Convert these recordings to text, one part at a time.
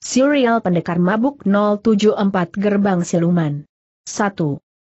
Serial Pendekar Mabuk 074 Gerbang Siluman 1.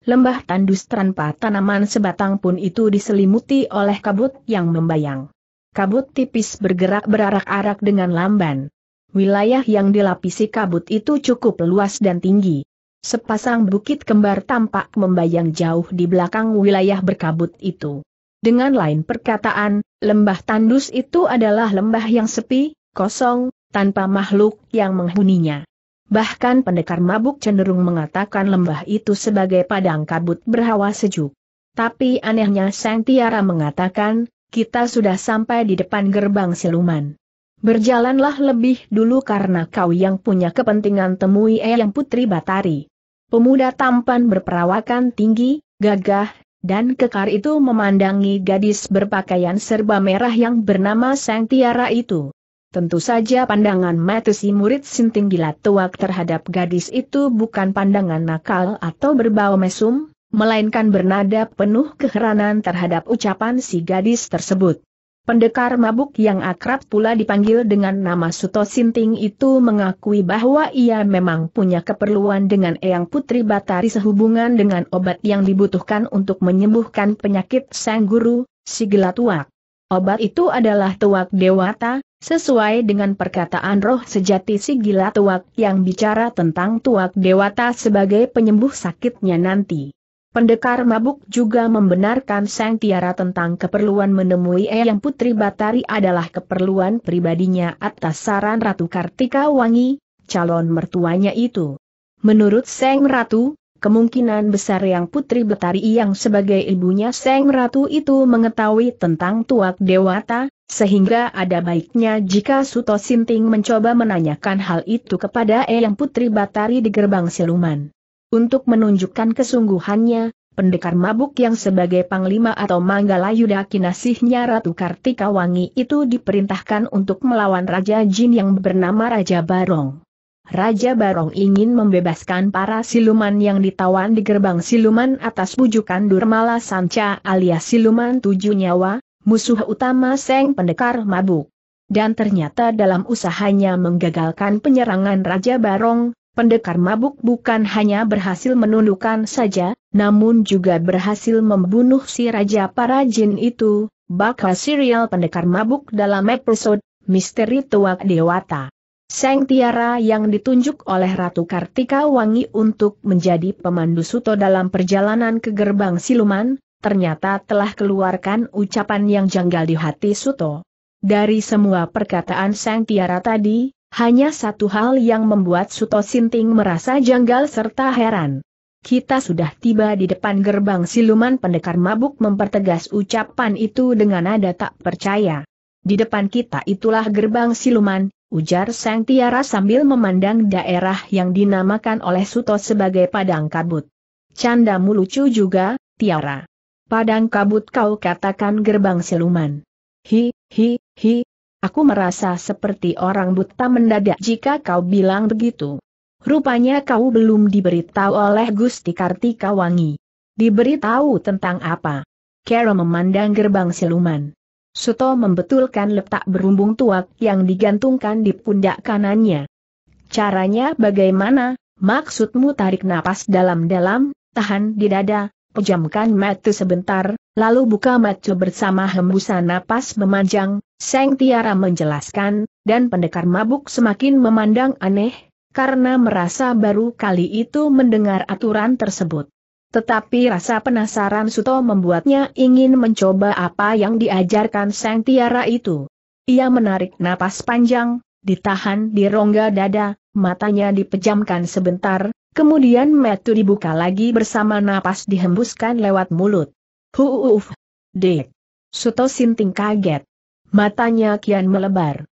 Lembah tandus tanpa tanaman sebatang pun itu diselimuti oleh kabut yang membayang. Kabut tipis bergerak berarak-arak dengan lamban. Wilayah yang dilapisi kabut itu cukup luas dan tinggi. Sepasang bukit kembar tampak membayang jauh di belakang wilayah berkabut itu. Dengan lain perkataan, lembah tandus itu adalah lembah yang sepi, kosong, tanpa makhluk yang menghuninya. Bahkan pendekar mabuk cenderung mengatakan lembah itu sebagai padang kabut berhawa sejuk. Tapi anehnya Sang Tiara mengatakan, kita sudah sampai di depan gerbang siluman. Berjalanlah lebih dulu karena kau yang punya kepentingan temui Eyang Putri Batari. Pemuda tampan berperawakan tinggi, gagah, dan kekar itu memandangi gadis berpakaian serba merah yang bernama Sang Tiara itu. Tentu saja pandangan mata si murid sinting gila tuak terhadap gadis itu bukan pandangan nakal atau berbau mesum, melainkan bernada penuh keheranan terhadap ucapan si gadis tersebut. Pendekar mabuk yang akrab pula dipanggil dengan nama Suto Sinting itu mengakui bahwa ia memang punya keperluan dengan Eyang Putri Batari sehubungan dengan obat yang dibutuhkan untuk menyembuhkan penyakit sang guru, si gelatuak. Obat itu adalah tuak dewata, sesuai dengan perkataan roh sejati si gila tuak yang bicara tentang tuak dewata sebagai penyembuh sakitnya nanti. Pendekar mabuk juga membenarkan Sang Tiara tentang keperluan menemui Eyang Putri Batari adalah keperluan pribadinya atas saran Ratu Kartika Wangi, calon mertuanya itu. Menurut Sang Ratu, kemungkinan besar yang Putri Betari yang sebagai ibunya Seng Ratu itu mengetahui tentang Tuak Dewata, sehingga ada baiknya jika Suto Sinting mencoba menanyakan hal itu kepada Eyang Putri Batari di gerbang siluman. Untuk menunjukkan kesungguhannya, pendekar mabuk yang sebagai panglima atau Manggalayuda kinasihnya Ratu Kartika Wangi itu diperintahkan untuk melawan Raja Jin yang bernama Raja Barong. Raja Barong ingin membebaskan para siluman yang ditawan di gerbang siluman atas bujukan Durmala Sanca alias siluman tujuh nyawa, musuh utama Seng Pendekar Mabuk. Dan ternyata dalam usahanya menggagalkan penyerangan Raja Barong, Pendekar mabuk bukan hanya berhasil menundukkan saja, namun juga berhasil membunuh si Raja para jin itu, bakal serial pendekar mabuk dalam episode Misteri Tuak Dewata. Seng Tiara yang ditunjuk oleh Ratu Kartika Wangi untuk menjadi pemandu Suto dalam perjalanan ke gerbang siluman, ternyata telah keluarkan ucapan yang janggal di hati Suto. Dari semua perkataan Seng Tiara tadi, hanya satu hal yang membuat Suto Sinting merasa janggal serta heran. Kita sudah tiba di depan gerbang siluman pendekar mabuk mempertegas ucapan itu dengan nada tak percaya. Di depan kita itulah gerbang siluman, ujar Sang Tiara sambil memandang daerah yang dinamakan oleh Suto sebagai Padang Kabut. Candamu lucu juga, Tiara. Padang Kabut kau katakan gerbang siluman. Hi, hi, hi. Aku merasa seperti orang buta mendadak jika kau bilang begitu. Rupanya kau belum diberitahu oleh Gusti Kartika Wangi. Diberitahu tentang apa? Kero memandang gerbang siluman. Suto membetulkan letak berumbung tuak yang digantungkan di pundak kanannya. Caranya bagaimana? Maksudmu tarik napas dalam-dalam, tahan di dada, pejamkan mata sebentar, lalu buka mata bersama hembusan napas memanjang, Seng Tiara menjelaskan, dan pendekar mabuk semakin memandang aneh, karena merasa baru kali itu mendengar aturan tersebut. Tetapi rasa penasaran Suto membuatnya ingin mencoba apa yang diajarkan Sang Tiara itu. Ia menarik napas panjang, ditahan di rongga dada, matanya dipejamkan sebentar, kemudian metu dibuka lagi bersama napas dihembuskan lewat mulut. Huuf! Dek! Suto Sinting kaget. Matanya kian melebar.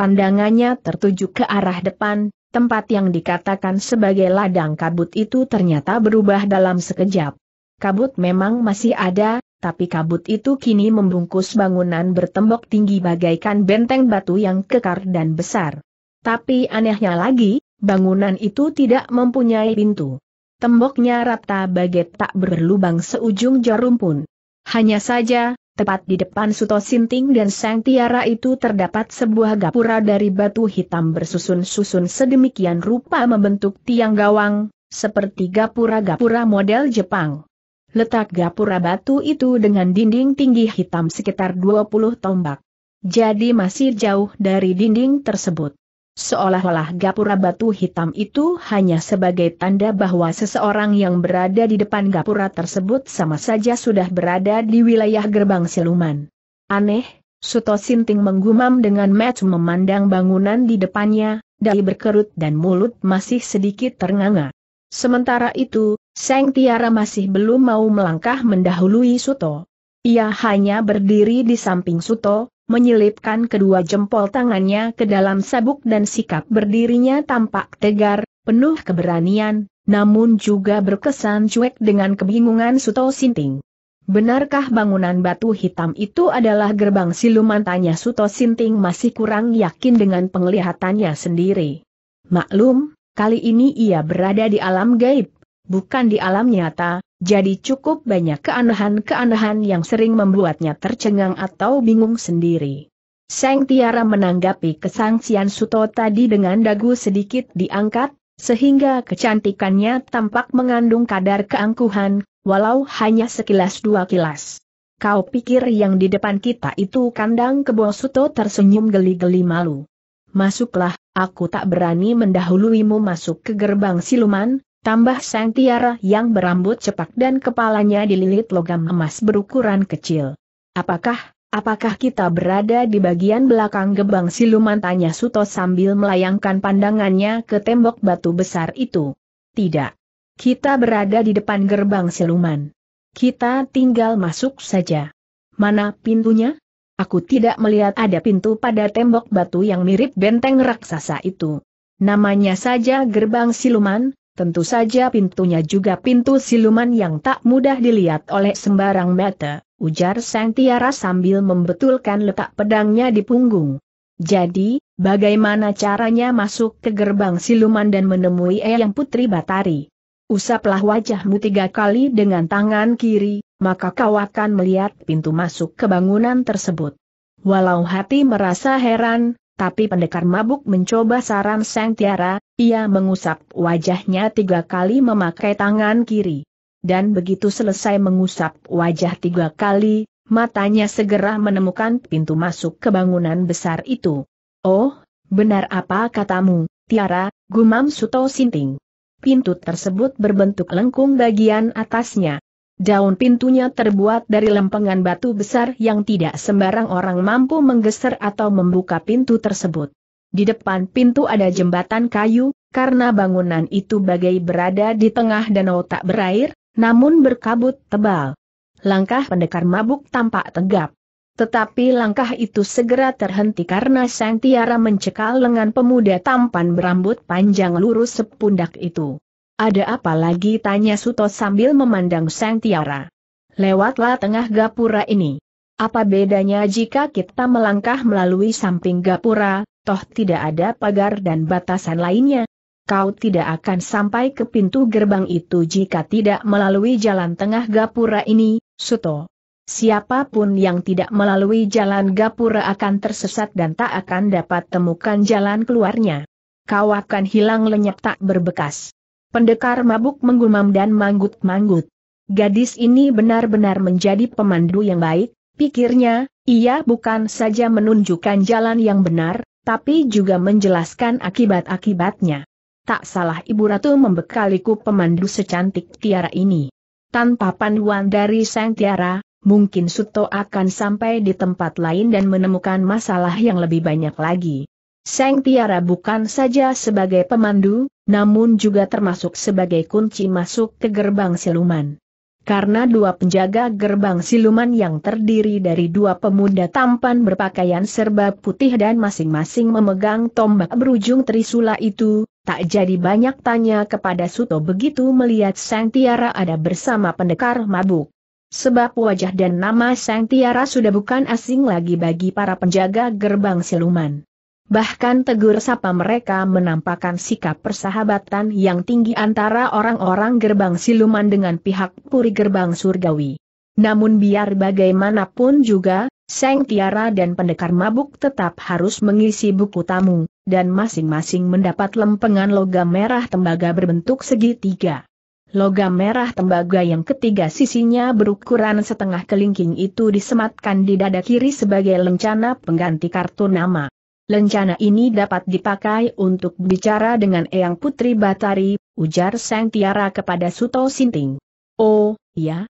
Pandangannya tertuju ke arah depan, tempat yang dikatakan sebagai ladang kabut itu ternyata berubah dalam sekejap. Kabut memang masih ada, tapi kabut itu kini membungkus bangunan bertembok tinggi bagaikan benteng batu yang kekar dan besar. Tapi anehnya lagi, bangunan itu tidak mempunyai pintu. Temboknya rata bagai tak berlubang seujung jarum pun. Hanya saja, Tepat di depan Suto Sinting dan Sang Tiara itu terdapat sebuah gapura dari batu hitam bersusun-susun sedemikian rupa membentuk tiang gawang, seperti gapura-gapura model Jepang. Letak gapura batu itu dengan dinding tinggi hitam sekitar 20 tombak. Jadi masih jauh dari dinding tersebut. Seolah-olah gapura batu hitam itu hanya sebagai tanda bahwa seseorang yang berada di depan gapura tersebut sama saja sudah berada di wilayah gerbang siluman. Aneh, Suto Sinting menggumam dengan match memandang bangunan di depannya, dahi berkerut dan mulut masih sedikit ternganga. Sementara itu, Seng Tiara masih belum mau melangkah mendahului Suto. Ia hanya berdiri di samping Suto, menyelipkan kedua jempol tangannya ke dalam sabuk dan sikap berdirinya tampak tegar, penuh keberanian, namun juga berkesan cuek dengan kebingungan Suto Sinting. Benarkah bangunan batu hitam itu adalah gerbang siluman tanya Suto Sinting masih kurang yakin dengan penglihatannya sendiri. Maklum, kali ini ia berada di alam gaib, bukan di alam nyata, jadi cukup banyak keanehan-keanehan yang sering membuatnya tercengang atau bingung sendiri. Seng Tiara menanggapi kesangsian Suto tadi dengan dagu sedikit diangkat, sehingga kecantikannya tampak mengandung kadar keangkuhan, walau hanya sekilas dua kilas. Kau pikir yang di depan kita itu kandang kebo Suto tersenyum geli-geli malu. Masuklah, aku tak berani mendahuluimu masuk ke gerbang siluman, Tambah sang tiara yang berambut cepak dan kepalanya dililit logam emas berukuran kecil. Apakah, apakah kita berada di bagian belakang gebang siluman tanya Suto sambil melayangkan pandangannya ke tembok batu besar itu? Tidak. Kita berada di depan gerbang siluman. Kita tinggal masuk saja. Mana pintunya? Aku tidak melihat ada pintu pada tembok batu yang mirip benteng raksasa itu. Namanya saja gerbang siluman, Tentu saja pintunya juga pintu siluman yang tak mudah dilihat oleh sembarang mata, ujar Sang Tiara sambil membetulkan letak pedangnya di punggung. Jadi, bagaimana caranya masuk ke gerbang siluman dan menemui Eyang Putri Batari? Usaplah wajahmu tiga kali dengan tangan kiri, maka kau akan melihat pintu masuk ke bangunan tersebut. Walau hati merasa heran, tapi pendekar mabuk mencoba saran Sang Tiara, ia mengusap wajahnya tiga kali memakai tangan kiri. Dan begitu selesai mengusap wajah tiga kali, matanya segera menemukan pintu masuk ke bangunan besar itu. Oh, benar apa katamu, Tiara, gumam Suto Sinting. Pintu tersebut berbentuk lengkung bagian atasnya, Daun pintunya terbuat dari lempengan batu besar yang tidak sembarang orang mampu menggeser atau membuka pintu tersebut. Di depan pintu ada jembatan kayu, karena bangunan itu bagai berada di tengah danau tak berair, namun berkabut tebal. Langkah pendekar mabuk tampak tegap. Tetapi langkah itu segera terhenti karena sang tiara mencekal lengan pemuda tampan berambut panjang lurus sepundak itu. Ada apa lagi tanya Suto sambil memandang Sang Tiara. Lewatlah tengah gapura ini. Apa bedanya jika kita melangkah melalui samping gapura, toh tidak ada pagar dan batasan lainnya? Kau tidak akan sampai ke pintu gerbang itu jika tidak melalui jalan tengah gapura ini, Suto. Siapapun yang tidak melalui jalan gapura akan tersesat dan tak akan dapat temukan jalan keluarnya. Kau akan hilang lenyap tak berbekas. Pendekar mabuk menggumam dan manggut-manggut. Gadis ini benar-benar menjadi pemandu yang baik, pikirnya, ia bukan saja menunjukkan jalan yang benar, tapi juga menjelaskan akibat-akibatnya. Tak salah Ibu Ratu membekaliku pemandu secantik Tiara ini. Tanpa panduan dari Sang Tiara, mungkin Suto akan sampai di tempat lain dan menemukan masalah yang lebih banyak lagi. Sang Tiara bukan saja sebagai pemandu, namun juga termasuk sebagai kunci masuk ke gerbang siluman. Karena dua penjaga gerbang siluman yang terdiri dari dua pemuda tampan berpakaian serba putih dan masing-masing memegang tombak berujung trisula itu, tak jadi banyak tanya kepada Suto begitu melihat Sang Tiara ada bersama pendekar mabuk. Sebab wajah dan nama Sang Tiara sudah bukan asing lagi bagi para penjaga gerbang siluman. Bahkan tegur sapa mereka menampakkan sikap persahabatan yang tinggi antara orang-orang gerbang siluman dengan pihak puri gerbang surgawi. Namun biar bagaimanapun juga, Seng Tiara dan pendekar mabuk tetap harus mengisi buku tamu, dan masing-masing mendapat lempengan logam merah tembaga berbentuk segitiga. Logam merah tembaga yang ketiga sisinya berukuran setengah kelingking itu disematkan di dada kiri sebagai lencana pengganti kartu nama. Lencana ini dapat dipakai untuk bicara dengan Eyang Putri Batari, ujar Sang Tiara kepada Suto Sinting. Oh, ya.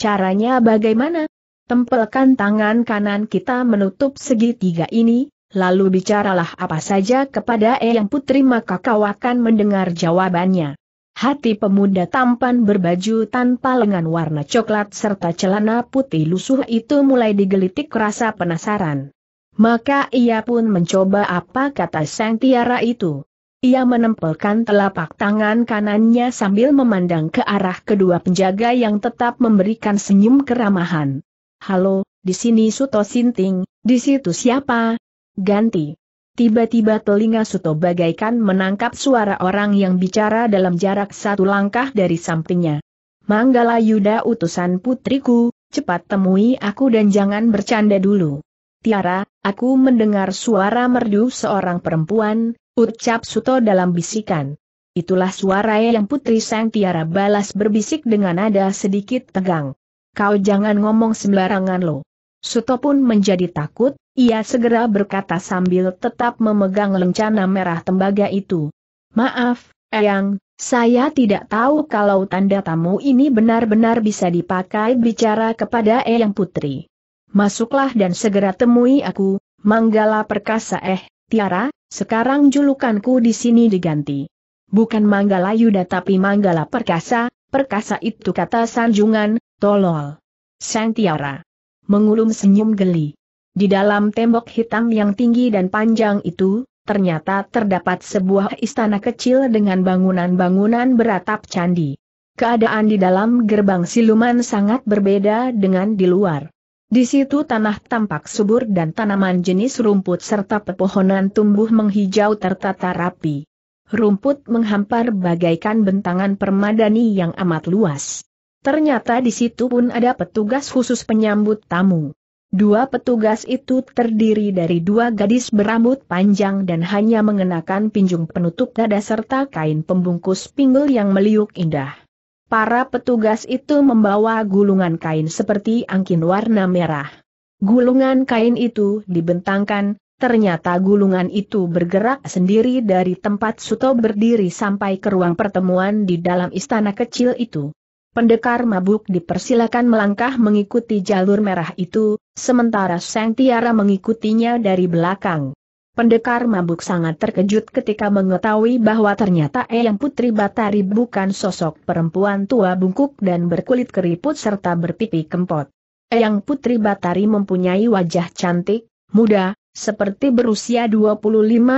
Caranya bagaimana? Tempelkan tangan kanan kita menutup segitiga ini, lalu bicaralah apa saja kepada Eyang Putri maka kau akan mendengar jawabannya. Hati pemuda tampan berbaju tanpa lengan warna coklat serta celana putih lusuh itu mulai digelitik rasa penasaran. Maka ia pun mencoba apa kata sang tiara itu. Ia menempelkan telapak tangan kanannya sambil memandang ke arah kedua penjaga yang tetap memberikan senyum keramahan. Halo, di sini Suto Sinting, di situ siapa? Ganti. Tiba-tiba telinga Suto bagaikan menangkap suara orang yang bicara dalam jarak satu langkah dari sampingnya. Manggala Yuda utusan putriku, cepat temui aku dan jangan bercanda dulu. Tiara, aku mendengar suara merdu seorang perempuan, ucap Suto dalam bisikan. Itulah suara yang putri sang Tiara balas berbisik dengan nada sedikit tegang. Kau jangan ngomong sembarangan lo. Suto pun menjadi takut, ia segera berkata sambil tetap memegang lencana merah tembaga itu. Maaf, Eyang, saya tidak tahu kalau tanda tamu ini benar-benar bisa dipakai bicara kepada Eyang Putri masuklah dan segera temui aku, Manggala Perkasa eh, Tiara, sekarang julukanku di sini diganti. Bukan Manggala Yuda tapi Manggala Perkasa, Perkasa itu kata sanjungan, tolol. Sang Tiara. Mengulum senyum geli. Di dalam tembok hitam yang tinggi dan panjang itu, ternyata terdapat sebuah istana kecil dengan bangunan-bangunan beratap candi. Keadaan di dalam gerbang siluman sangat berbeda dengan di luar. Di situ tanah tampak subur dan tanaman jenis rumput serta pepohonan tumbuh menghijau tertata rapi. Rumput menghampar bagaikan bentangan permadani yang amat luas. Ternyata di situ pun ada petugas khusus penyambut tamu. Dua petugas itu terdiri dari dua gadis berambut panjang dan hanya mengenakan pinjung penutup dada serta kain pembungkus pinggul yang meliuk indah para petugas itu membawa gulungan kain seperti angin warna merah. Gulungan kain itu dibentangkan, ternyata gulungan itu bergerak sendiri dari tempat Suto berdiri sampai ke ruang pertemuan di dalam istana kecil itu. Pendekar mabuk dipersilakan melangkah mengikuti jalur merah itu, sementara Sang Tiara mengikutinya dari belakang. Pendekar mabuk sangat terkejut ketika mengetahui bahwa ternyata Eyang Putri Batari bukan sosok perempuan tua bungkuk dan berkulit keriput serta berpipi kempot. Eyang Putri Batari mempunyai wajah cantik, muda, seperti berusia 25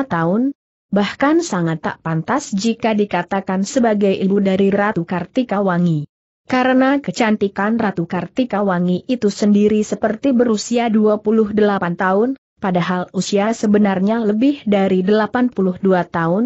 tahun, bahkan sangat tak pantas jika dikatakan sebagai ibu dari Ratu Kartika Wangi. Karena kecantikan Ratu Kartika Wangi itu sendiri seperti berusia 28 tahun, padahal usia sebenarnya lebih dari 82 tahun,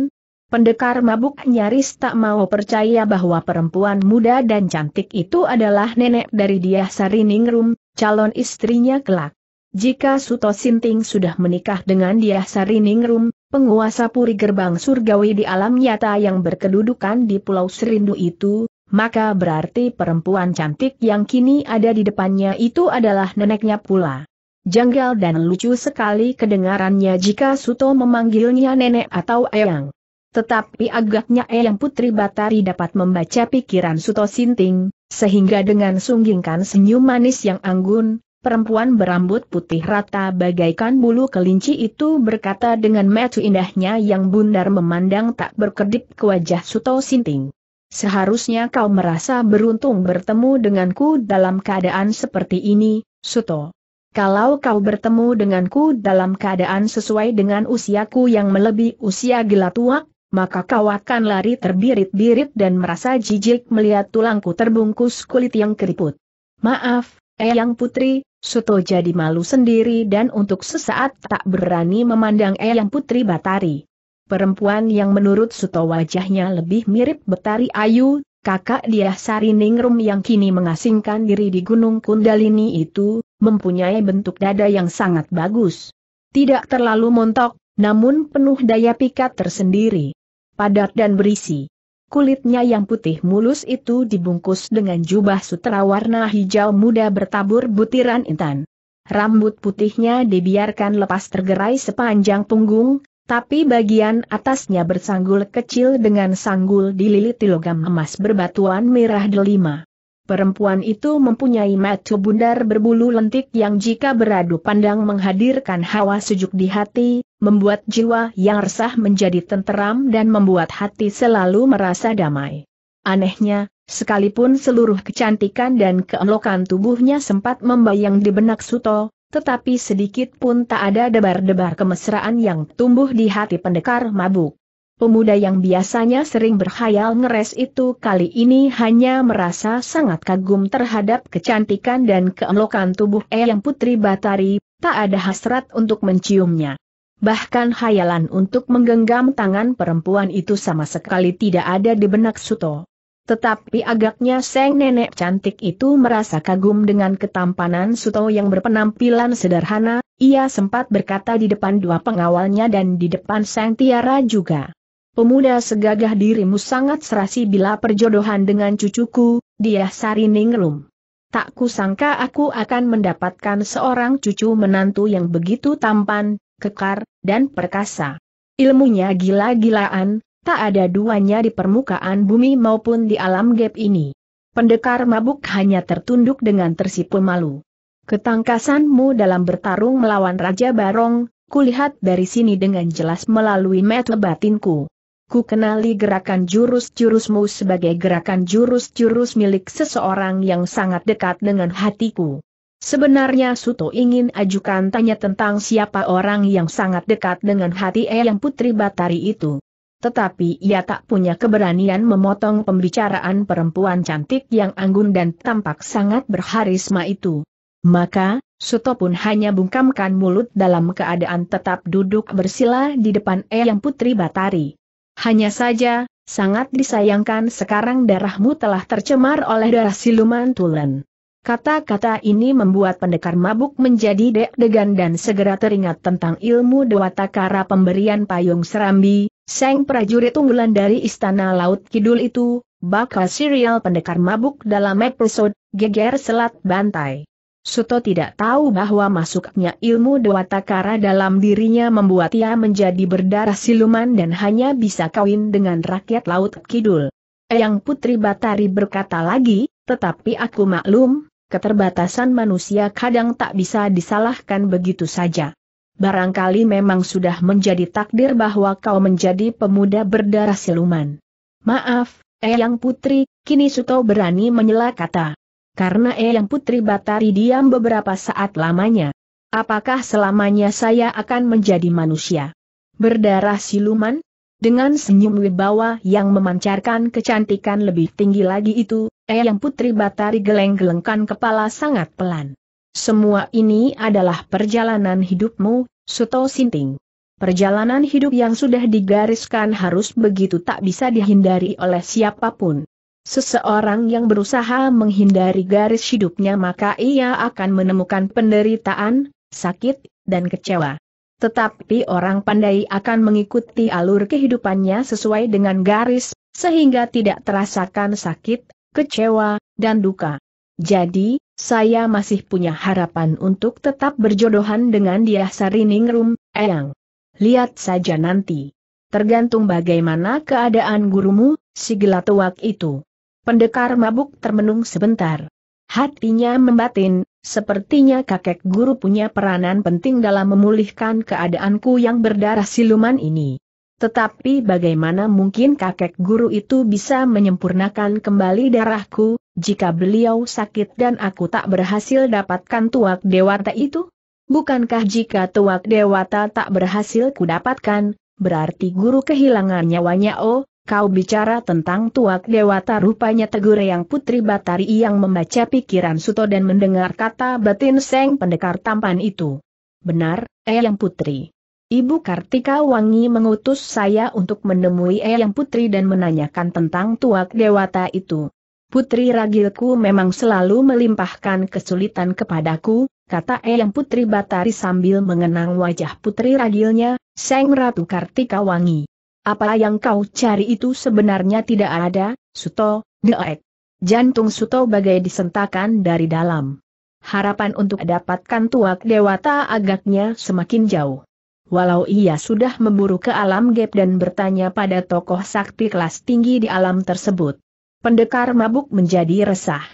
pendekar mabuk nyaris tak mau percaya bahwa perempuan muda dan cantik itu adalah nenek dari dia Sariningrum, calon istrinya kelak. Jika Suto Sinting sudah menikah dengan dia Sariningrum, penguasa puri gerbang surgawi di alam nyata yang berkedudukan di Pulau Serindu itu, maka berarti perempuan cantik yang kini ada di depannya itu adalah neneknya pula. Janggal dan lucu sekali kedengarannya jika Suto memanggilnya nenek atau eyang. Tetapi agaknya Eyang Putri Batari dapat membaca pikiran Suto Sinting, sehingga dengan sunggingkan senyum manis yang anggun, perempuan berambut putih rata bagaikan bulu kelinci itu berkata dengan metu indahnya yang bundar memandang tak berkedip ke wajah Suto Sinting. Seharusnya kau merasa beruntung bertemu denganku dalam keadaan seperti ini, Suto. Kalau kau bertemu denganku dalam keadaan sesuai dengan usiaku yang melebihi usia gila tua, maka kau akan lari terbirit-birit dan merasa jijik melihat tulangku terbungkus kulit yang keriput. Maaf, Eyang Putri, Suto jadi malu sendiri dan untuk sesaat tak berani memandang Eyang Putri Batari. Perempuan yang menurut Suto wajahnya lebih mirip Betari Ayu, kakak dia Sari Ningrum yang kini mengasingkan diri di Gunung Kundalini itu, mempunyai bentuk dada yang sangat bagus. Tidak terlalu montok, namun penuh daya pikat tersendiri. Padat dan berisi. Kulitnya yang putih mulus itu dibungkus dengan jubah sutra warna hijau muda bertabur butiran intan. Rambut putihnya dibiarkan lepas tergerai sepanjang punggung, tapi bagian atasnya bersanggul kecil dengan sanggul dililiti logam emas berbatuan merah delima. Perempuan itu mempunyai mata bundar berbulu lentik yang jika beradu pandang menghadirkan hawa sejuk di hati, membuat jiwa yang resah menjadi tenteram dan membuat hati selalu merasa damai. Anehnya, sekalipun seluruh kecantikan dan keelokan tubuhnya sempat membayang di benak Suto, tetapi sedikit pun tak ada debar-debar kemesraan yang tumbuh di hati pendekar mabuk. Pemuda yang biasanya sering berhayal ngeres itu kali ini hanya merasa sangat kagum terhadap kecantikan dan keelokan tubuh Eyang Putri Batari, tak ada hasrat untuk menciumnya. Bahkan hayalan untuk menggenggam tangan perempuan itu sama sekali tidak ada di benak Suto. Tetapi agaknya seng nenek cantik itu merasa kagum dengan ketampanan Suto yang berpenampilan sederhana, ia sempat berkata di depan dua pengawalnya dan di depan sang Tiara juga. Pemuda segagah dirimu sangat serasi bila perjodohan dengan cucuku, dia Sari Ningrum. Tak kusangka aku akan mendapatkan seorang cucu menantu yang begitu tampan, kekar, dan perkasa. Ilmunya gila-gilaan, tak ada duanya di permukaan bumi maupun di alam gap ini. Pendekar mabuk hanya tertunduk dengan tersipu malu. Ketangkasanmu dalam bertarung melawan Raja Barong, kulihat dari sini dengan jelas melalui metu batinku ku kenali gerakan jurus-jurusmu sebagai gerakan jurus-jurus milik seseorang yang sangat dekat dengan hatiku. Sebenarnya Suto ingin ajukan tanya tentang siapa orang yang sangat dekat dengan hati Eyang Putri Batari itu. Tetapi ia tak punya keberanian memotong pembicaraan perempuan cantik yang anggun dan tampak sangat berharisma itu. Maka, Suto pun hanya bungkamkan mulut dalam keadaan tetap duduk bersila di depan Eyang Putri Batari. Hanya saja, sangat disayangkan sekarang darahmu telah tercemar oleh darah siluman tulen. Kata-kata ini membuat pendekar mabuk menjadi deg-degan dan segera teringat tentang ilmu Dewa Takara pemberian payung serambi, Seng prajurit unggulan dari Istana Laut Kidul itu, bakal serial pendekar mabuk dalam episode Geger Selat Bantai. Suto tidak tahu bahwa masuknya ilmu Dewa Takara dalam dirinya membuat ia menjadi berdarah siluman dan hanya bisa kawin dengan rakyat Laut Kidul. Eyang Putri Batari berkata lagi, tetapi aku maklum, keterbatasan manusia kadang tak bisa disalahkan begitu saja. Barangkali memang sudah menjadi takdir bahwa kau menjadi pemuda berdarah siluman. Maaf, Eyang Putri, kini Suto berani menyela kata karena Eyang Putri Batari diam beberapa saat lamanya. Apakah selamanya saya akan menjadi manusia? Berdarah siluman? Dengan senyum wibawa yang memancarkan kecantikan lebih tinggi lagi itu, Eyang Putri Batari geleng-gelengkan kepala sangat pelan. Semua ini adalah perjalanan hidupmu, Suto Sinting. Perjalanan hidup yang sudah digariskan harus begitu tak bisa dihindari oleh siapapun. Seseorang yang berusaha menghindari garis hidupnya maka ia akan menemukan penderitaan, sakit, dan kecewa. Tetapi orang pandai akan mengikuti alur kehidupannya sesuai dengan garis, sehingga tidak terasakan sakit, kecewa, dan duka. Jadi, saya masih punya harapan untuk tetap berjodohan dengan dia Sariningrum, Eyang. Lihat saja nanti. Tergantung bagaimana keadaan gurumu, si gelatuak itu. Pendekar mabuk termenung sebentar. Hatinya membatin, sepertinya kakek guru punya peranan penting dalam memulihkan keadaanku yang berdarah siluman ini. Tetapi bagaimana mungkin kakek guru itu bisa menyempurnakan kembali darahku, jika beliau sakit dan aku tak berhasil dapatkan tuak dewata itu? Bukankah jika tuak dewata tak berhasil kudapatkan, berarti guru kehilangan nyawanya oh, Kau bicara tentang Tuak Dewata rupanya tegur yang putri Batari yang membaca pikiran Suto dan mendengar kata batin Seng pendekar tampan itu. Benar, Eyang Putri. Ibu Kartika Wangi mengutus saya untuk menemui Eyang Putri dan menanyakan tentang Tuak Dewata itu. Putri Ragilku memang selalu melimpahkan kesulitan kepadaku, kata Eyang Putri Batari sambil mengenang wajah Putri Ragilnya, Seng Ratu Kartika Wangi. Apa yang kau cari itu sebenarnya tidak ada, Suto, Deek. Jantung Suto bagai disentakan dari dalam. Harapan untuk dapatkan tuak dewata agaknya semakin jauh. Walau ia sudah memburu ke alam gap dan bertanya pada tokoh sakti kelas tinggi di alam tersebut. Pendekar mabuk menjadi resah.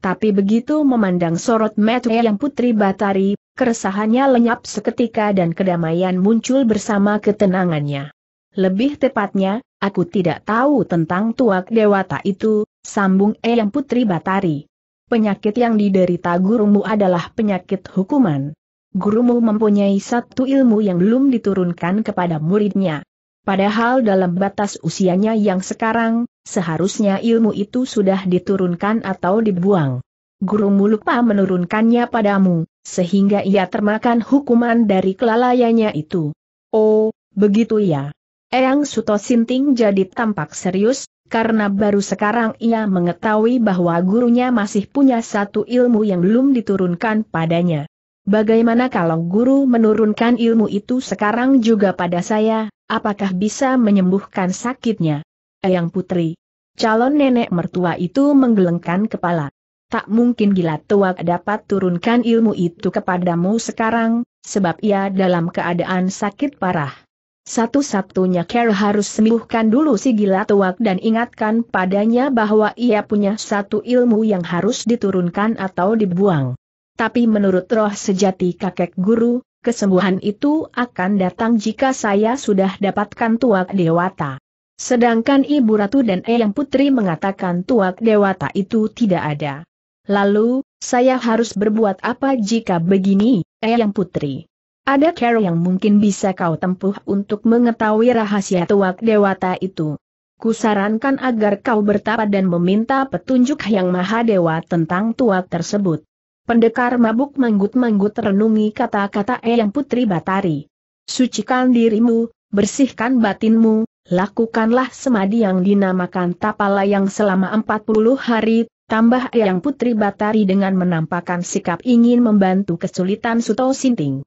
Tapi begitu memandang sorot mata yang putri Batari, keresahannya lenyap seketika dan kedamaian muncul bersama ketenangannya. Lebih tepatnya, aku tidak tahu tentang tuak dewata itu, sambung Eyang Putri Batari. Penyakit yang diderita gurumu adalah penyakit hukuman. Gurumu mempunyai satu ilmu yang belum diturunkan kepada muridnya. Padahal dalam batas usianya yang sekarang, seharusnya ilmu itu sudah diturunkan atau dibuang. Gurumu lupa menurunkannya padamu, sehingga ia termakan hukuman dari kelalaiannya itu. Oh, begitu ya. Eyang Suto Sinting jadi tampak serius, karena baru sekarang ia mengetahui bahwa gurunya masih punya satu ilmu yang belum diturunkan padanya. Bagaimana kalau guru menurunkan ilmu itu sekarang juga pada saya, apakah bisa menyembuhkan sakitnya? Eyang Putri. Calon nenek mertua itu menggelengkan kepala. Tak mungkin gila tua dapat turunkan ilmu itu kepadamu sekarang, sebab ia dalam keadaan sakit parah. Satu-satunya Kera harus sembuhkan dulu si gila tuak dan ingatkan padanya bahwa ia punya satu ilmu yang harus diturunkan atau dibuang. Tapi menurut roh sejati kakek guru, kesembuhan itu akan datang jika saya sudah dapatkan tuak dewata. Sedangkan Ibu Ratu dan Eyang Putri mengatakan tuak dewata itu tidak ada. Lalu, saya harus berbuat apa jika begini, Eyang Putri? Ada cara yang mungkin bisa kau tempuh untuk mengetahui rahasia tuak dewata itu. Kusarankan agar kau bertapa dan meminta petunjuk yang maha dewa tentang tuak tersebut. Pendekar mabuk manggut-manggut renungi kata-kata Eyang Putri Batari. Sucikan dirimu, bersihkan batinmu, lakukanlah semadi yang dinamakan tapala yang selama 40 hari, tambah Eyang Putri Batari dengan menampakkan sikap ingin membantu kesulitan Suto Sinting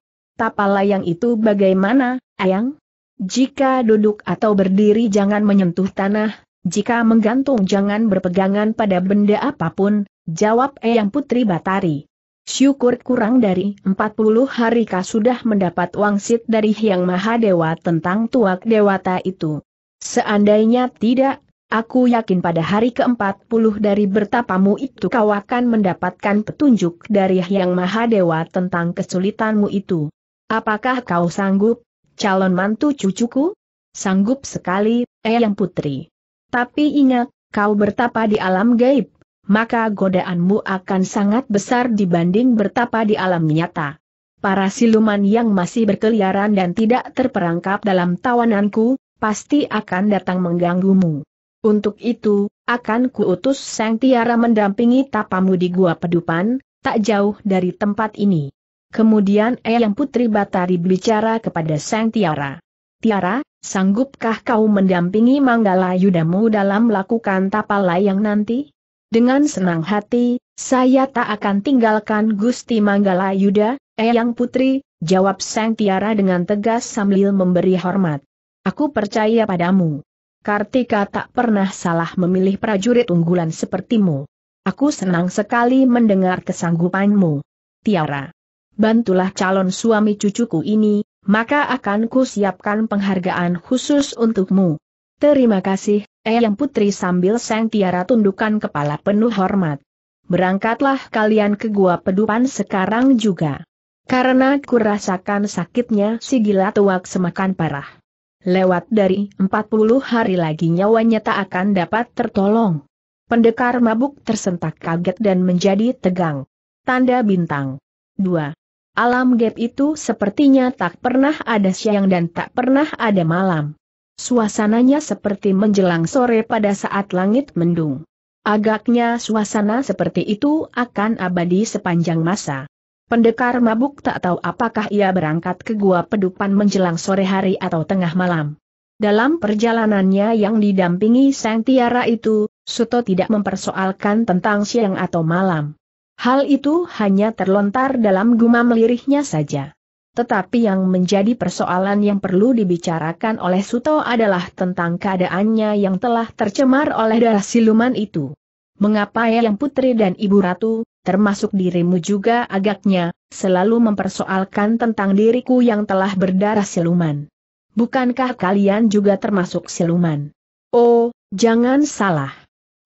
yang itu bagaimana, ayang? Jika duduk atau berdiri jangan menyentuh tanah, jika menggantung jangan berpegangan pada benda apapun, jawab Eyang Putri Batari. Syukur kurang dari 40 hari kah sudah mendapat wangsit dari Hyang Dewa tentang tuak dewata itu. Seandainya tidak, aku yakin pada hari ke-40 dari bertapamu itu kau akan mendapatkan petunjuk dari Hyang Dewa tentang kesulitanmu itu. Apakah kau sanggup, calon mantu cucuku? Sanggup sekali, Eyang Putri. Tapi ingat, kau bertapa di alam gaib, maka godaanmu akan sangat besar dibanding bertapa di alam nyata. Para siluman yang masih berkeliaran dan tidak terperangkap dalam tawananku, pasti akan datang mengganggumu. Untuk itu, akan kuutus Sang Tiara mendampingi tapamu di Gua Pedupan, tak jauh dari tempat ini. Kemudian Eyang Putri Batari bicara kepada Sang Tiara. Tiara, sanggupkah kau mendampingi Manggala Yudamu dalam melakukan tapal layang nanti? Dengan senang hati, saya tak akan tinggalkan Gusti Manggala Yuda, Eyang Putri, jawab Sang Tiara dengan tegas sambil memberi hormat. Aku percaya padamu. Kartika tak pernah salah memilih prajurit unggulan sepertimu. Aku senang sekali mendengar kesanggupanmu. Tiara bantulah calon suami cucuku ini, maka akan ku siapkan penghargaan khusus untukmu. Terima kasih, Eyang Putri sambil Sang Tiara tundukkan kepala penuh hormat. Berangkatlah kalian ke Gua Pedupan sekarang juga. Karena kurasakan sakitnya si gila tuak semakan parah. Lewat dari 40 hari lagi nyawanya tak akan dapat tertolong. Pendekar mabuk tersentak kaget dan menjadi tegang. Tanda bintang. 2. Alam gap itu sepertinya tak pernah ada siang dan tak pernah ada malam. Suasananya seperti menjelang sore pada saat langit mendung. Agaknya suasana seperti itu akan abadi sepanjang masa. Pendekar mabuk tak tahu apakah ia berangkat ke gua pedupan menjelang sore hari atau tengah malam. Dalam perjalanannya yang didampingi Sang Tiara itu, Suto tidak mempersoalkan tentang siang atau malam. Hal itu hanya terlontar dalam gumam lirihnya saja. Tetapi yang menjadi persoalan yang perlu dibicarakan oleh Suto adalah tentang keadaannya yang telah tercemar oleh darah siluman itu. Mengapa yang putri dan ibu ratu, termasuk dirimu juga agaknya, selalu mempersoalkan tentang diriku yang telah berdarah siluman? Bukankah kalian juga termasuk siluman? Oh, jangan salah.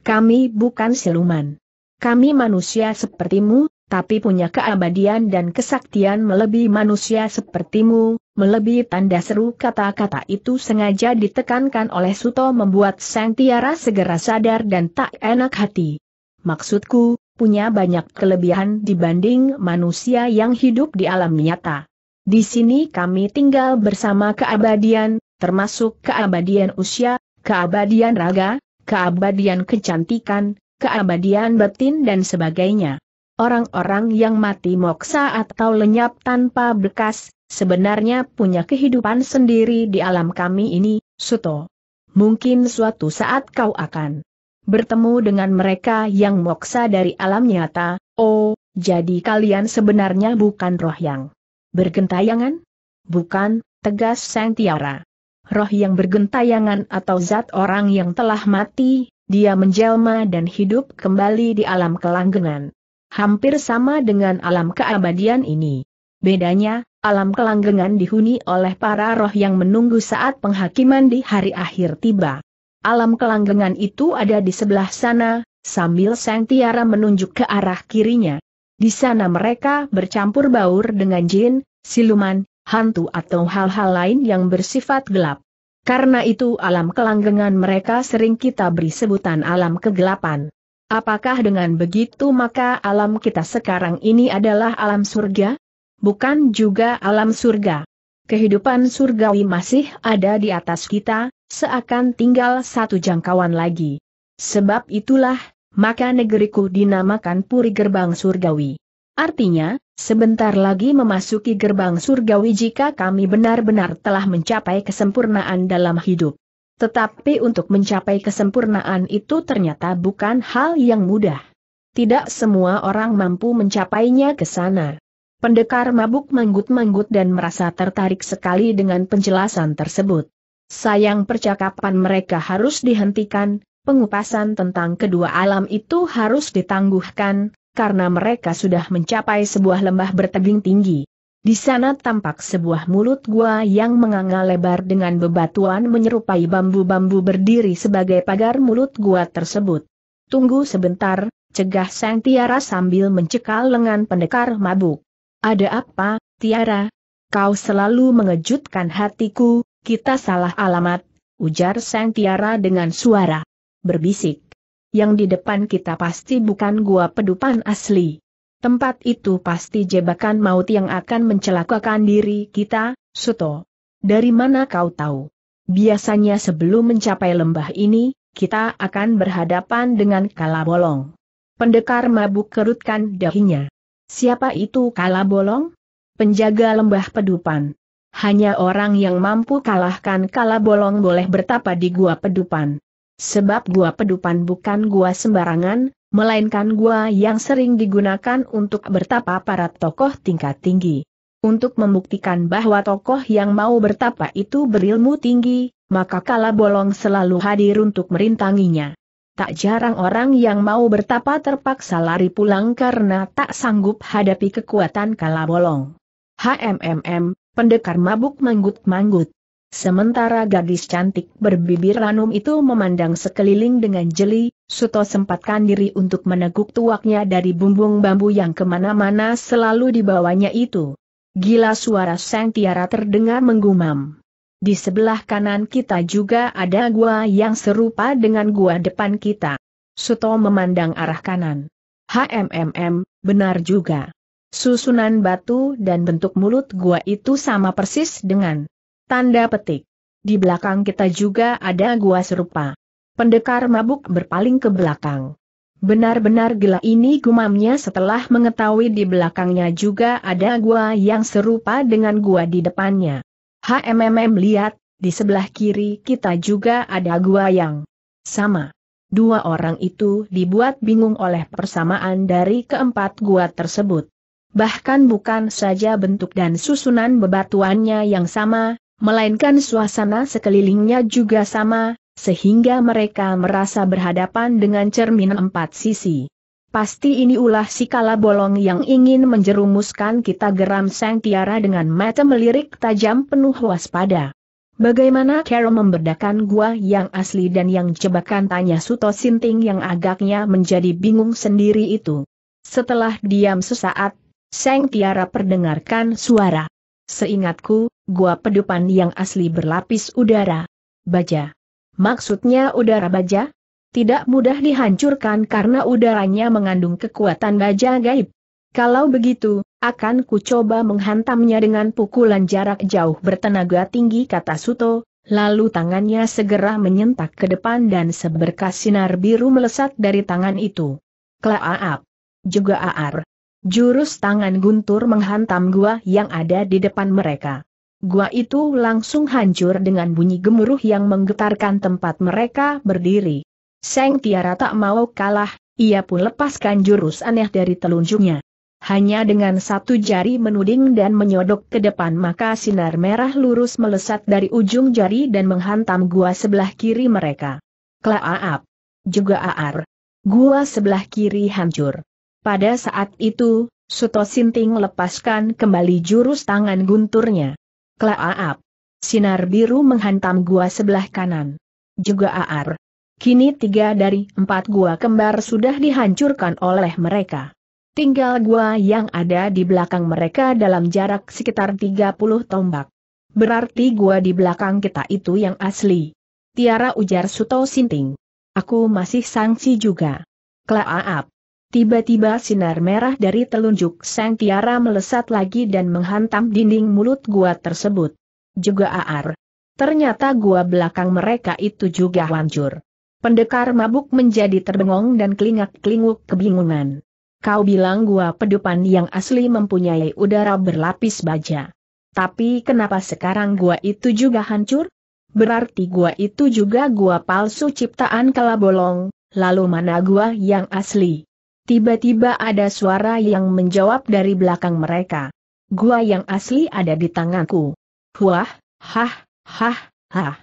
Kami bukan siluman. Kami manusia sepertimu, tapi punya keabadian dan kesaktian melebihi manusia sepertimu, melebihi tanda seru kata-kata itu sengaja ditekankan oleh Suto membuat Sang Tiara segera sadar dan tak enak hati. Maksudku, punya banyak kelebihan dibanding manusia yang hidup di alam nyata. Di sini kami tinggal bersama keabadian, termasuk keabadian usia, keabadian raga, keabadian kecantikan, keabadian betin dan sebagainya. Orang-orang yang mati moksa atau lenyap tanpa bekas, sebenarnya punya kehidupan sendiri di alam kami ini, Suto. Mungkin suatu saat kau akan bertemu dengan mereka yang moksa dari alam nyata, oh, jadi kalian sebenarnya bukan roh yang bergentayangan? Bukan, tegas Sang Tiara. Roh yang bergentayangan atau zat orang yang telah mati, dia menjelma dan hidup kembali di alam kelanggengan. Hampir sama dengan alam keabadian ini. Bedanya, alam kelanggengan dihuni oleh para roh yang menunggu saat penghakiman di hari akhir tiba. Alam kelanggengan itu ada di sebelah sana, sambil Sang Tiara menunjuk ke arah kirinya. Di sana mereka bercampur baur dengan jin, siluman, hantu atau hal-hal lain yang bersifat gelap. Karena itu alam kelanggengan mereka sering kita beri sebutan alam kegelapan. Apakah dengan begitu maka alam kita sekarang ini adalah alam surga? Bukan juga alam surga. Kehidupan surgawi masih ada di atas kita, seakan tinggal satu jangkauan lagi. Sebab itulah, maka negeriku dinamakan Puri Gerbang Surgawi. Artinya, Sebentar lagi memasuki gerbang surgawi jika kami benar-benar telah mencapai kesempurnaan dalam hidup. Tetapi untuk mencapai kesempurnaan itu ternyata bukan hal yang mudah. Tidak semua orang mampu mencapainya ke sana. Pendekar mabuk manggut-manggut dan merasa tertarik sekali dengan penjelasan tersebut. Sayang percakapan mereka harus dihentikan, pengupasan tentang kedua alam itu harus ditangguhkan, karena mereka sudah mencapai sebuah lembah berteging tinggi. Di sana tampak sebuah mulut gua yang menganga lebar dengan bebatuan menyerupai bambu-bambu berdiri sebagai pagar mulut gua tersebut. Tunggu sebentar, cegah Sang Tiara sambil mencekal lengan pendekar mabuk. Ada apa, Tiara? Kau selalu mengejutkan hatiku, kita salah alamat, ujar Sang Tiara dengan suara berbisik yang di depan kita pasti bukan gua pedupan asli. Tempat itu pasti jebakan maut yang akan mencelakakan diri kita, Suto. Dari mana kau tahu? Biasanya sebelum mencapai lembah ini, kita akan berhadapan dengan Kalabolong. Pendekar mabuk kerutkan dahinya. Siapa itu Kalabolong? Penjaga lembah pedupan. Hanya orang yang mampu kalahkan Kalabolong boleh bertapa di gua pedupan. Sebab gua pedupan bukan gua sembarangan, melainkan gua yang sering digunakan untuk bertapa para tokoh tingkat tinggi. Untuk membuktikan bahwa tokoh yang mau bertapa itu berilmu tinggi, maka kala bolong selalu hadir untuk merintanginya. Tak jarang orang yang mau bertapa terpaksa lari pulang karena tak sanggup hadapi kekuatan kala bolong. HMMM, pendekar mabuk manggut-manggut. Sementara gadis cantik berbibir ranum itu memandang sekeliling dengan jeli, Suto sempatkan diri untuk meneguk tuaknya dari bumbung bambu yang kemana-mana selalu dibawanya itu. Gila suara sang tiara terdengar menggumam. Di sebelah kanan kita juga ada gua yang serupa dengan gua depan kita. Suto memandang arah kanan. HMMM, benar juga. Susunan batu dan bentuk mulut gua itu sama persis dengan Tanda petik. Di belakang kita juga ada gua serupa. Pendekar mabuk berpaling ke belakang. Benar-benar gila ini gumamnya setelah mengetahui di belakangnya juga ada gua yang serupa dengan gua di depannya. HMMM lihat, di sebelah kiri kita juga ada gua yang sama. Dua orang itu dibuat bingung oleh persamaan dari keempat gua tersebut. Bahkan bukan saja bentuk dan susunan bebatuannya yang sama, melainkan suasana sekelilingnya juga sama, sehingga mereka merasa berhadapan dengan cermin empat sisi. Pasti ini ulah si kala bolong yang ingin menjerumuskan kita geram Sang Tiara dengan mata melirik tajam penuh waspada. Bagaimana Carol memberdakan gua yang asli dan yang jebakan tanya Suto Sinting yang agaknya menjadi bingung sendiri itu. Setelah diam sesaat, Seng Tiara perdengarkan suara. Seingatku, gua pedupan yang asli berlapis udara. Baja. Maksudnya udara baja? Tidak mudah dihancurkan karena udaranya mengandung kekuatan baja gaib. Kalau begitu, akan ku coba menghantamnya dengan pukulan jarak jauh bertenaga tinggi kata Suto, lalu tangannya segera menyentak ke depan dan seberkas sinar biru melesat dari tangan itu. Klaaap. Juga aar. Jurus tangan guntur menghantam gua yang ada di depan mereka gua itu langsung hancur dengan bunyi gemuruh yang menggetarkan tempat mereka berdiri. Seng Tiara tak mau kalah, ia pun lepaskan jurus aneh dari telunjuknya. Hanya dengan satu jari menuding dan menyodok ke depan maka sinar merah lurus melesat dari ujung jari dan menghantam gua sebelah kiri mereka. Klaaap. Juga aar. Gua sebelah kiri hancur. Pada saat itu, Suto Sinting lepaskan kembali jurus tangan gunturnya. Klaaap. Sinar biru menghantam gua sebelah kanan. Juga aar. Kini tiga dari empat gua kembar sudah dihancurkan oleh mereka. Tinggal gua yang ada di belakang mereka dalam jarak sekitar 30 tombak. Berarti gua di belakang kita itu yang asli. Tiara ujar Suto Sinting. Aku masih sangsi juga. Klaaap. Tiba-tiba sinar merah dari telunjuk sang tiara melesat lagi dan menghantam dinding mulut gua tersebut. Juga aar. Ternyata gua belakang mereka itu juga hancur. Pendekar mabuk menjadi terbengong dan kelingak-kelinguk kebingungan. Kau bilang gua pedupan yang asli mempunyai udara berlapis baja. Tapi kenapa sekarang gua itu juga hancur? Berarti gua itu juga gua palsu ciptaan kalabolong. lalu mana gua yang asli? Tiba-tiba ada suara yang menjawab dari belakang mereka. Gua yang asli ada di tanganku. Huah, hah, hah, hah.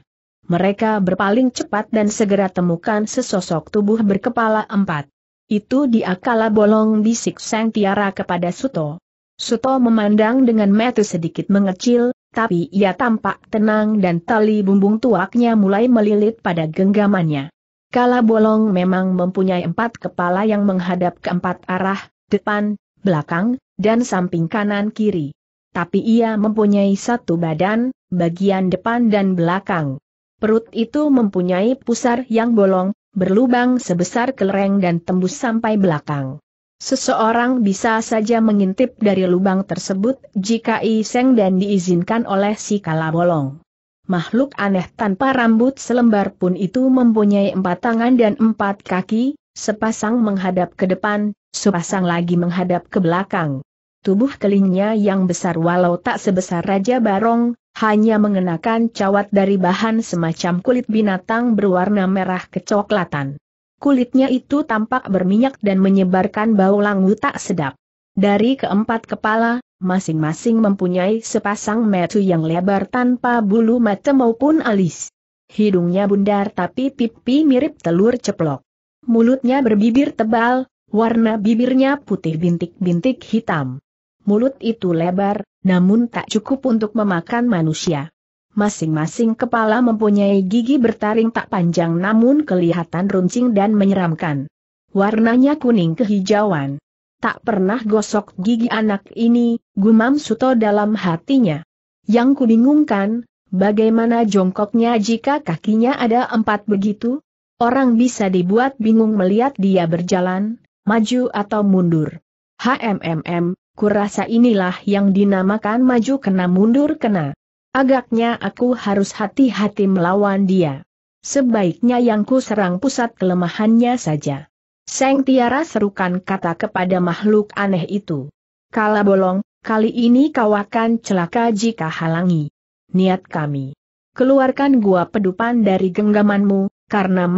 Mereka berpaling cepat dan segera temukan sesosok tubuh berkepala empat. Itu dia kala bolong bisik sang tiara kepada Suto. Suto memandang dengan mata sedikit mengecil, tapi ia tampak tenang dan tali bumbung tuaknya mulai melilit pada genggamannya. Kala bolong memang mempunyai empat kepala yang menghadap ke empat arah, depan, belakang, dan samping kanan kiri. Tapi ia mempunyai satu badan, bagian depan dan belakang. Perut itu mempunyai pusar yang bolong, berlubang sebesar kelereng dan tembus sampai belakang. Seseorang bisa saja mengintip dari lubang tersebut jika iseng dan diizinkan oleh si kala bolong. Makhluk aneh tanpa rambut selembar pun itu mempunyai empat tangan dan empat kaki, sepasang menghadap ke depan, sepasang lagi menghadap ke belakang. Tubuh kelingnya yang besar walau tak sebesar Raja Barong, hanya mengenakan cawat dari bahan semacam kulit binatang berwarna merah kecoklatan. Kulitnya itu tampak berminyak dan menyebarkan bau langu tak sedap. Dari keempat kepala, Masing-masing mempunyai sepasang metu yang lebar tanpa bulu mata maupun alis. Hidungnya bundar tapi pipi mirip telur ceplok. Mulutnya berbibir tebal, warna bibirnya putih bintik-bintik hitam. Mulut itu lebar, namun tak cukup untuk memakan manusia. Masing-masing kepala mempunyai gigi bertaring tak panjang namun kelihatan runcing dan menyeramkan. Warnanya kuning kehijauan tak pernah gosok gigi anak ini, gumam Suto dalam hatinya. Yang kubingungkan, bagaimana jongkoknya jika kakinya ada empat begitu? Orang bisa dibuat bingung melihat dia berjalan, maju atau mundur. HMMM, kurasa inilah yang dinamakan maju kena mundur kena. Agaknya aku harus hati-hati melawan dia. Sebaiknya yang ku serang pusat kelemahannya saja. Seng Tiara serukan kata kepada makhluk aneh itu. Kala bolong, kali ini kau akan celaka jika halangi. Niat kami. Keluarkan gua pedupan dari genggamanmu, karena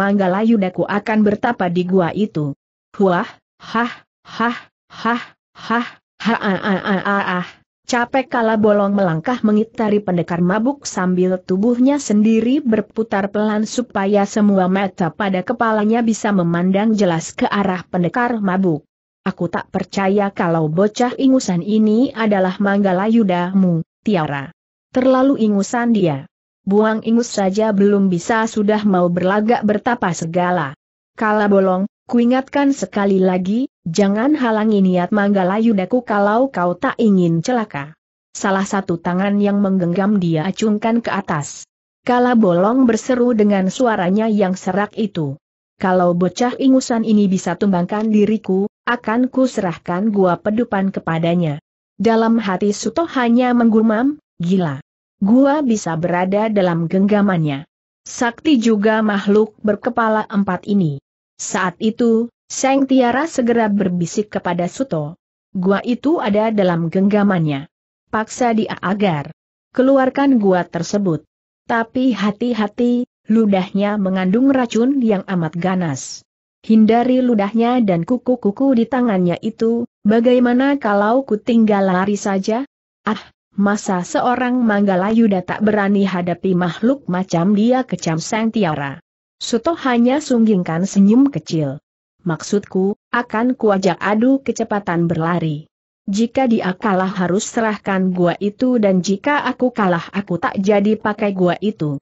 yudaku akan bertapa di gua itu. Huah, hah, hah, hah, hah, hah, hah, hah, hah, hah. Capek kala bolong melangkah mengitari pendekar mabuk sambil tubuhnya sendiri berputar pelan supaya semua mata pada kepalanya bisa memandang jelas ke arah pendekar mabuk. Aku tak percaya kalau bocah ingusan ini adalah manggala yudamu, Tiara. Terlalu ingusan dia. Buang ingus saja belum bisa sudah mau berlagak bertapa segala. Kala bolong, Kuingatkan sekali lagi, jangan halangi niat Manggala Yudaku kalau kau tak ingin celaka. Salah satu tangan yang menggenggam dia acungkan ke atas. Kala bolong berseru dengan suaranya yang serak itu. Kalau bocah ingusan ini bisa tumbangkan diriku, akan ku serahkan gua pedupan kepadanya. Dalam hati Suto hanya menggumam, gila. Gua bisa berada dalam genggamannya. Sakti juga makhluk berkepala empat ini. Saat itu, Seng Tiara segera berbisik kepada Suto. Gua itu ada dalam genggamannya. Paksa dia agar keluarkan gua tersebut. Tapi hati-hati, ludahnya mengandung racun yang amat ganas. Hindari ludahnya dan kuku-kuku di tangannya itu, bagaimana kalau ku tinggal lari saja? Ah, Masa seorang Manggalayuda tak berani hadapi makhluk macam dia kecam Seng tiara. Suto hanya sunggingkan senyum kecil. Maksudku, akan kuajak adu kecepatan berlari. Jika dia kalah harus serahkan gua itu dan jika aku kalah aku tak jadi pakai gua itu.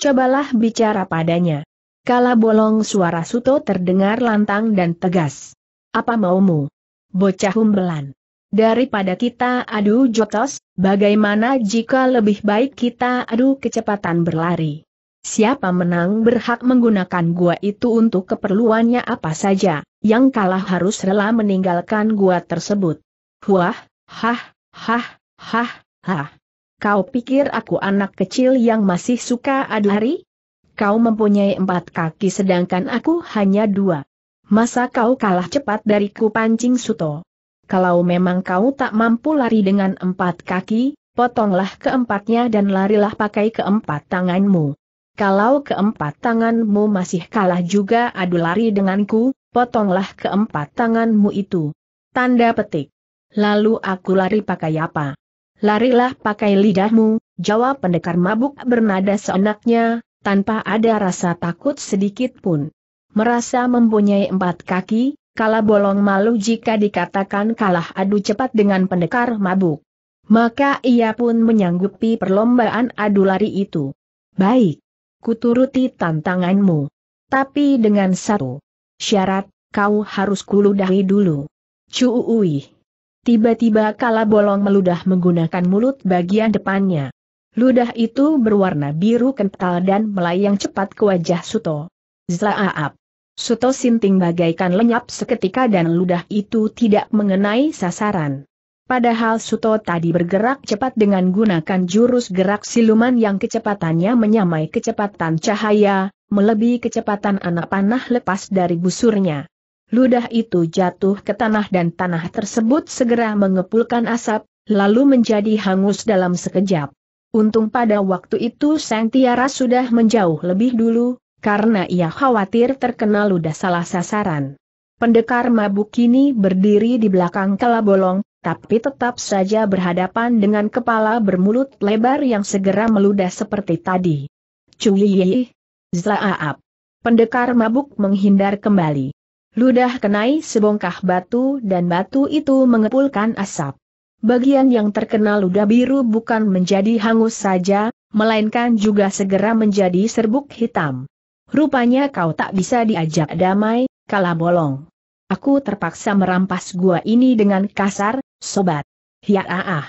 Cobalah bicara padanya. Kala bolong suara Suto terdengar lantang dan tegas. Apa maumu? Bocah humbelan. Daripada kita adu jotos, bagaimana jika lebih baik kita adu kecepatan berlari? Siapa menang berhak menggunakan gua itu untuk keperluannya apa saja, yang kalah harus rela meninggalkan gua tersebut. Wah, hah, hah, hah, hah. Kau pikir aku anak kecil yang masih suka adu hari? Kau mempunyai empat kaki sedangkan aku hanya dua. Masa kau kalah cepat dariku pancing suto? Kalau memang kau tak mampu lari dengan empat kaki, potonglah keempatnya dan larilah pakai keempat tanganmu. Kalau keempat tanganmu masih kalah juga adu lari denganku, potonglah keempat tanganmu itu. Tanda petik. Lalu aku lari pakai apa? Larilah pakai lidahmu, jawab pendekar mabuk bernada seenaknya, tanpa ada rasa takut sedikit pun. Merasa mempunyai empat kaki, kala bolong malu jika dikatakan kalah adu cepat dengan pendekar mabuk. Maka ia pun menyanggupi perlombaan adu lari itu. Baik, kuturuti tantanganmu. Tapi dengan satu syarat, kau harus kuludahi dulu. Cuuih. Tiba-tiba kala bolong meludah menggunakan mulut bagian depannya. Ludah itu berwarna biru kental dan melayang cepat ke wajah Suto. Zlaaap. Suto sinting bagaikan lenyap seketika dan ludah itu tidak mengenai sasaran. Padahal Suto tadi bergerak cepat dengan gunakan jurus gerak siluman yang kecepatannya menyamai kecepatan cahaya, melebihi kecepatan anak panah lepas dari busurnya. Ludah itu jatuh ke tanah dan tanah tersebut segera mengepulkan asap, lalu menjadi hangus dalam sekejap. Untung pada waktu itu Sang Tiara sudah menjauh lebih dulu, karena ia khawatir terkena ludah salah sasaran. Pendekar mabuk ini berdiri di belakang kelabolong, tapi tetap saja berhadapan dengan kepala bermulut lebar yang segera meludah seperti tadi. Yi, Zaaap. Pendekar mabuk menghindar kembali. Ludah kenai sebongkah batu dan batu itu mengepulkan asap. Bagian yang terkena ludah biru bukan menjadi hangus saja, melainkan juga segera menjadi serbuk hitam. Rupanya kau tak bisa diajak damai, kalah bolong. Aku terpaksa merampas gua ini dengan kasar, sobat. Ya ah, ah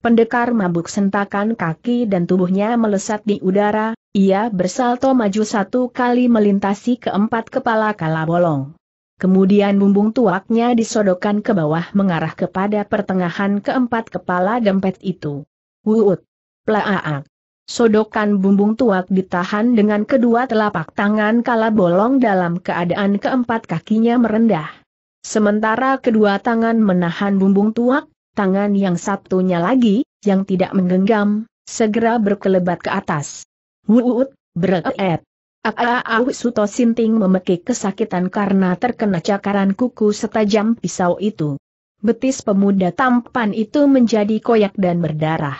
Pendekar mabuk sentakan kaki dan tubuhnya melesat di udara, ia bersalto maju satu kali melintasi keempat kepala kala bolong. Kemudian bumbung tuaknya disodokan ke bawah mengarah kepada pertengahan keempat kepala dempet itu. Wuut! Plaaak! Ah, ah. Sodokan bumbung tuak ditahan dengan kedua telapak tangan kala bolong dalam keadaan keempat kakinya merendah. Sementara kedua tangan menahan bumbung tuak, tangan yang satunya lagi, yang tidak menggenggam, segera berkelebat ke atas. Wuut, bereet. Aau Suto Sinting memekik kesakitan karena terkena cakaran kuku setajam pisau itu. Betis pemuda tampan itu menjadi koyak dan berdarah.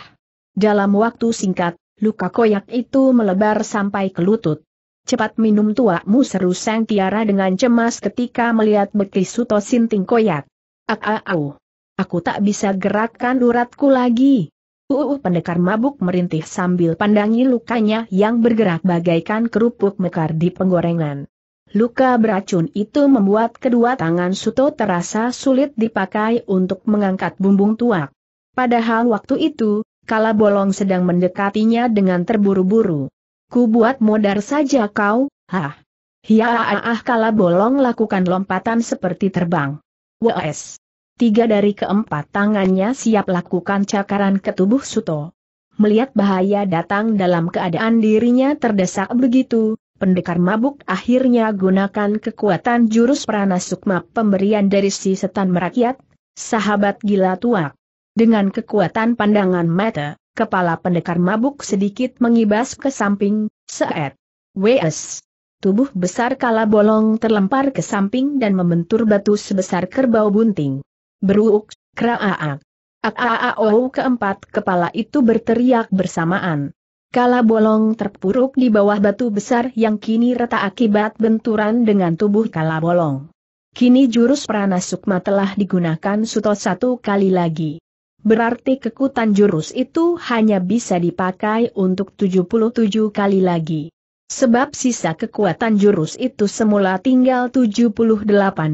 Dalam waktu singkat, luka koyak itu melebar sampai ke lutut. Cepat minum tuakmu seru Sang Tiara dengan cemas ketika melihat beki Suto Sinting koyak. Ak -a au. Aku tak bisa gerakkan uratku lagi. Uu uh, uh, pendekar mabuk merintih sambil pandangi lukanya yang bergerak bagaikan kerupuk mekar di penggorengan. Luka beracun itu membuat kedua tangan Suto terasa sulit dipakai untuk mengangkat bumbung tuak. Padahal waktu itu, kala bolong sedang mendekatinya dengan terburu-buru. Ku buat modar saja kau, hah. Hiya ah, ah kala bolong lakukan lompatan seperti terbang. Wes. Tiga dari keempat tangannya siap lakukan cakaran ke tubuh Suto. Melihat bahaya datang dalam keadaan dirinya terdesak begitu, pendekar mabuk akhirnya gunakan kekuatan jurus prana sukma pemberian dari si setan merakyat, sahabat gila tua, Dengan kekuatan pandangan mata, Kepala pendekar mabuk sedikit mengibas ke samping, seet. Wes. Tubuh besar kala bolong terlempar ke samping dan membentur batu sebesar kerbau bunting. Beruuk, kraaak. Aaao keempat kepala itu berteriak bersamaan. Kala bolong terpuruk di bawah batu besar yang kini reta akibat benturan dengan tubuh kala bolong. Kini jurus prana sukma telah digunakan suto satu kali lagi. Berarti kekutan jurus itu hanya bisa dipakai untuk 77 kali lagi. Sebab sisa kekuatan jurus itu semula tinggal 78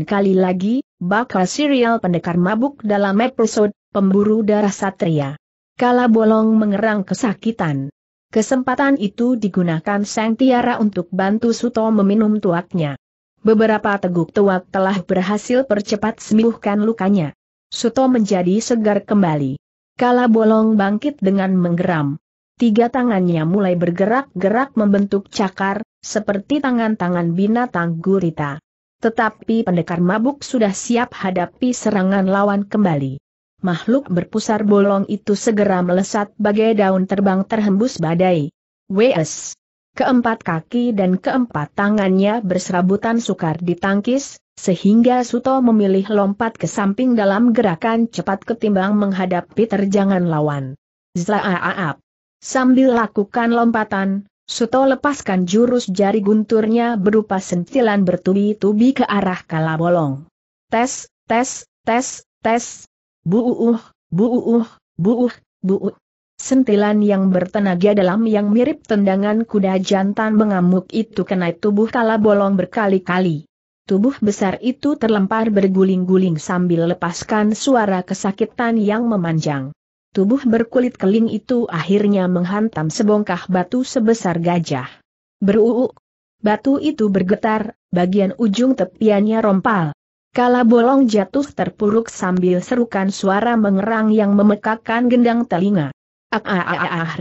kali lagi, bakal serial pendekar mabuk dalam episode Pemburu Darah Satria. Kala bolong mengerang kesakitan. Kesempatan itu digunakan Sang Tiara untuk bantu Suto meminum tuaknya. Beberapa teguk tuak telah berhasil percepat sembuhkan lukanya. Suto menjadi segar kembali. Kala bolong bangkit dengan menggeram. Tiga tangannya mulai bergerak-gerak membentuk cakar, seperti tangan-tangan binatang gurita. Tetapi pendekar mabuk sudah siap hadapi serangan lawan kembali. Makhluk berpusar bolong itu segera melesat bagai daun terbang terhembus badai. W.S. Keempat kaki dan keempat tangannya berserabutan sukar ditangkis, sehingga Suto memilih lompat ke samping dalam gerakan cepat ketimbang menghadapi terjangan lawan. Zlaaap. Sambil lakukan lompatan, Suto lepaskan jurus jari gunturnya berupa sentilan bertubi-tubi ke arah kalabolong. Tes, tes, tes, tes. Buuh, buuh, buuh, buuh. Sentilan yang bertenaga dalam yang mirip tendangan kuda jantan mengamuk itu kena tubuh Kalabolong berkali-kali. Tubuh besar itu terlempar berguling-guling sambil lepaskan suara kesakitan yang memanjang. Tubuh berkulit keling itu akhirnya menghantam sebongkah batu sebesar gajah. Beruuk. Batu itu bergetar, bagian ujung tepiannya rompal. Kala bolong jatuh terpuruk sambil serukan suara mengerang yang memekakan gendang telinga. Ah ah ah ah. ah.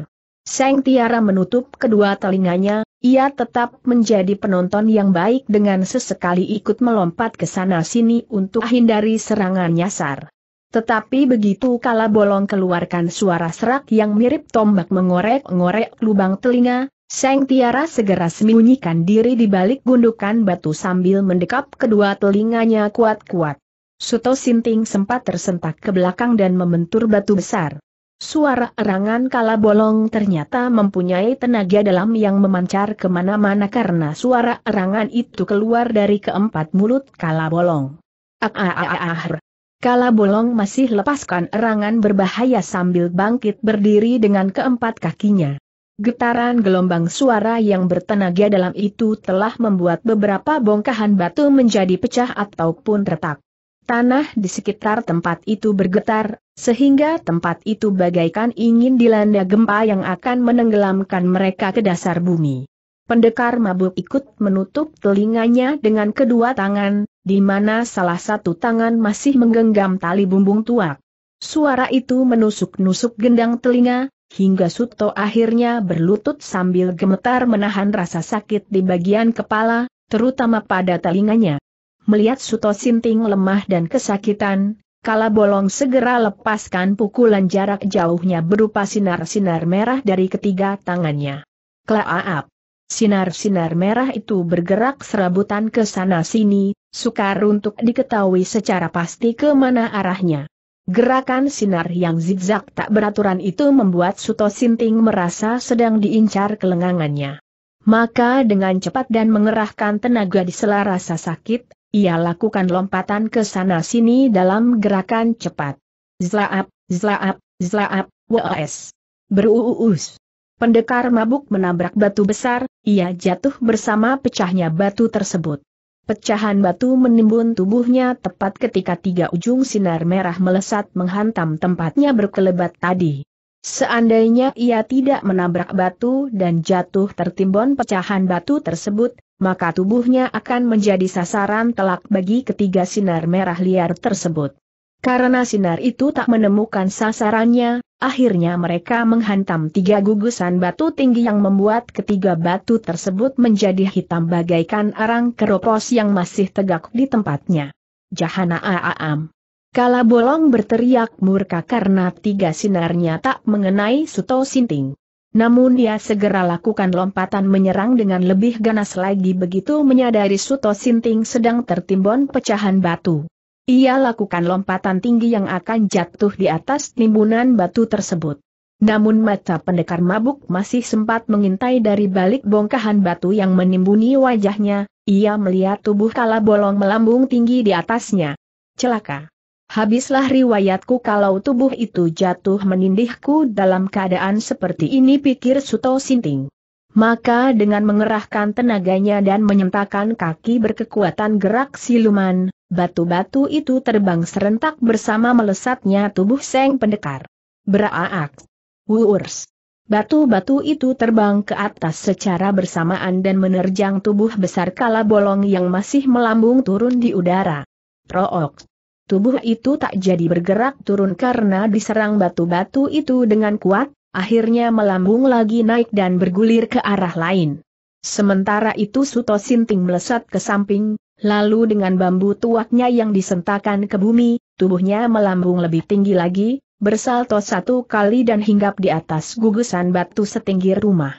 Seng Tiara menutup kedua telinganya, ia tetap menjadi penonton yang baik dengan sesekali ikut melompat ke sana-sini untuk hindari serangan nyasar. Tetapi begitu kala bolong keluarkan suara serak yang mirip tombak mengorek-ngorek lubang telinga, Seng Tiara segera sembunyikan diri di balik gundukan batu sambil mendekap kedua telinganya kuat-kuat. Suto Sinting sempat tersentak ke belakang dan membentur batu besar. Suara erangan kala bolong ternyata mempunyai tenaga dalam yang memancar kemana-mana karena suara erangan itu keluar dari keempat mulut kala bolong. Ah, ah, ah, ah, Kala bolong masih lepaskan erangan berbahaya sambil bangkit berdiri dengan keempat kakinya. Getaran gelombang suara yang bertenaga dalam itu telah membuat beberapa bongkahan batu menjadi pecah ataupun retak. Tanah di sekitar tempat itu bergetar, sehingga tempat itu bagaikan ingin dilanda gempa yang akan menenggelamkan mereka ke dasar bumi. Pendekar mabuk ikut menutup telinganya dengan kedua tangan, di mana salah satu tangan masih menggenggam tali bumbung tuak. Suara itu menusuk-nusuk gendang telinga, hingga Suto akhirnya berlutut sambil gemetar menahan rasa sakit di bagian kepala, terutama pada telinganya. Melihat Suto Sinting lemah dan kesakitan, Kala Bolong segera lepaskan pukulan jarak jauhnya berupa sinar-sinar merah dari ketiga tangannya. Klaaap! Sinar-sinar merah itu bergerak serabutan ke sana-sini, sukar untuk diketahui secara pasti ke mana arahnya. Gerakan sinar yang zigzag tak beraturan itu membuat Suto Sinting merasa sedang diincar kelengangannya. Maka dengan cepat dan mengerahkan tenaga di sela rasa sakit, ia lakukan lompatan ke sana-sini dalam gerakan cepat. Zlaap, zlaap, zlaap, waes. Beruus. Pendekar mabuk menabrak batu besar, ia jatuh bersama pecahnya batu tersebut. Pecahan batu menimbun tubuhnya tepat ketika tiga ujung sinar merah melesat menghantam tempatnya berkelebat tadi. Seandainya ia tidak menabrak batu dan jatuh tertimbun pecahan batu tersebut, maka tubuhnya akan menjadi sasaran telak bagi ketiga sinar merah liar tersebut. Karena sinar itu tak menemukan sasarannya, akhirnya mereka menghantam tiga gugusan batu tinggi yang membuat ketiga batu tersebut menjadi hitam bagaikan arang keropos yang masih tegak di tempatnya. Jahana Aam. Kala bolong berteriak murka karena tiga sinarnya tak mengenai Suto Sinting. Namun ia segera lakukan lompatan menyerang dengan lebih ganas lagi begitu menyadari Suto Sinting sedang tertimbun pecahan batu. Ia lakukan lompatan tinggi yang akan jatuh di atas timbunan batu tersebut. Namun mata pendekar mabuk masih sempat mengintai dari balik bongkahan batu yang menimbuni wajahnya, ia melihat tubuh kala bolong melambung tinggi di atasnya. Celaka! habislah riwayatku kalau tubuh itu jatuh menindihku dalam keadaan seperti ini pikir Suto Sinting. Maka dengan mengerahkan tenaganya dan menyentakan kaki berkekuatan gerak siluman, batu-batu itu terbang serentak bersama melesatnya tubuh Seng Pendekar. Beraak! wurs, Batu-batu itu terbang ke atas secara bersamaan dan menerjang tubuh besar kala bolong yang masih melambung turun di udara. Prook. Tubuh itu tak jadi bergerak turun karena diserang batu-batu itu dengan kuat, akhirnya melambung lagi naik dan bergulir ke arah lain. Sementara itu Suto Sinting melesat ke samping, lalu dengan bambu tuaknya yang disentakan ke bumi, tubuhnya melambung lebih tinggi lagi, bersalto satu kali dan hinggap di atas gugusan batu setinggi rumah.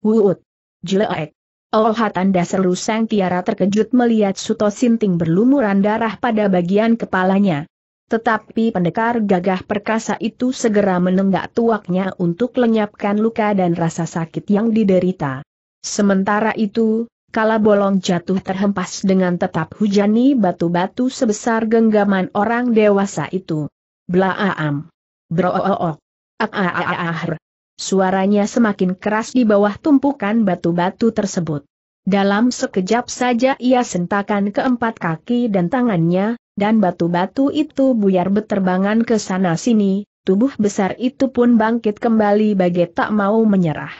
Wuut! Jelek! Oh tanda seru Sang Tiara terkejut melihat Suto Sinting berlumuran darah pada bagian kepalanya. Tetapi pendekar gagah perkasa itu segera menenggak tuaknya untuk lenyapkan luka dan rasa sakit yang diderita. Sementara itu, kala bolong jatuh terhempas dengan tetap hujani batu-batu sebesar genggaman orang dewasa itu. Blaaam. Broook. Aaaaar. Suaranya semakin keras di bawah tumpukan batu-batu tersebut. Dalam sekejap saja ia sentakan keempat kaki dan tangannya, dan batu-batu itu buyar beterbangan ke sana-sini, tubuh besar itu pun bangkit kembali bagai tak mau menyerah.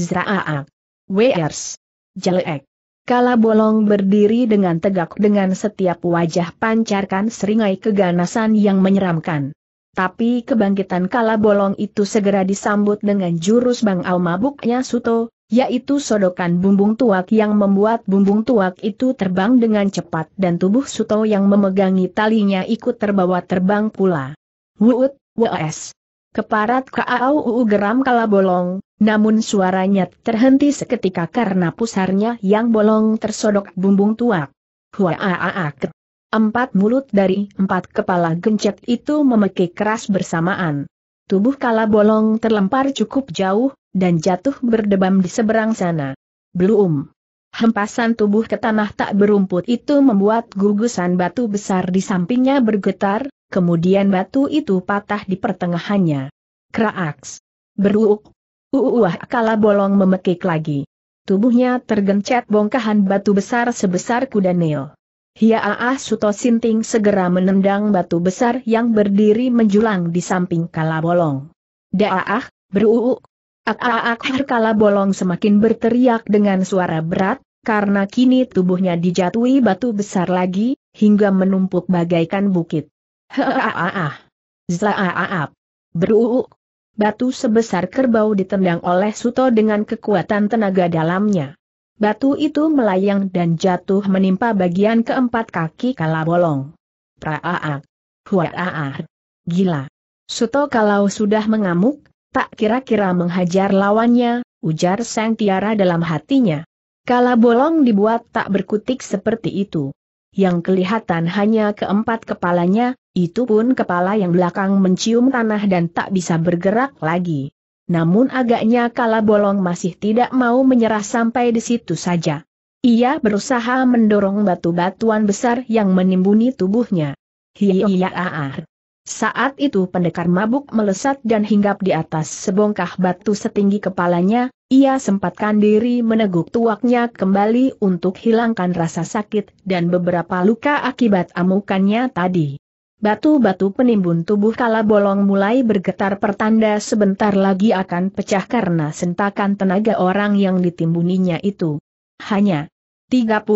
Zraaak. Weers, Jelek. Kala bolong berdiri dengan tegak dengan setiap wajah pancarkan seringai keganasan yang menyeramkan. Tapi kebangkitan kala bolong itu segera disambut dengan jurus Bang Au mabuknya Suto, yaitu sodokan bumbung tuak yang membuat bumbung tuak itu terbang dengan cepat dan tubuh Suto yang memegangi talinya ikut terbawa terbang pula. Wuut, WS. Keparat kaauu geram kala bolong, namun suaranya terhenti seketika karena pusarnya yang bolong tersodok bumbung tuak. Huaaaaket. Empat mulut dari empat kepala gencet itu memekik keras bersamaan. Tubuh kala bolong terlempar cukup jauh, dan jatuh berdebam di seberang sana. Belum. Hempasan tubuh ke tanah tak berumput itu membuat gugusan batu besar di sampingnya bergetar, kemudian batu itu patah di pertengahannya. Kraaks. Beruuk. Uuuh kala bolong memekik lagi. Tubuhnya tergencet bongkahan batu besar sebesar kuda nil. Hiaa Suto Sinting segera menendang batu besar yang berdiri menjulang di samping Kalabolong. Daah, beruuk. ak har Kalabolong semakin berteriak dengan suara berat, karena kini tubuhnya dijatuhi batu besar lagi, hingga menumpuk bagaikan bukit. Haaah. Zaaap. Beruuk. Batu sebesar kerbau ditendang oleh Suto dengan kekuatan tenaga dalamnya. Batu itu melayang dan jatuh menimpa bagian keempat kaki Kalabolong. bolong. Praaak. Huaaah. Gila. Suto kalau sudah mengamuk, tak kira-kira menghajar lawannya, ujar Sang Tiara dalam hatinya. Kalabolong dibuat tak berkutik seperti itu. Yang kelihatan hanya keempat kepalanya, itu pun kepala yang belakang mencium tanah dan tak bisa bergerak lagi namun agaknya kala bolong masih tidak mau menyerah sampai di situ saja. Ia berusaha mendorong batu-batuan besar yang menimbuni tubuhnya. Hiyaah. Ah. Saat itu pendekar mabuk melesat dan hinggap di atas sebongkah batu setinggi kepalanya, ia sempatkan diri meneguk tuaknya kembali untuk hilangkan rasa sakit dan beberapa luka akibat amukannya tadi. Batu-batu penimbun tubuh kala bolong mulai bergetar pertanda sebentar lagi akan pecah karena sentakan tenaga orang yang ditimbuninya itu. Hanya 38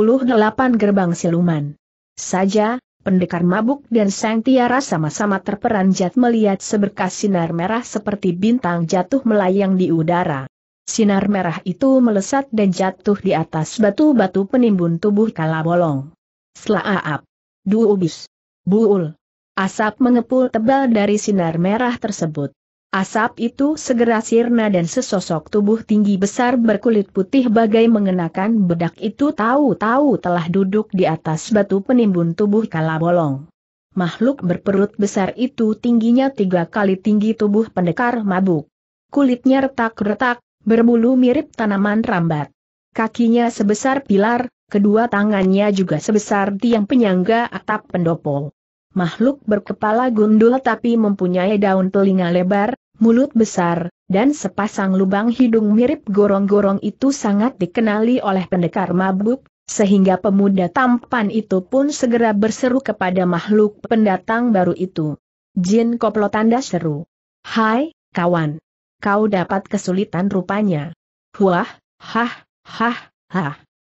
gerbang siluman. Saja, pendekar mabuk dan sang tiara sama-sama terperanjat melihat seberkas sinar merah seperti bintang jatuh melayang di udara. Sinar merah itu melesat dan jatuh di atas batu-batu penimbun tubuh kala bolong. Selaap. Duubis. Buul. Asap mengepul tebal dari sinar merah tersebut. Asap itu segera sirna dan sesosok tubuh tinggi besar berkulit putih bagai mengenakan bedak itu tahu-tahu telah duduk di atas batu penimbun tubuh kalabolong. Makhluk berperut besar itu tingginya tiga kali tinggi tubuh pendekar mabuk. Kulitnya retak-retak, berbulu mirip tanaman rambat. Kakinya sebesar pilar, kedua tangannya juga sebesar tiang penyangga atap pendopo makhluk berkepala gundul tapi mempunyai daun telinga lebar, mulut besar, dan sepasang lubang hidung mirip gorong-gorong itu sangat dikenali oleh pendekar mabuk, sehingga pemuda tampan itu pun segera berseru kepada makhluk pendatang baru itu. Jin koplo tanda seru. Hai, kawan. Kau dapat kesulitan rupanya. Huah, hah, hah, hah.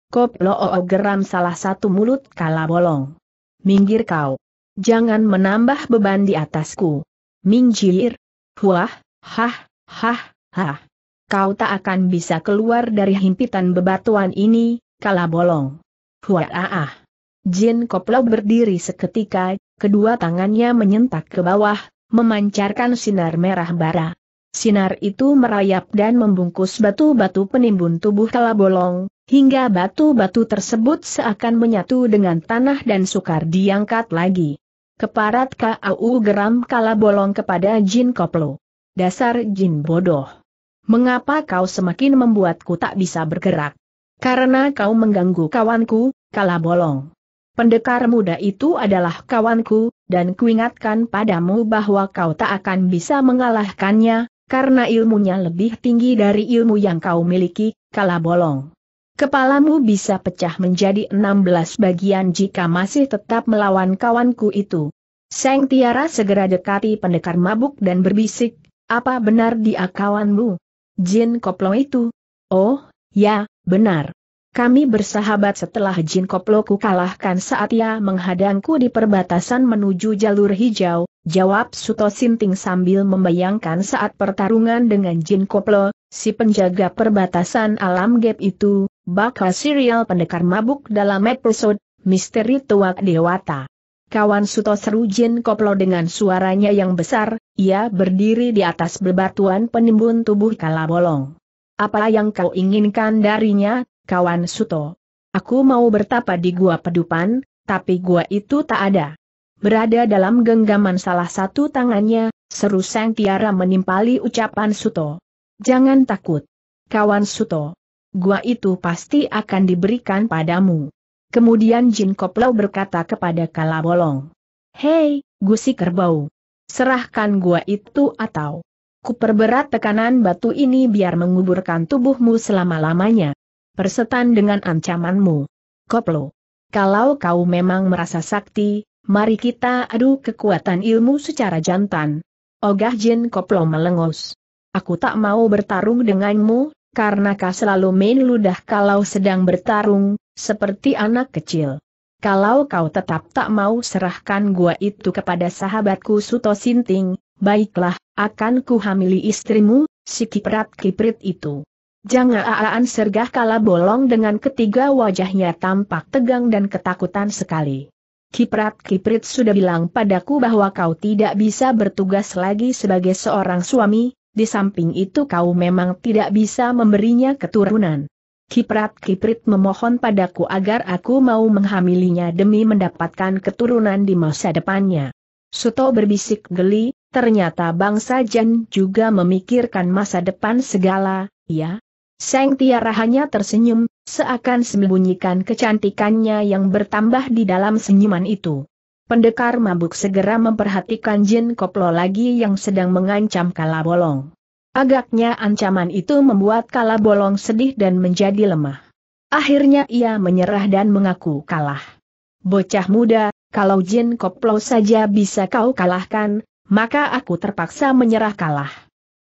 Koplo oo geram salah satu mulut kala bolong. Minggir kau jangan menambah beban di atasku. Mingjir, huah, hah, hah, hah. Kau tak akan bisa keluar dari himpitan bebatuan ini, kala bolong. Huah ah ah. Jin Koplo berdiri seketika, kedua tangannya menyentak ke bawah, memancarkan sinar merah bara. Sinar itu merayap dan membungkus batu-batu penimbun tubuh Kalabolong, hingga batu-batu tersebut seakan menyatu dengan tanah dan sukar diangkat lagi. Keparat kau geram kala bolong kepada Jin Koplo. Dasar Jin bodoh. Mengapa kau semakin membuatku tak bisa bergerak? Karena kau mengganggu kawanku, kala bolong. Pendekar muda itu adalah kawanku, dan kuingatkan padamu bahwa kau tak akan bisa mengalahkannya, karena ilmunya lebih tinggi dari ilmu yang kau miliki, kala bolong. Kepalamu bisa pecah menjadi 16 bagian jika masih tetap melawan kawanku itu. Seng Tiara segera dekati pendekar mabuk dan berbisik, apa benar dia kawanmu? Jin Koplo itu? Oh, ya, benar. Kami bersahabat setelah Jin Koploku kalahkan saat ia menghadangku di perbatasan menuju jalur hijau, jawab Suto Sinting sambil membayangkan saat pertarungan dengan Jin Koplo, si penjaga perbatasan alam gap itu, bakal serial pendekar mabuk dalam episode Misteri Tuak Dewata. Kawan Suto seru Jin Koplo dengan suaranya yang besar, ia berdiri di atas bebatuan penimbun tubuh kalabolong. Apa yang kau inginkan darinya, kawan Suto? Aku mau bertapa di gua pedupan, tapi gua itu tak ada. Berada dalam genggaman salah satu tangannya, seru Sang Tiara menimpali ucapan Suto. Jangan takut. Kawan Suto, gua itu pasti akan diberikan padamu. Kemudian Jin Koplau berkata kepada Kalabolong. Hei, gusi kerbau. Serahkan gua itu atau kuperberat tekanan batu ini biar menguburkan tubuhmu selama-lamanya. Persetan dengan ancamanmu. Koplo. Kalau kau memang merasa sakti, mari kita adu kekuatan ilmu secara jantan. Ogah Jin Koplo melengos. Aku tak mau bertarung denganmu, karena kau selalu main ludah kalau sedang bertarung, seperti anak kecil. Kalau kau tetap tak mau serahkan gua itu kepada sahabatku Suto Sinting, baiklah, akan kuhamili istrimu, si kiprat kiprit itu. Jangan aaan sergah kala bolong dengan ketiga wajahnya tampak tegang dan ketakutan sekali. Kiprat Kiprit sudah bilang padaku bahwa kau tidak bisa bertugas lagi sebagai seorang suami, di samping itu kau memang tidak bisa memberinya keturunan. Kiprat-kiprit memohon padaku agar aku mau menghamilinya demi mendapatkan keturunan di masa depannya. Suto berbisik geli, ternyata bangsa jen juga memikirkan masa depan segala, ya. Seng Tiara hanya tersenyum, seakan sembunyikan kecantikannya yang bertambah di dalam senyuman itu. Pendekar mabuk segera memperhatikan Jin Koplo lagi yang sedang mengancam Kalabolong. Agaknya ancaman itu membuat Kalabolong sedih dan menjadi lemah. Akhirnya ia menyerah dan mengaku kalah. Bocah muda, kalau Jin Koplo saja bisa kau kalahkan, maka aku terpaksa menyerah kalah.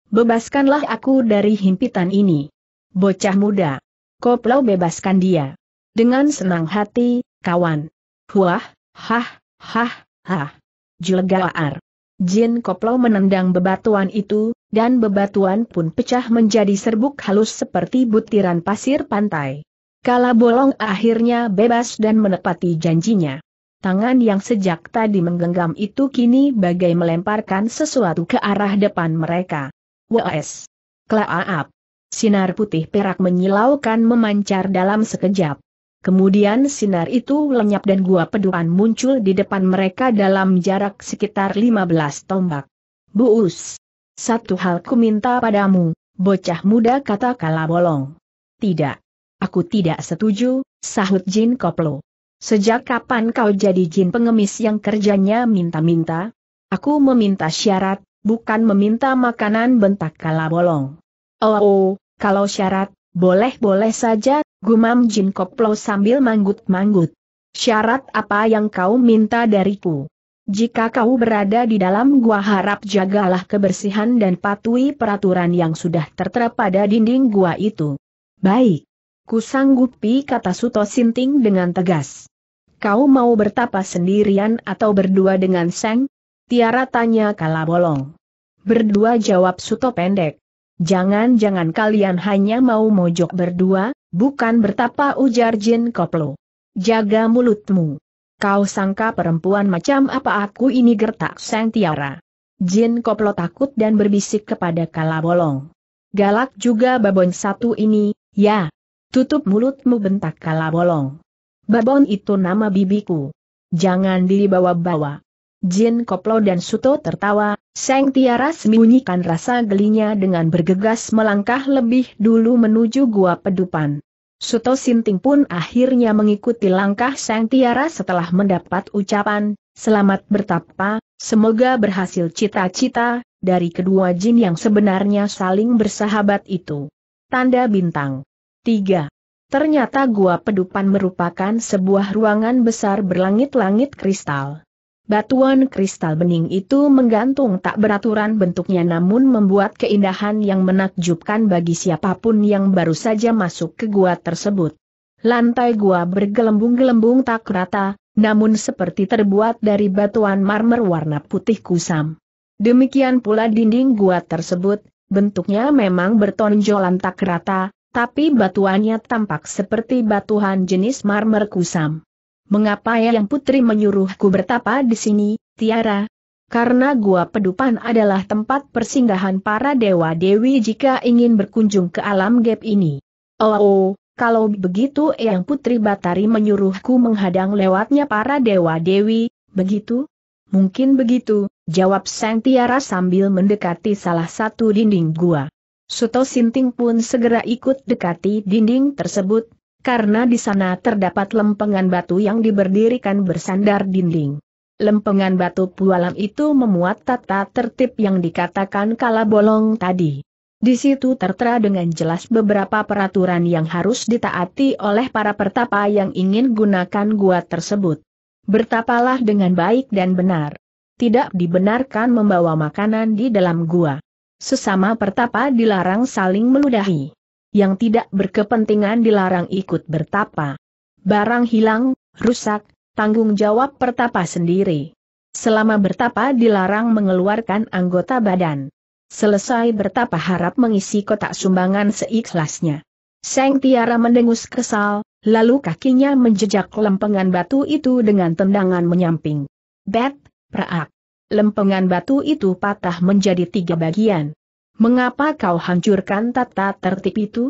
Bebaskanlah aku dari himpitan ini. Bocah muda. Koplo bebaskan dia. Dengan senang hati, kawan. Huah, hah, Hah, hah. Julegaar. Jin Koplo menendang bebatuan itu, dan bebatuan pun pecah menjadi serbuk halus seperti butiran pasir pantai. Kala bolong akhirnya bebas dan menepati janjinya. Tangan yang sejak tadi menggenggam itu kini bagai melemparkan sesuatu ke arah depan mereka. Wes. Klaaap. Sinar putih perak menyilaukan memancar dalam sekejap. Kemudian sinar itu lenyap dan gua peduan muncul di depan mereka dalam jarak sekitar 15 tombak. Buus. Satu hal ku minta padamu, bocah muda kata kala bolong. Tidak. Aku tidak setuju, sahut Jin Koplo. Sejak kapan kau jadi jin pengemis yang kerjanya minta-minta? Aku meminta syarat, bukan meminta makanan bentak kala bolong. Oh, oh kalau syarat, boleh-boleh saja Gumam Jin Koplo sambil manggut-manggut. Syarat apa yang kau minta dariku? Jika kau berada di dalam gua harap jagalah kebersihan dan patuhi peraturan yang sudah tertera pada dinding gua itu. Baik. Kusanggupi kata Suto Sinting dengan tegas. Kau mau bertapa sendirian atau berdua dengan Seng? Tiara tanya kala bolong. Berdua jawab Suto pendek. Jangan-jangan kalian hanya mau mojok berdua? Bukan bertapa ujar Jin Koplo. Jaga mulutmu. Kau sangka perempuan macam apa aku ini gertak sang tiara. Jin Koplo takut dan berbisik kepada Kalabolong. Galak juga babon satu ini, ya. Tutup mulutmu bentak Kalabolong. Babon itu nama bibiku. Jangan dibawa-bawa. Jin Koplo dan Suto tertawa, Seng Tiara sembunyikan rasa gelinya dengan bergegas melangkah lebih dulu menuju gua pedupan. Suto Sinting pun akhirnya mengikuti langkah Seng Tiara setelah mendapat ucapan, selamat bertapa, semoga berhasil cita-cita, dari kedua jin yang sebenarnya saling bersahabat itu. Tanda Bintang 3. Ternyata gua pedupan merupakan sebuah ruangan besar berlangit-langit kristal. Batuan kristal bening itu menggantung tak beraturan bentuknya namun membuat keindahan yang menakjubkan bagi siapapun yang baru saja masuk ke gua tersebut. Lantai gua bergelembung-gelembung tak rata, namun seperti terbuat dari batuan marmer warna putih kusam. Demikian pula dinding gua tersebut, bentuknya memang bertonjolan tak rata, tapi batuannya tampak seperti batuan jenis marmer kusam. Mengapa yang putri menyuruhku bertapa di sini, Tiara? Karena gua pedupan adalah tempat persinggahan para dewa-dewi jika ingin berkunjung ke alam gap ini. Oh, oh kalau begitu yang putri Batari menyuruhku menghadang lewatnya para dewa-dewi, begitu? Mungkin begitu, jawab Sang Tiara sambil mendekati salah satu dinding gua. Suto Sinting pun segera ikut dekati dinding tersebut, karena di sana terdapat lempengan batu yang diberdirikan bersandar dinding. Lempengan batu pualam itu memuat tata tertib yang dikatakan kala bolong tadi. Di situ tertera dengan jelas beberapa peraturan yang harus ditaati oleh para pertapa yang ingin gunakan gua tersebut. Bertapalah dengan baik dan benar. Tidak dibenarkan membawa makanan di dalam gua. Sesama pertapa dilarang saling meludahi yang tidak berkepentingan dilarang ikut bertapa. Barang hilang, rusak, tanggung jawab pertapa sendiri. Selama bertapa dilarang mengeluarkan anggota badan. Selesai bertapa harap mengisi kotak sumbangan seikhlasnya. Seng Tiara mendengus kesal, lalu kakinya menjejak lempengan batu itu dengan tendangan menyamping. Bet, praak. Lempengan batu itu patah menjadi tiga bagian. Mengapa kau hancurkan tata tertib itu?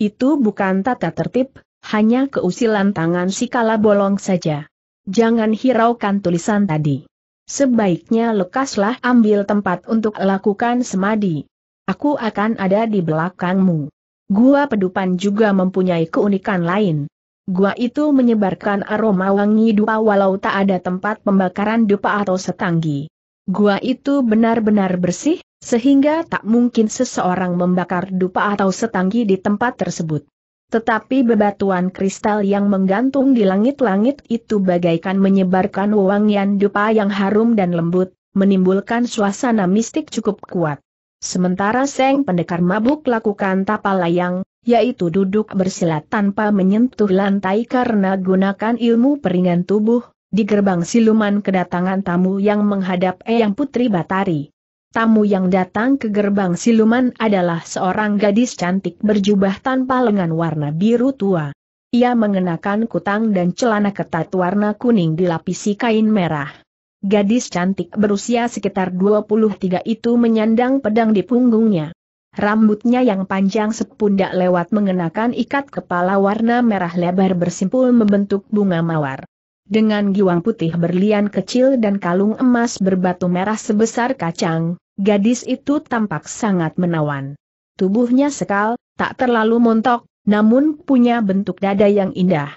Itu bukan tata tertib, hanya keusilan tangan si kala bolong saja. Jangan hiraukan tulisan tadi. Sebaiknya lekaslah ambil tempat untuk lakukan semadi. Aku akan ada di belakangmu. Gua pedupan juga mempunyai keunikan lain. Gua itu menyebarkan aroma wangi dupa walau tak ada tempat pembakaran dupa atau setanggi. Gua itu benar-benar bersih, sehingga tak mungkin seseorang membakar dupa atau setanggi di tempat tersebut. Tetapi bebatuan kristal yang menggantung di langit-langit itu bagaikan menyebarkan wewangian dupa yang harum dan lembut, menimbulkan suasana mistik cukup kuat. Sementara Seng Pendekar mabuk lakukan tapal layang, yaitu duduk bersilat tanpa menyentuh lantai karena gunakan ilmu peringan tubuh, di gerbang siluman kedatangan tamu yang menghadap Eyang Putri Batari. Tamu yang datang ke gerbang siluman adalah seorang gadis cantik berjubah tanpa lengan warna biru tua. Ia mengenakan kutang dan celana ketat warna kuning dilapisi kain merah. Gadis cantik berusia sekitar 23 itu menyandang pedang di punggungnya. Rambutnya yang panjang sepundak lewat mengenakan ikat kepala warna merah lebar bersimpul membentuk bunga mawar dengan giwang putih berlian kecil dan kalung emas berbatu merah sebesar kacang, gadis itu tampak sangat menawan. Tubuhnya sekal, tak terlalu montok, namun punya bentuk dada yang indah.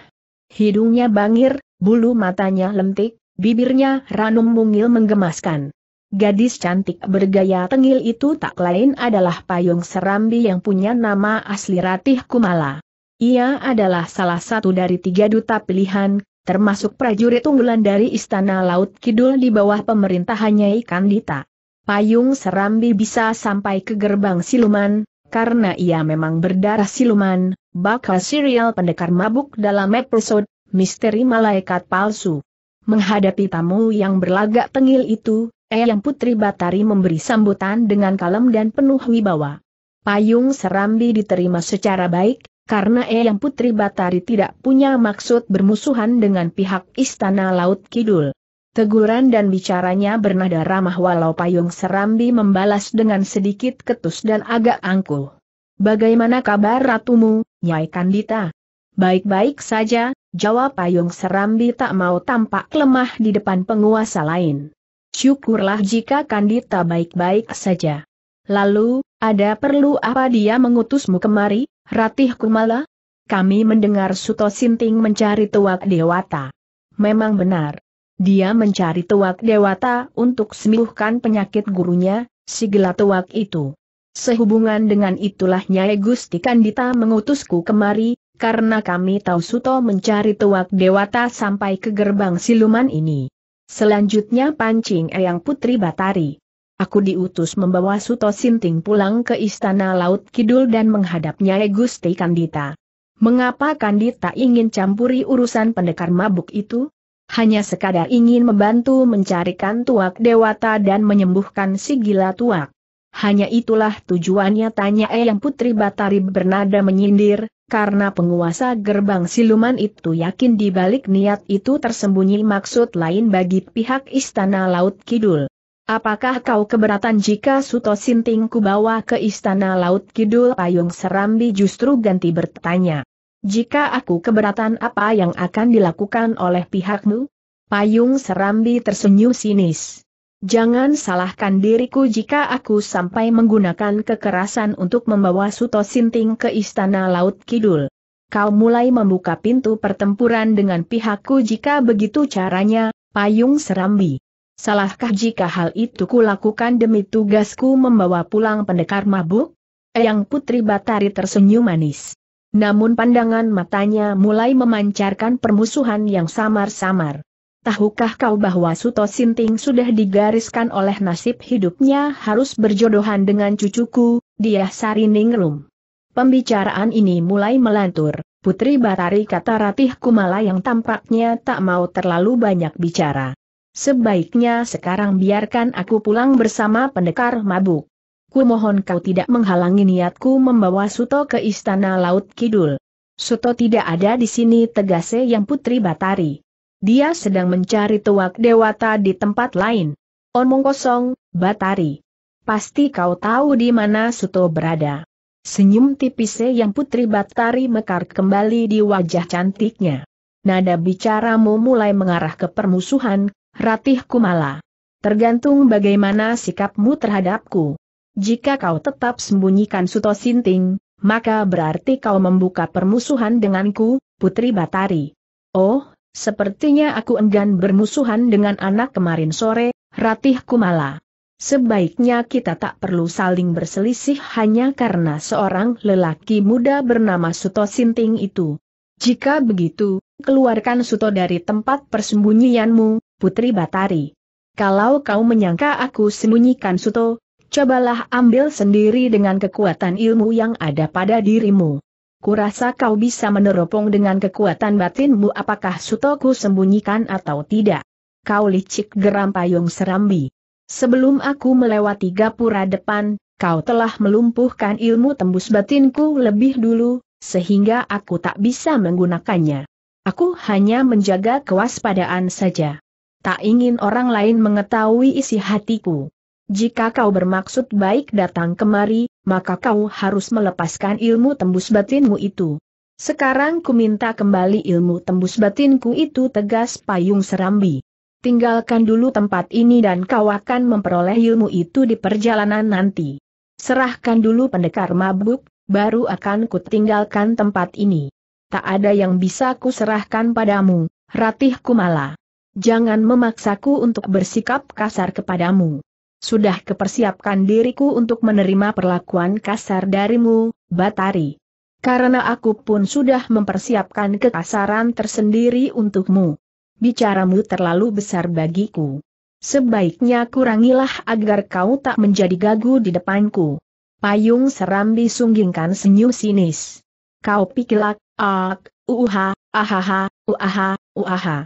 Hidungnya bangir, bulu matanya lentik, bibirnya ranum mungil menggemaskan. Gadis cantik bergaya tengil itu tak lain adalah payung serambi yang punya nama asli Ratih Kumala. Ia adalah salah satu dari tiga duta pilihan termasuk prajurit unggulan dari Istana Laut Kidul di bawah pemerintahannya Ikandita. Payung Serambi bisa sampai ke gerbang siluman, karena ia memang berdarah siluman, bakal serial pendekar mabuk dalam episode Misteri Malaikat Palsu. Menghadapi tamu yang berlagak tengil itu, Eyang Putri Batari memberi sambutan dengan kalem dan penuh wibawa. Payung Serambi diterima secara baik, karena Eyang Putri Batari tidak punya maksud bermusuhan dengan pihak Istana Laut Kidul. Teguran dan bicaranya bernada ramah walau payung serambi membalas dengan sedikit ketus dan agak angkuh. Bagaimana kabar ratumu, Nyai Kandita? Baik-baik saja, jawab payung serambi tak mau tampak lemah di depan penguasa lain. Syukurlah jika Kandita baik-baik saja. Lalu, ada perlu apa dia mengutusmu kemari? Ratih Kumala? Kami mendengar Suto Sinting mencari tuak dewata. Memang benar. Dia mencari tuak dewata untuk sembuhkan penyakit gurunya, si gila tuak itu. Sehubungan dengan itulah Nyai Gusti Kandita mengutusku kemari, karena kami tahu Suto mencari tuak dewata sampai ke gerbang siluman ini. Selanjutnya pancing Eyang Putri Batari. Aku diutus membawa Suto Sinting pulang ke Istana Laut Kidul dan menghadapnya Gusti Kandita. Mengapa Kandita ingin campuri urusan pendekar mabuk itu? Hanya sekadar ingin membantu mencarikan tuak dewata dan menyembuhkan si gila tuak. Hanya itulah tujuannya tanya Eyang Putri Batari bernada menyindir, karena penguasa gerbang siluman itu yakin di balik niat itu tersembunyi maksud lain bagi pihak Istana Laut Kidul. Apakah kau keberatan jika Suto Sinting kubawa ke Istana Laut Kidul Payung Serambi justru ganti bertanya. Jika aku keberatan apa yang akan dilakukan oleh pihakmu? Payung Serambi tersenyum sinis. Jangan salahkan diriku jika aku sampai menggunakan kekerasan untuk membawa Suto Sinting ke Istana Laut Kidul. Kau mulai membuka pintu pertempuran dengan pihakku jika begitu caranya, Payung Serambi. Salahkah jika hal itu kulakukan demi tugasku membawa pulang pendekar mabuk? Yang Putri Batari tersenyum manis. Namun pandangan matanya mulai memancarkan permusuhan yang samar-samar. Tahukah kau bahwa Suto Sinting sudah digariskan oleh nasib hidupnya harus berjodohan dengan cucuku, dia Sari Ningrum? Pembicaraan ini mulai melantur, Putri Batari kata Ratih Kumala yang tampaknya tak mau terlalu banyak bicara. Sebaiknya sekarang biarkan aku pulang bersama pendekar mabuk. Kumohon kau tidak menghalangi niatku membawa Suto ke istana Laut Kidul. Suto tidak ada di sini tegase yang putri Batari. Dia sedang mencari tuak dewata di tempat lain. Omong kosong, Batari. Pasti kau tahu di mana Suto berada. Senyum tipisnya yang putri Batari mekar kembali di wajah cantiknya. Nada bicaramu mulai mengarah ke permusuhan, Ratih Kumala. Tergantung bagaimana sikapmu terhadapku. Jika kau tetap sembunyikan Suto Sinting, maka berarti kau membuka permusuhan denganku, Putri Batari. Oh, sepertinya aku enggan bermusuhan dengan anak kemarin sore, Ratih Kumala. Sebaiknya kita tak perlu saling berselisih hanya karena seorang lelaki muda bernama Suto Sinting itu. Jika begitu, keluarkan Suto dari tempat persembunyianmu, Putri Batari. Kalau kau menyangka aku sembunyikan Suto, cobalah ambil sendiri dengan kekuatan ilmu yang ada pada dirimu. Kurasa kau bisa meneropong dengan kekuatan batinmu apakah Suto ku sembunyikan atau tidak. Kau licik geram payung serambi. Sebelum aku melewati gapura depan, kau telah melumpuhkan ilmu tembus batinku lebih dulu, sehingga aku tak bisa menggunakannya. Aku hanya menjaga kewaspadaan saja. Tak ingin orang lain mengetahui isi hatiku. Jika kau bermaksud baik datang kemari, maka kau harus melepaskan ilmu tembus batinmu itu. Sekarang ku minta kembali ilmu tembus batinku itu tegas payung serambi. Tinggalkan dulu tempat ini dan kau akan memperoleh ilmu itu di perjalanan nanti. Serahkan dulu pendekar mabuk, baru akan ku tinggalkan tempat ini. Tak ada yang bisa ku serahkan padamu, Ratih Kumala. Jangan memaksaku untuk bersikap kasar kepadamu. Sudah kepersiapkan diriku untuk menerima perlakuan kasar darimu, Batari. Karena aku pun sudah mempersiapkan kekasaran tersendiri untukmu. Bicaramu terlalu besar bagiku. Sebaiknya kurangilah agar kau tak menjadi gagu di depanku. Payung Serambi sunggingkan senyum sinis. Kau pikilak, ak, uha, ahaha, uaha, uaha.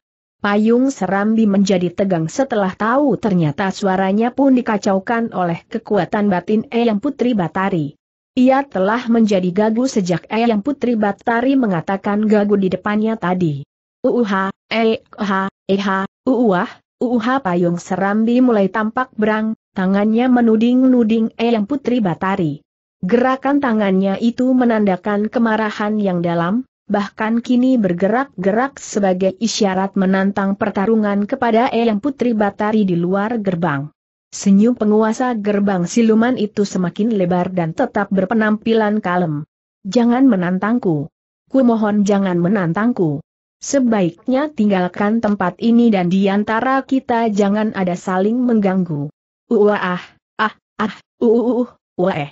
Payung Serambi menjadi tegang setelah tahu ternyata suaranya pun dikacaukan oleh kekuatan batin Eyang Putri Batari. Ia telah menjadi gagu sejak Eyang Putri Batari mengatakan gagu di depannya tadi. Uuha, eh ah, eha, uuah, uuha ah, ah, Payung Serambi mulai tampak berang, tangannya menuding-nuding Eyang Putri Batari. Gerakan tangannya itu menandakan kemarahan yang dalam, bahkan kini bergerak-gerak sebagai isyarat menantang pertarungan kepada Eyang Putri Batari di luar gerbang. Senyum penguasa gerbang siluman itu semakin lebar dan tetap berpenampilan kalem. Jangan menantangku. Ku mohon jangan menantangku. Sebaiknya tinggalkan tempat ini dan di antara kita jangan ada saling mengganggu. Uah, ah, ah, uh, uh, uh, uh, uh,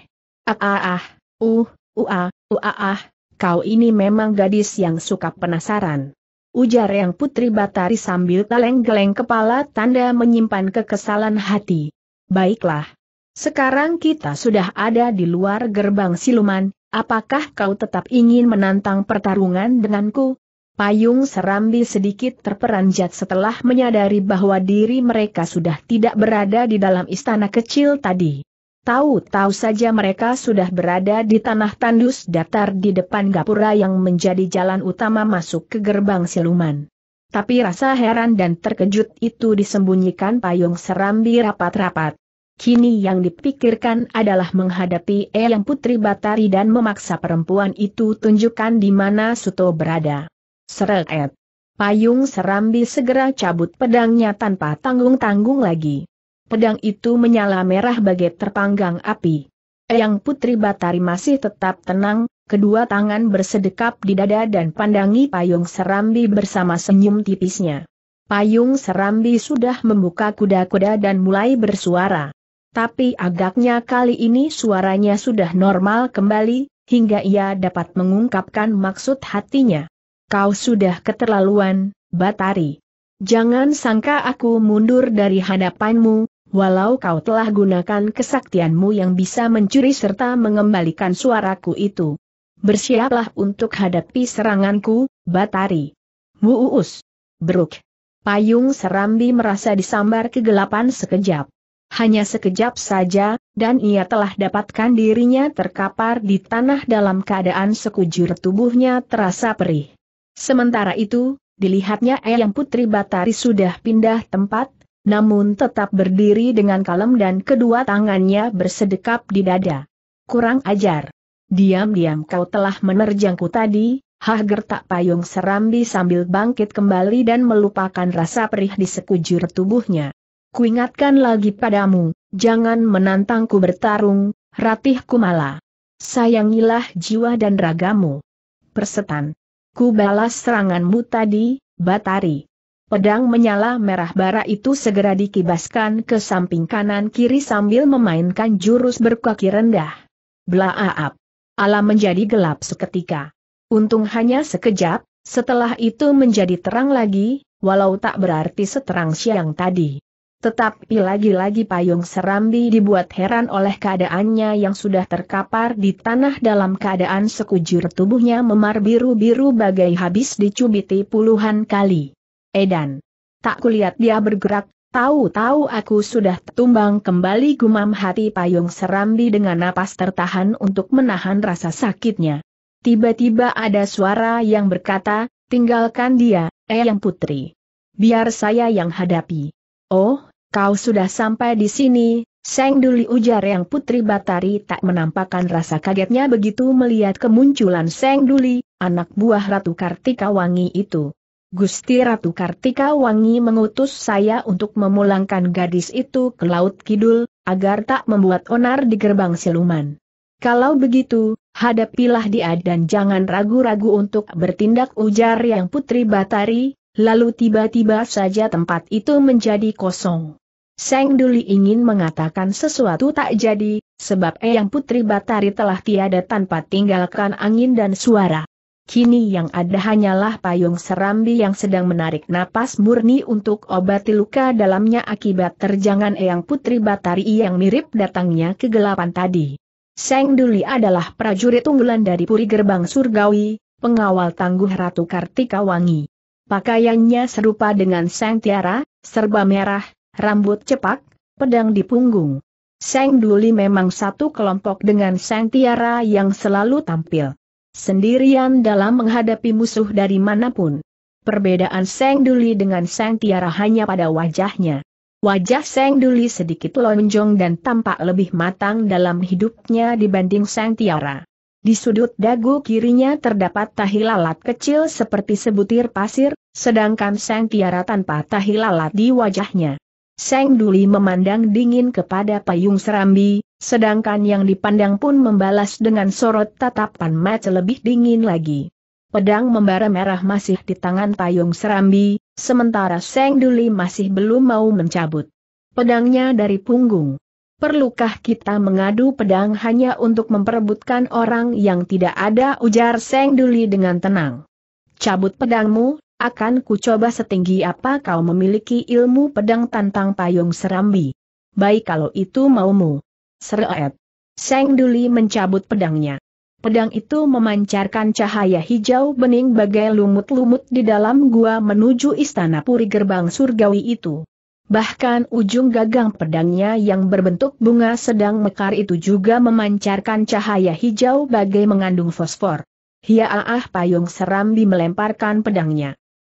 ah, ah, uh, uh, ah, uh, ah, kau ini memang gadis yang suka penasaran. Ujar yang putri Batari sambil geleng-geleng kepala tanda menyimpan kekesalan hati. Baiklah. Sekarang kita sudah ada di luar gerbang siluman, apakah kau tetap ingin menantang pertarungan denganku? Payung Serambi sedikit terperanjat setelah menyadari bahwa diri mereka sudah tidak berada di dalam istana kecil tadi. Tahu-tahu saja mereka sudah berada di tanah tandus datar di depan gapura yang menjadi jalan utama masuk ke gerbang siluman. Tapi rasa heran dan terkejut itu disembunyikan payung serambi rapat-rapat. Kini yang dipikirkan adalah menghadapi Eyang Putri Batari dan memaksa perempuan itu tunjukkan di mana Suto berada. Seret. Payung Serambi segera cabut pedangnya tanpa tanggung-tanggung lagi. Pedang itu menyala merah bagai terpanggang api. Yang Putri Batari masih tetap tenang, kedua tangan bersedekap di dada dan pandangi payung serambi bersama senyum tipisnya. Payung serambi sudah membuka kuda-kuda dan mulai bersuara. Tapi agaknya kali ini suaranya sudah normal kembali, hingga ia dapat mengungkapkan maksud hatinya. Kau sudah keterlaluan, Batari. Jangan sangka aku mundur dari hadapanmu, walau kau telah gunakan kesaktianmu yang bisa mencuri serta mengembalikan suaraku itu. Bersiaplah untuk hadapi seranganku, Batari. Muus. Bruk. Payung Serambi merasa disambar kegelapan sekejap. Hanya sekejap saja, dan ia telah dapatkan dirinya terkapar di tanah dalam keadaan sekujur tubuhnya terasa perih. Sementara itu, dilihatnya Eyang Putri Batari sudah pindah tempat, namun tetap berdiri dengan kalem dan kedua tangannya bersedekap di dada. Kurang ajar. Diam-diam kau telah menerjangku tadi, Hah tak payung serambi sambil bangkit kembali dan melupakan rasa perih di sekujur tubuhnya. Kuingatkan lagi padamu, jangan menantangku bertarung, Ratih Kumala. Sayangilah jiwa dan ragamu. Persetan. Ku balas seranganmu tadi, Batari. Pedang menyala merah bara itu segera dikibaskan ke samping kanan kiri sambil memainkan jurus berkaki rendah. Blaaap. Alam menjadi gelap seketika. Untung hanya sekejap, setelah itu menjadi terang lagi, walau tak berarti seterang siang tadi. Tetapi lagi-lagi payung serambi dibuat heran oleh keadaannya yang sudah terkapar di tanah dalam keadaan sekujur tubuhnya memar biru-biru bagai habis dicubiti puluhan kali. Edan. Tak kulihat dia bergerak, tahu-tahu aku sudah tumbang kembali gumam hati payung serambi dengan napas tertahan untuk menahan rasa sakitnya. Tiba-tiba ada suara yang berkata, tinggalkan dia, eh yang Putri. Biar saya yang hadapi. Oh, kau sudah sampai di sini, Seng Duli ujar yang Putri Batari tak menampakkan rasa kagetnya begitu melihat kemunculan Seng Duli, anak buah Ratu Kartika Wangi itu. Gusti Ratu Kartika Wangi mengutus saya untuk memulangkan gadis itu ke Laut Kidul, agar tak membuat onar di gerbang siluman. Kalau begitu, hadapilah dia dan jangan ragu-ragu untuk bertindak ujar yang Putri Batari, lalu tiba-tiba saja tempat itu menjadi kosong. Seng Duli ingin mengatakan sesuatu tak jadi, sebab yang Putri Batari telah tiada tanpa tinggalkan angin dan suara. Kini yang ada hanyalah payung serambi yang sedang menarik napas murni untuk obati luka dalamnya akibat terjangan Eyang Putri Batari yang mirip datangnya kegelapan tadi. Seng Duli adalah prajurit unggulan dari Puri Gerbang Surgawi, pengawal tangguh Ratu Kartika Wangi. Pakaiannya serupa dengan Seng Tiara, serba merah, rambut cepak, pedang di punggung. Seng Duli memang satu kelompok dengan Seng Tiara yang selalu tampil Sendirian dalam menghadapi musuh dari manapun. Perbedaan Seng Duli dengan Seng Tiara hanya pada wajahnya. Wajah Seng Duli sedikit lonjong dan tampak lebih matang dalam hidupnya dibanding Seng Tiara. Di sudut dagu kirinya terdapat tahi lalat kecil seperti sebutir pasir, sedangkan Seng Tiara tanpa tahi lalat di wajahnya. Seng Duli memandang dingin kepada payung serambi, Sedangkan yang dipandang pun membalas dengan sorot tatapan mata lebih dingin lagi. Pedang membara merah masih di tangan payung serambi, sementara Seng Duli masih belum mau mencabut pedangnya dari punggung. Perlukah kita mengadu pedang hanya untuk memperebutkan orang yang tidak ada ujar Seng Duli dengan tenang. Cabut pedangmu, akan kucoba setinggi apa kau memiliki ilmu pedang tantang payung serambi. Baik kalau itu maumu. Seret. Seng Duli mencabut pedangnya. Pedang itu memancarkan cahaya hijau bening bagai lumut-lumut di dalam gua menuju istana puri gerbang surgawi itu. Bahkan ujung gagang pedangnya yang berbentuk bunga sedang mekar itu juga memancarkan cahaya hijau bagai mengandung fosfor. Hiaaah! payung serambi melemparkan pedangnya.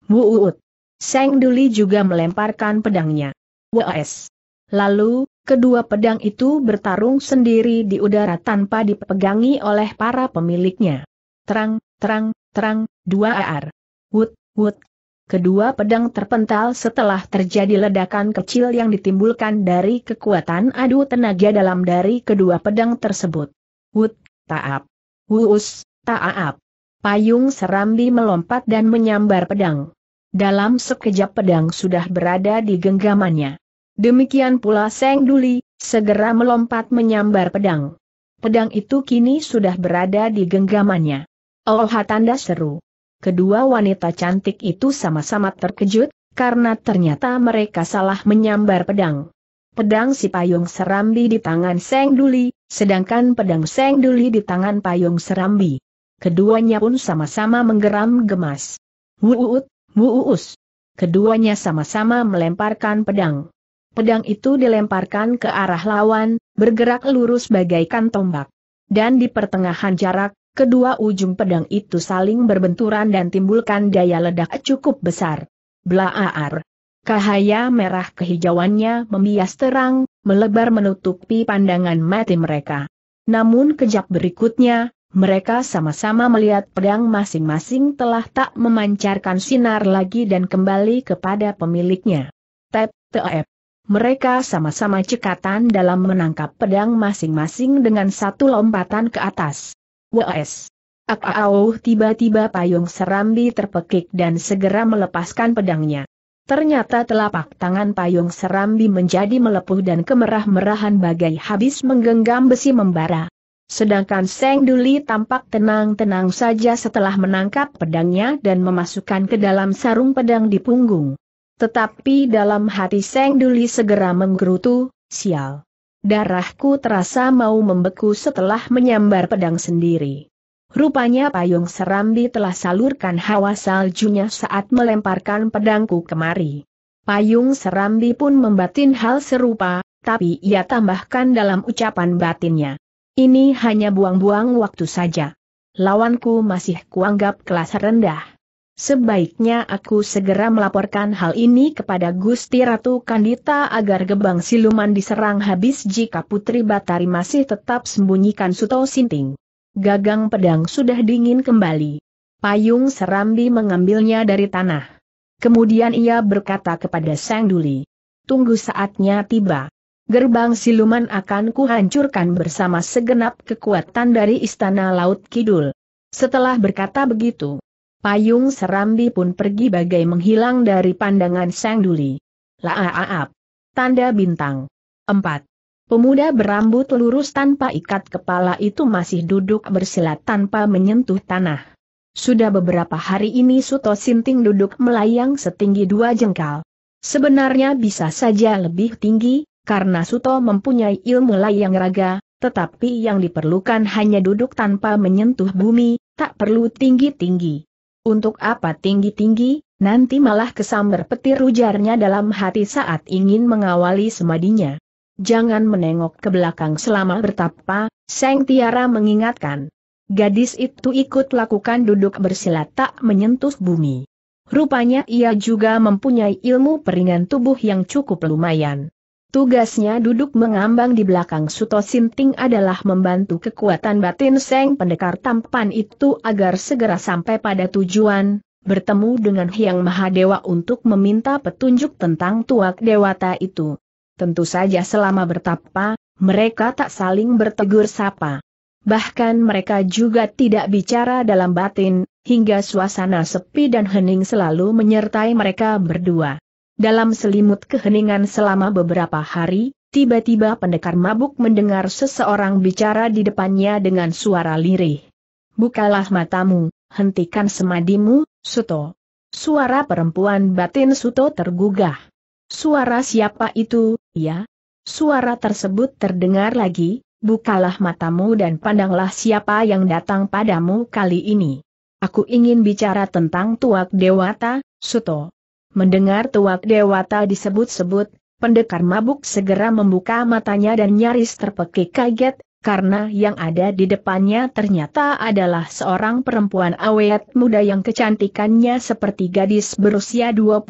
Wuut. Seng Duli juga melemparkan pedangnya. Wes. Lalu, Kedua pedang itu bertarung sendiri di udara tanpa dipegangi oleh para pemiliknya. Terang, terang, terang, dua AR. Wut, wut. Kedua pedang terpental setelah terjadi ledakan kecil yang ditimbulkan dari kekuatan adu tenaga dalam dari kedua pedang tersebut. Wut, taap. Wus, taap. Payung serambi melompat dan menyambar pedang. Dalam sekejap pedang sudah berada di genggamannya. Demikian pula Seng Duli, segera melompat menyambar pedang. Pedang itu kini sudah berada di genggamannya. Oh tanda seru. Kedua wanita cantik itu sama-sama terkejut, karena ternyata mereka salah menyambar pedang. Pedang si Payung Serambi di tangan Seng Duli, sedangkan pedang Seng Duli di tangan Payung Serambi. Keduanya pun sama-sama menggeram gemas. Wuut, wuus. Keduanya sama-sama melemparkan pedang pedang itu dilemparkan ke arah lawan, bergerak lurus bagaikan tombak. Dan di pertengahan jarak, kedua ujung pedang itu saling berbenturan dan timbulkan daya ledak cukup besar. Blaar. Cahaya merah kehijauannya membias terang, melebar menutupi pandangan mati mereka. Namun kejap berikutnya, mereka sama-sama melihat pedang masing-masing telah tak memancarkan sinar lagi dan kembali kepada pemiliknya. Tep, tep. Mereka sama-sama cekatan dalam menangkap pedang masing-masing dengan satu lompatan ke atas. Wes! Akau tiba-tiba payung serambi terpekik dan segera melepaskan pedangnya. Ternyata telapak tangan payung serambi menjadi melepuh dan kemerah-merahan bagai habis menggenggam besi membara. Sedangkan Seng Duli tampak tenang-tenang saja setelah menangkap pedangnya dan memasukkan ke dalam sarung pedang di punggung. Tetapi dalam hati Seng Duli segera menggerutu, sial. Darahku terasa mau membeku setelah menyambar pedang sendiri. Rupanya payung serambi telah salurkan hawa saljunya saat melemparkan pedangku kemari. Payung serambi pun membatin hal serupa, tapi ia tambahkan dalam ucapan batinnya. Ini hanya buang-buang waktu saja. Lawanku masih kuanggap kelas rendah. Sebaiknya aku segera melaporkan hal ini kepada Gusti Ratu Kandita agar gebang siluman diserang habis jika Putri Batari masih tetap sembunyikan Suto Sinting. Gagang pedang sudah dingin kembali. Payung Serambi mengambilnya dari tanah. Kemudian ia berkata kepada Sang Duli. Tunggu saatnya tiba. Gerbang siluman akan kuhancurkan bersama segenap kekuatan dari Istana Laut Kidul. Setelah berkata begitu, Payung Serambi pun pergi bagai menghilang dari pandangan Sang Duli. Laaap. Ah, ah, ah. Tanda bintang. 4. Pemuda berambut lurus tanpa ikat kepala itu masih duduk bersilat tanpa menyentuh tanah. Sudah beberapa hari ini Suto Sinting duduk melayang setinggi dua jengkal. Sebenarnya bisa saja lebih tinggi, karena Suto mempunyai ilmu layang raga, tetapi yang diperlukan hanya duduk tanpa menyentuh bumi, tak perlu tinggi-tinggi. Untuk apa tinggi-tinggi, nanti malah kesamber petir ujarnya dalam hati saat ingin mengawali semadinya. Jangan menengok ke belakang selama bertapa, Seng Tiara mengingatkan. Gadis itu ikut lakukan duduk bersila tak menyentuh bumi. Rupanya ia juga mempunyai ilmu peringan tubuh yang cukup lumayan. Tugasnya duduk mengambang di belakang Suto Sinting adalah membantu kekuatan batin Seng Pendekar Tampan itu agar segera sampai pada tujuan, bertemu dengan Hyang Mahadewa untuk meminta petunjuk tentang tuak dewata itu. Tentu saja selama bertapa, mereka tak saling bertegur sapa. Bahkan mereka juga tidak bicara dalam batin, hingga suasana sepi dan hening selalu menyertai mereka berdua. Dalam selimut keheningan selama beberapa hari, tiba-tiba pendekar mabuk mendengar seseorang bicara di depannya dengan suara lirih. Bukalah matamu, hentikan semadimu, Suto. Suara perempuan batin Suto tergugah. Suara siapa itu, ya? Suara tersebut terdengar lagi, bukalah matamu dan pandanglah siapa yang datang padamu kali ini. Aku ingin bicara tentang tuak dewata, Suto. Mendengar tuak dewata disebut-sebut, pendekar mabuk segera membuka matanya dan nyaris terpekik kaget, karena yang ada di depannya ternyata adalah seorang perempuan awet muda yang kecantikannya seperti gadis berusia 25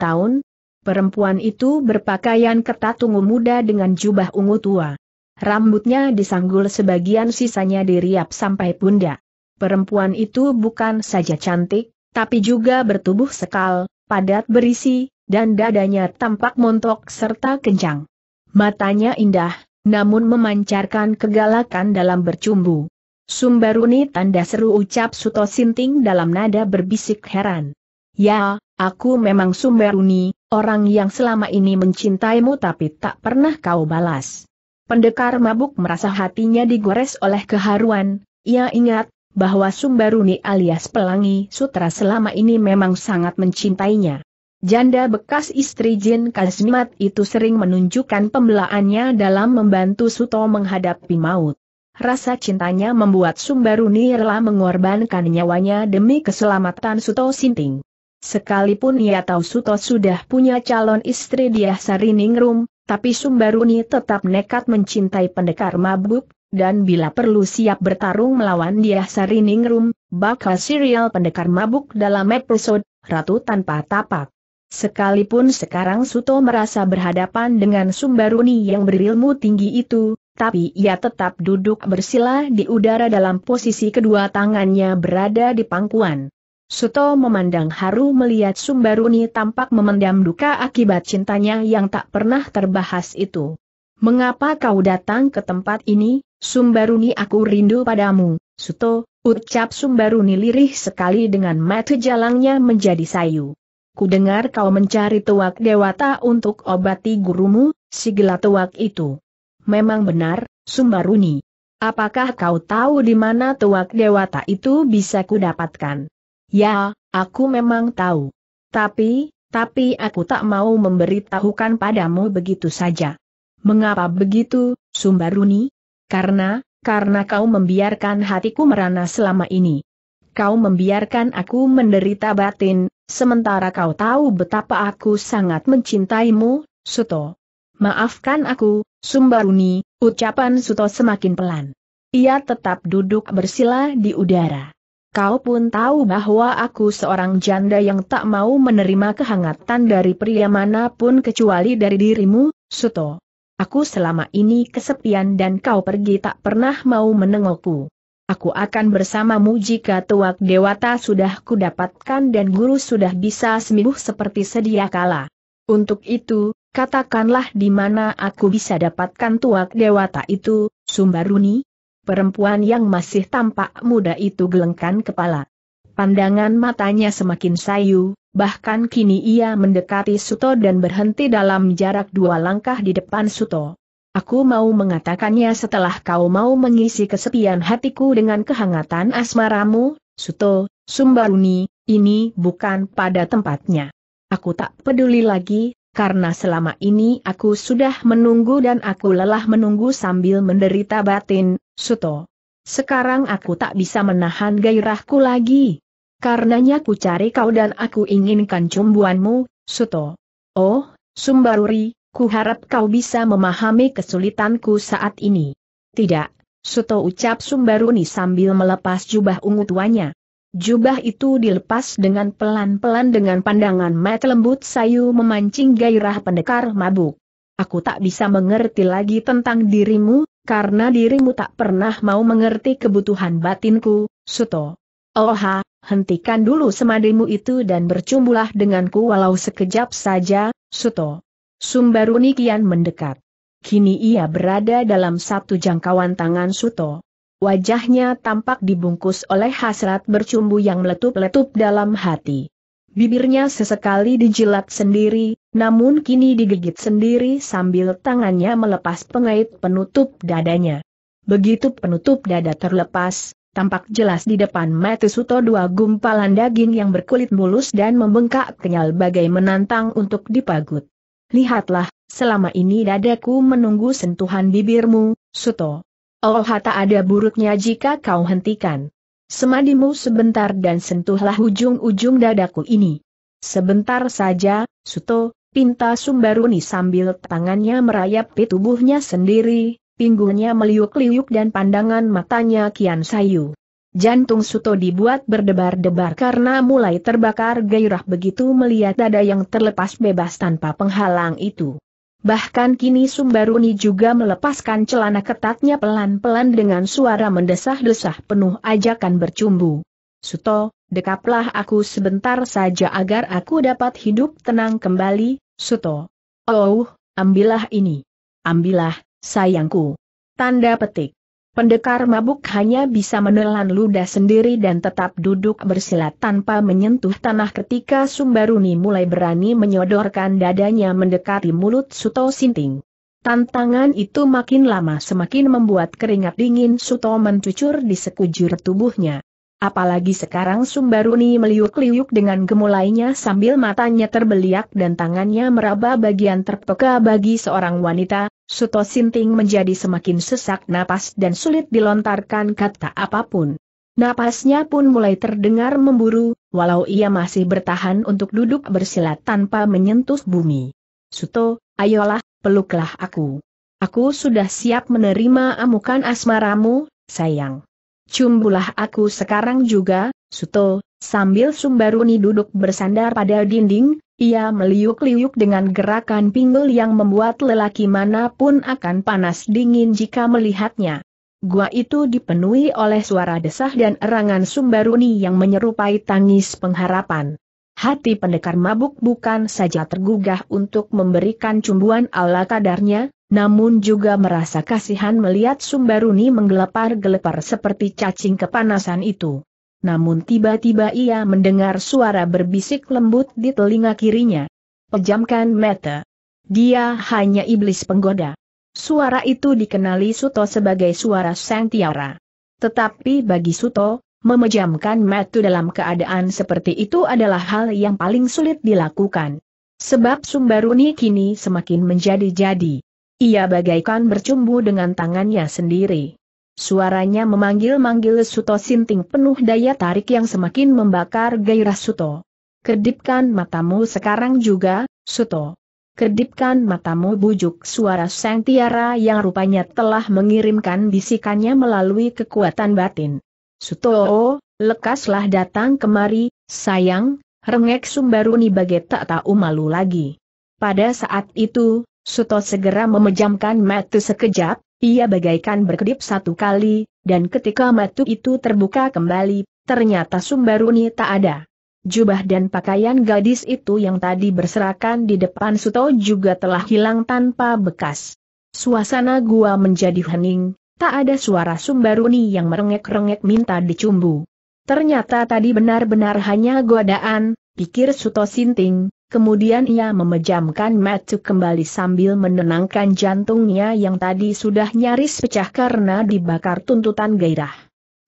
tahun. Perempuan itu berpakaian ketat ungu muda dengan jubah ungu tua. Rambutnya disanggul sebagian sisanya diriap sampai pundak. Perempuan itu bukan saja cantik, tapi juga bertubuh sekal, padat berisi, dan dadanya tampak montok serta kencang. Matanya indah, namun memancarkan kegalakan dalam bercumbu. Sumbaruni tanda seru ucap Suto Sinting dalam nada berbisik heran. Ya, aku memang Sumbaruni, orang yang selama ini mencintaimu tapi tak pernah kau balas. Pendekar mabuk merasa hatinya digores oleh keharuan, ia ingat, bahwa Sumbaruni alias Pelangi Sutra selama ini memang sangat mencintainya. Janda bekas istri Jin Kazmat itu sering menunjukkan pembelaannya dalam membantu Suto menghadapi maut. Rasa cintanya membuat Sumbaruni rela mengorbankan nyawanya demi keselamatan Suto Sinting. Sekalipun ia tahu Suto sudah punya calon istri di Sariningrum, tapi Sumbaruni tetap nekat mencintai pendekar mabuk, dan bila perlu siap bertarung melawan dia Sariningrum, bakal serial pendekar mabuk dalam episode Ratu Tanpa Tapak. Sekalipun sekarang Suto merasa berhadapan dengan Sumbaruni yang berilmu tinggi itu, tapi ia tetap duduk bersila di udara dalam posisi kedua tangannya berada di pangkuan. Suto memandang haru melihat Sumbaruni tampak memendam duka akibat cintanya yang tak pernah terbahas itu. Mengapa kau datang ke tempat ini? Sumbaruni aku rindu padamu, Suto, ucap Sumbaruni lirih sekali dengan mata jalangnya menjadi sayu. Ku dengar kau mencari tuak dewata untuk obati gurumu, si gila tuak itu. Memang benar, Sumbaruni. Apakah kau tahu di mana tuak dewata itu bisa kudapatkan? Ya, aku memang tahu. Tapi, tapi aku tak mau memberitahukan padamu begitu saja. Mengapa begitu, Sumbaruni? Karena, karena kau membiarkan hatiku merana selama ini. Kau membiarkan aku menderita batin, sementara kau tahu betapa aku sangat mencintaimu, Suto. Maafkan aku, Sumbaruni, ucapan Suto semakin pelan. Ia tetap duduk bersila di udara. Kau pun tahu bahwa aku seorang janda yang tak mau menerima kehangatan dari pria manapun kecuali dari dirimu, Suto. Aku selama ini kesepian dan kau pergi tak pernah mau menengokku. Aku akan bersamamu jika tuak dewata sudah kudapatkan dan guru sudah bisa sembuh seperti sedia kala. Untuk itu, katakanlah di mana aku bisa dapatkan tuak dewata itu, Sumbaruni? Perempuan yang masih tampak muda itu gelengkan kepala. Pandangan matanya semakin sayu, Bahkan kini ia mendekati Suto dan berhenti dalam jarak dua langkah di depan Suto. Aku mau mengatakannya setelah kau mau mengisi kesepian hatiku dengan kehangatan asmaramu, Suto, Sumbaruni, ini bukan pada tempatnya. Aku tak peduli lagi, karena selama ini aku sudah menunggu dan aku lelah menunggu sambil menderita batin, Suto. Sekarang aku tak bisa menahan gairahku lagi, Karenanya ku cari kau dan aku inginkan cumbuanmu, Suto. Oh, Sumbaruri, ku harap kau bisa memahami kesulitanku saat ini. Tidak, Suto ucap Sumbaruni sambil melepas jubah ungu tuanya. Jubah itu dilepas dengan pelan-pelan dengan pandangan mata lembut sayu memancing gairah pendekar mabuk. Aku tak bisa mengerti lagi tentang dirimu, karena dirimu tak pernah mau mengerti kebutuhan batinku, Suto. Oh ha hentikan dulu semadimu itu dan bercumbulah denganku walau sekejap saja, Suto. Sumbaruni kian mendekat. Kini ia berada dalam satu jangkauan tangan Suto. Wajahnya tampak dibungkus oleh hasrat bercumbu yang meletup-letup dalam hati. Bibirnya sesekali dijilat sendiri, namun kini digigit sendiri sambil tangannya melepas pengait penutup dadanya. Begitu penutup dada terlepas, Tampak jelas di depan Suto dua gumpalan daging yang berkulit mulus dan membengkak kenyal bagai menantang untuk dipagut. Lihatlah, selama ini dadaku menunggu sentuhan bibirmu, Suto. Oh hata ada buruknya jika kau hentikan. Semadimu sebentar dan sentuhlah ujung-ujung dadaku ini. Sebentar saja, Suto, pinta Sumbaruni sambil tangannya merayap tubuhnya sendiri, pinggulnya meliuk-liuk dan pandangan matanya kian sayu. Jantung Suto dibuat berdebar-debar karena mulai terbakar gairah begitu melihat dada yang terlepas bebas tanpa penghalang itu. Bahkan kini Sumbaruni juga melepaskan celana ketatnya pelan-pelan dengan suara mendesah-desah penuh ajakan bercumbu. Suto, dekaplah aku sebentar saja agar aku dapat hidup tenang kembali, Suto. Oh, ambillah ini. Ambillah, sayangku. Tanda petik. Pendekar mabuk hanya bisa menelan ludah sendiri dan tetap duduk bersilat tanpa menyentuh tanah ketika Sumbaruni mulai berani menyodorkan dadanya mendekati mulut Suto Sinting. Tantangan itu makin lama semakin membuat keringat dingin Suto mencucur di sekujur tubuhnya. Apalagi sekarang Sumbaruni meliuk-liuk dengan gemulainya sambil matanya terbeliak dan tangannya meraba bagian terpeka bagi seorang wanita, Suto Sinting menjadi semakin sesak napas dan sulit dilontarkan kata apapun. Napasnya pun mulai terdengar memburu, walau ia masih bertahan untuk duduk bersila tanpa menyentuh bumi. Suto, ayolah, peluklah aku. Aku sudah siap menerima amukan asmaramu, sayang. Cumbulah aku sekarang juga, Suto, Sambil Sumbaruni duduk bersandar pada dinding, ia meliuk-liuk dengan gerakan pinggul yang membuat lelaki manapun akan panas dingin jika melihatnya. Gua itu dipenuhi oleh suara desah dan erangan Sumbaruni yang menyerupai tangis pengharapan. Hati pendekar mabuk bukan saja tergugah untuk memberikan cumbuan ala kadarnya, namun juga merasa kasihan melihat Sumbaruni menggelepar-gelepar seperti cacing kepanasan itu namun tiba-tiba ia mendengar suara berbisik lembut di telinga kirinya. Pejamkan mata. Dia hanya iblis penggoda. Suara itu dikenali Suto sebagai suara Sang Tiara. Tetapi bagi Suto, memejamkan mata dalam keadaan seperti itu adalah hal yang paling sulit dilakukan. Sebab Sumbaruni kini semakin menjadi-jadi. Ia bagaikan bercumbu dengan tangannya sendiri. Suaranya memanggil-manggil Suto Sinting penuh daya tarik yang semakin membakar gairah Suto. Kedipkan matamu sekarang juga, Suto. Kedipkan matamu bujuk suara Sang Tiara yang rupanya telah mengirimkan bisikannya melalui kekuatan batin. Suto, lekaslah datang kemari, sayang, rengek Sumbaruni bagai tak tahu malu lagi. Pada saat itu, Suto segera memejamkan mata sekejap, ia bagaikan berkedip satu kali, dan ketika matu itu terbuka kembali, ternyata Sumbaruni tak ada. Jubah dan pakaian gadis itu yang tadi berserakan di depan Suto juga telah hilang tanpa bekas. Suasana gua menjadi hening, tak ada suara Sumbaruni yang merengek-rengek minta dicumbu. Ternyata tadi benar-benar hanya godaan, pikir Suto Sinting, Kemudian ia memejamkan mata kembali sambil menenangkan jantungnya yang tadi sudah nyaris pecah karena dibakar tuntutan gairah.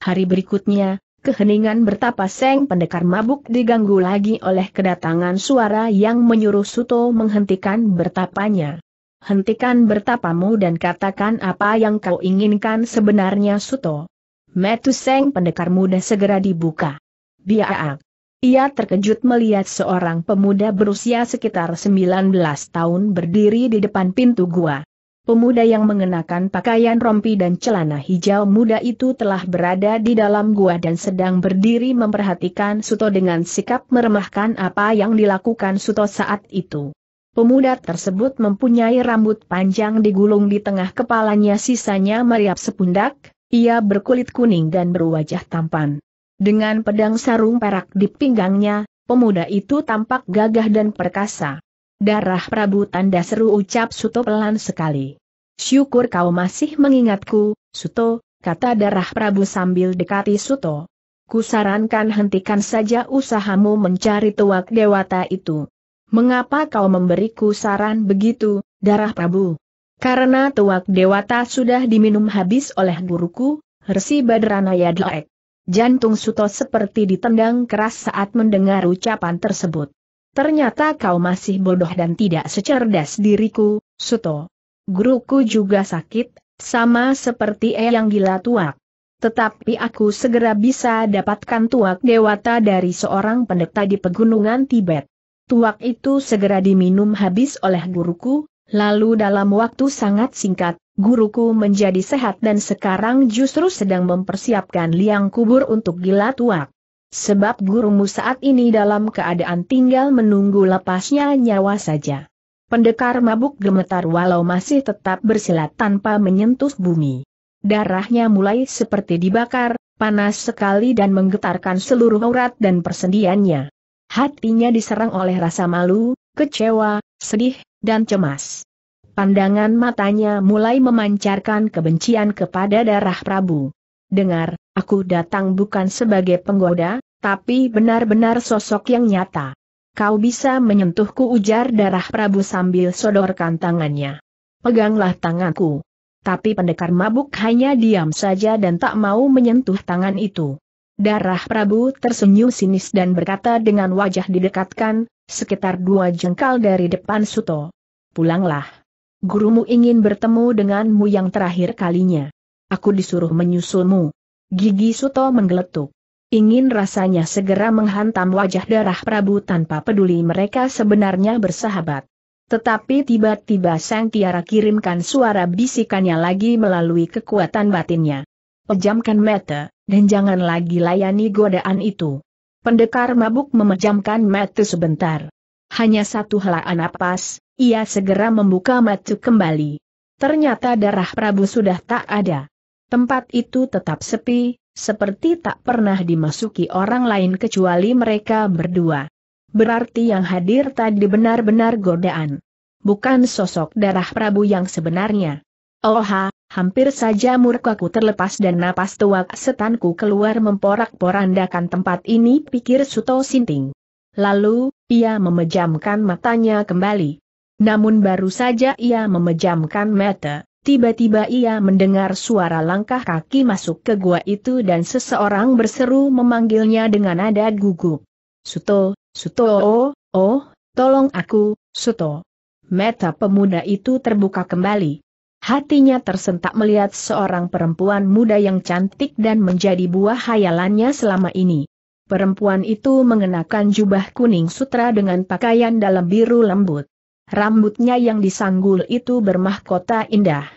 Hari berikutnya, keheningan bertapa Seng pendekar mabuk diganggu lagi oleh kedatangan suara yang menyuruh Suto menghentikan bertapanya. Hentikan bertapamu dan katakan apa yang kau inginkan sebenarnya Suto. Metu Seng pendekar muda segera dibuka. Biaak. Ia terkejut melihat seorang pemuda berusia sekitar 19 tahun berdiri di depan pintu gua. Pemuda yang mengenakan pakaian rompi dan celana hijau muda itu telah berada di dalam gua dan sedang berdiri memperhatikan Suto dengan sikap meremahkan apa yang dilakukan Suto saat itu. Pemuda tersebut mempunyai rambut panjang digulung di tengah kepalanya sisanya meriap sepundak, ia berkulit kuning dan berwajah tampan. Dengan pedang sarung perak di pinggangnya, pemuda itu tampak gagah dan perkasa. Darah Prabu tanda seru ucap Suto pelan sekali. Syukur kau masih mengingatku, Suto, kata darah Prabu sambil dekati Suto. Kusarankan hentikan saja usahamu mencari tuak dewata itu. Mengapa kau memberiku saran begitu, darah Prabu? Karena tuak dewata sudah diminum habis oleh guruku, Hersi Badranaya Dlaek. Jantung Suto seperti ditendang keras saat mendengar ucapan tersebut. Ternyata kau masih bodoh dan tidak secerdas diriku, Suto. Guruku juga sakit, sama seperti Eyang Gila Tuak. Tetapi aku segera bisa dapatkan Tuak Dewata dari seorang pendeta di pegunungan Tibet. Tuak itu segera diminum habis oleh guruku, lalu dalam waktu sangat singkat, guruku menjadi sehat dan sekarang justru sedang mempersiapkan liang kubur untuk gila tua. Sebab gurumu saat ini dalam keadaan tinggal menunggu lepasnya nyawa saja. Pendekar mabuk gemetar walau masih tetap bersilat tanpa menyentuh bumi. Darahnya mulai seperti dibakar, panas sekali dan menggetarkan seluruh aurat dan persendiannya. Hatinya diserang oleh rasa malu, kecewa, sedih, dan cemas. Pandangan matanya mulai memancarkan kebencian kepada darah Prabu. Dengar, aku datang bukan sebagai penggoda, tapi benar-benar sosok yang nyata. Kau bisa menyentuhku ujar darah Prabu sambil sodorkan tangannya. Peganglah tanganku. Tapi pendekar mabuk hanya diam saja dan tak mau menyentuh tangan itu. Darah Prabu tersenyum sinis dan berkata dengan wajah didekatkan, sekitar dua jengkal dari depan Suto. Pulanglah gurumu ingin bertemu denganmu yang terakhir kalinya. Aku disuruh menyusulmu. Gigi Suto menggeletuk. Ingin rasanya segera menghantam wajah darah Prabu tanpa peduli mereka sebenarnya bersahabat. Tetapi tiba-tiba Sang Tiara kirimkan suara bisikannya lagi melalui kekuatan batinnya. Pejamkan mata, dan jangan lagi layani godaan itu. Pendekar mabuk memejamkan mata sebentar. Hanya satu helaan napas, ia segera membuka mata kembali. Ternyata darah Prabu sudah tak ada. Tempat itu tetap sepi, seperti tak pernah dimasuki orang lain kecuali mereka berdua. Berarti yang hadir tadi benar-benar godaan. Bukan sosok darah Prabu yang sebenarnya. Oha, hampir saja murkaku terlepas dan napas tuak setanku keluar memporak-porandakan tempat ini pikir Suto Sinting. Lalu, ia memejamkan matanya kembali. Namun baru saja ia memejamkan mata, tiba-tiba ia mendengar suara langkah kaki masuk ke gua itu dan seseorang berseru memanggilnya dengan nada gugup. Suto, Suto, oh, oh, tolong aku, Suto. Meta pemuda itu terbuka kembali. Hatinya tersentak melihat seorang perempuan muda yang cantik dan menjadi buah hayalannya selama ini. Perempuan itu mengenakan jubah kuning sutra dengan pakaian dalam biru lembut. Rambutnya yang disanggul itu bermahkota indah.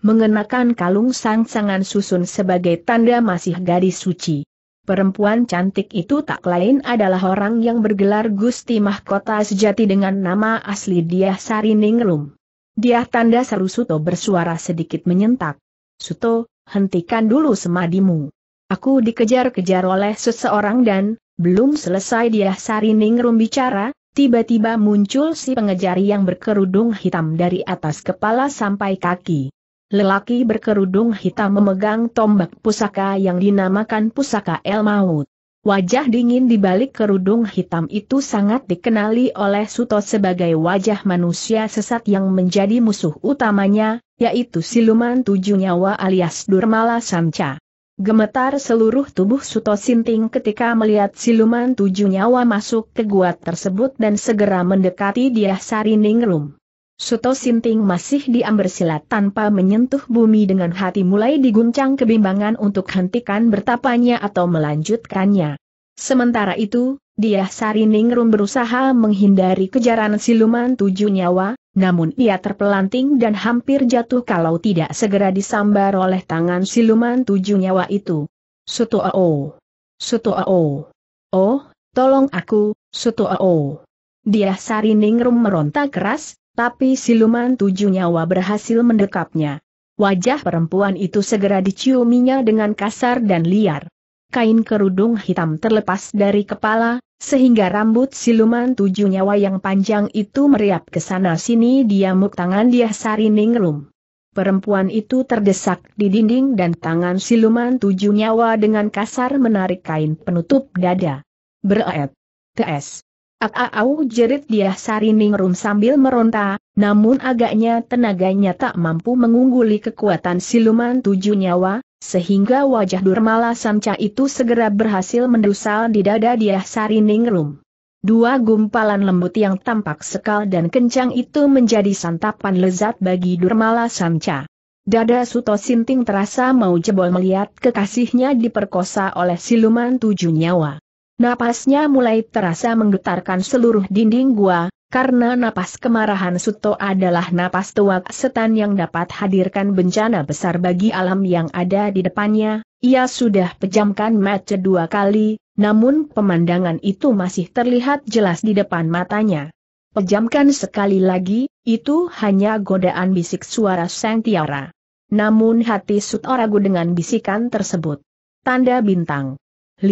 Mengenakan kalung sangsangan susun sebagai tanda masih gadis suci. Perempuan cantik itu tak lain adalah orang yang bergelar Gusti Mahkota sejati dengan nama asli dia Sari Ningrum. Dia tanda seru Suto bersuara sedikit menyentak. Suto, hentikan dulu semadimu. Aku dikejar-kejar oleh seseorang dan, belum selesai dia Sari Ningrum bicara, Tiba-tiba muncul si pengejar yang berkerudung hitam dari atas kepala sampai kaki. Lelaki berkerudung hitam memegang tombak pusaka yang dinamakan pusaka El Maut. Wajah dingin di balik kerudung hitam itu sangat dikenali oleh Suto sebagai wajah manusia sesat yang menjadi musuh utamanya, yaitu siluman tujuh nyawa alias Durmala Samca. Gemetar seluruh tubuh Suto Sinting ketika melihat siluman tujuh nyawa masuk ke gua tersebut dan segera mendekati dia Sari Ningrum. Suto Sinting masih diam bersilat tanpa menyentuh bumi dengan hati mulai diguncang kebimbangan untuk hentikan bertapanya atau melanjutkannya. Sementara itu, dia Sari Ningrum berusaha menghindari kejaran siluman tujuh nyawa, namun ia terpelanting dan hampir jatuh kalau tidak segera disambar oleh tangan siluman tujuh nyawa itu. Suto -o. Suto -o. Oh, tolong aku, Suto -o. Dia Sariningrum meronta keras, tapi siluman tujuh nyawa berhasil mendekapnya. Wajah perempuan itu segera diciuminya dengan kasar dan liar kain kerudung hitam terlepas dari kepala, sehingga rambut siluman tujuh nyawa yang panjang itu meriap ke sana-sini diamuk tangan dia sari ningrum. Perempuan itu terdesak di dinding dan tangan siluman tujuh nyawa dengan kasar menarik kain penutup dada. Beret. Ts. Ak-a-au jerit dia sari ningrum sambil meronta, namun agaknya tenaganya tak mampu mengungguli kekuatan siluman tujuh nyawa, sehingga wajah Durmala Samca itu segera berhasil mendusal di dada dia Sariningrum. Dua gumpalan lembut yang tampak sekal dan kencang itu menjadi santapan lezat bagi Durmala Samca. Dada Suto Sinting terasa mau jebol melihat kekasihnya diperkosa oleh siluman tujuh nyawa. Napasnya mulai terasa menggetarkan seluruh dinding gua, karena napas kemarahan Suto adalah napas tuak setan yang dapat hadirkan bencana besar bagi alam yang ada di depannya, ia sudah pejamkan mata dua kali, namun pemandangan itu masih terlihat jelas di depan matanya. Pejamkan sekali lagi, itu hanya godaan bisik suara sang tiara. Namun hati Suto ragu dengan bisikan tersebut. Tanda bintang 5.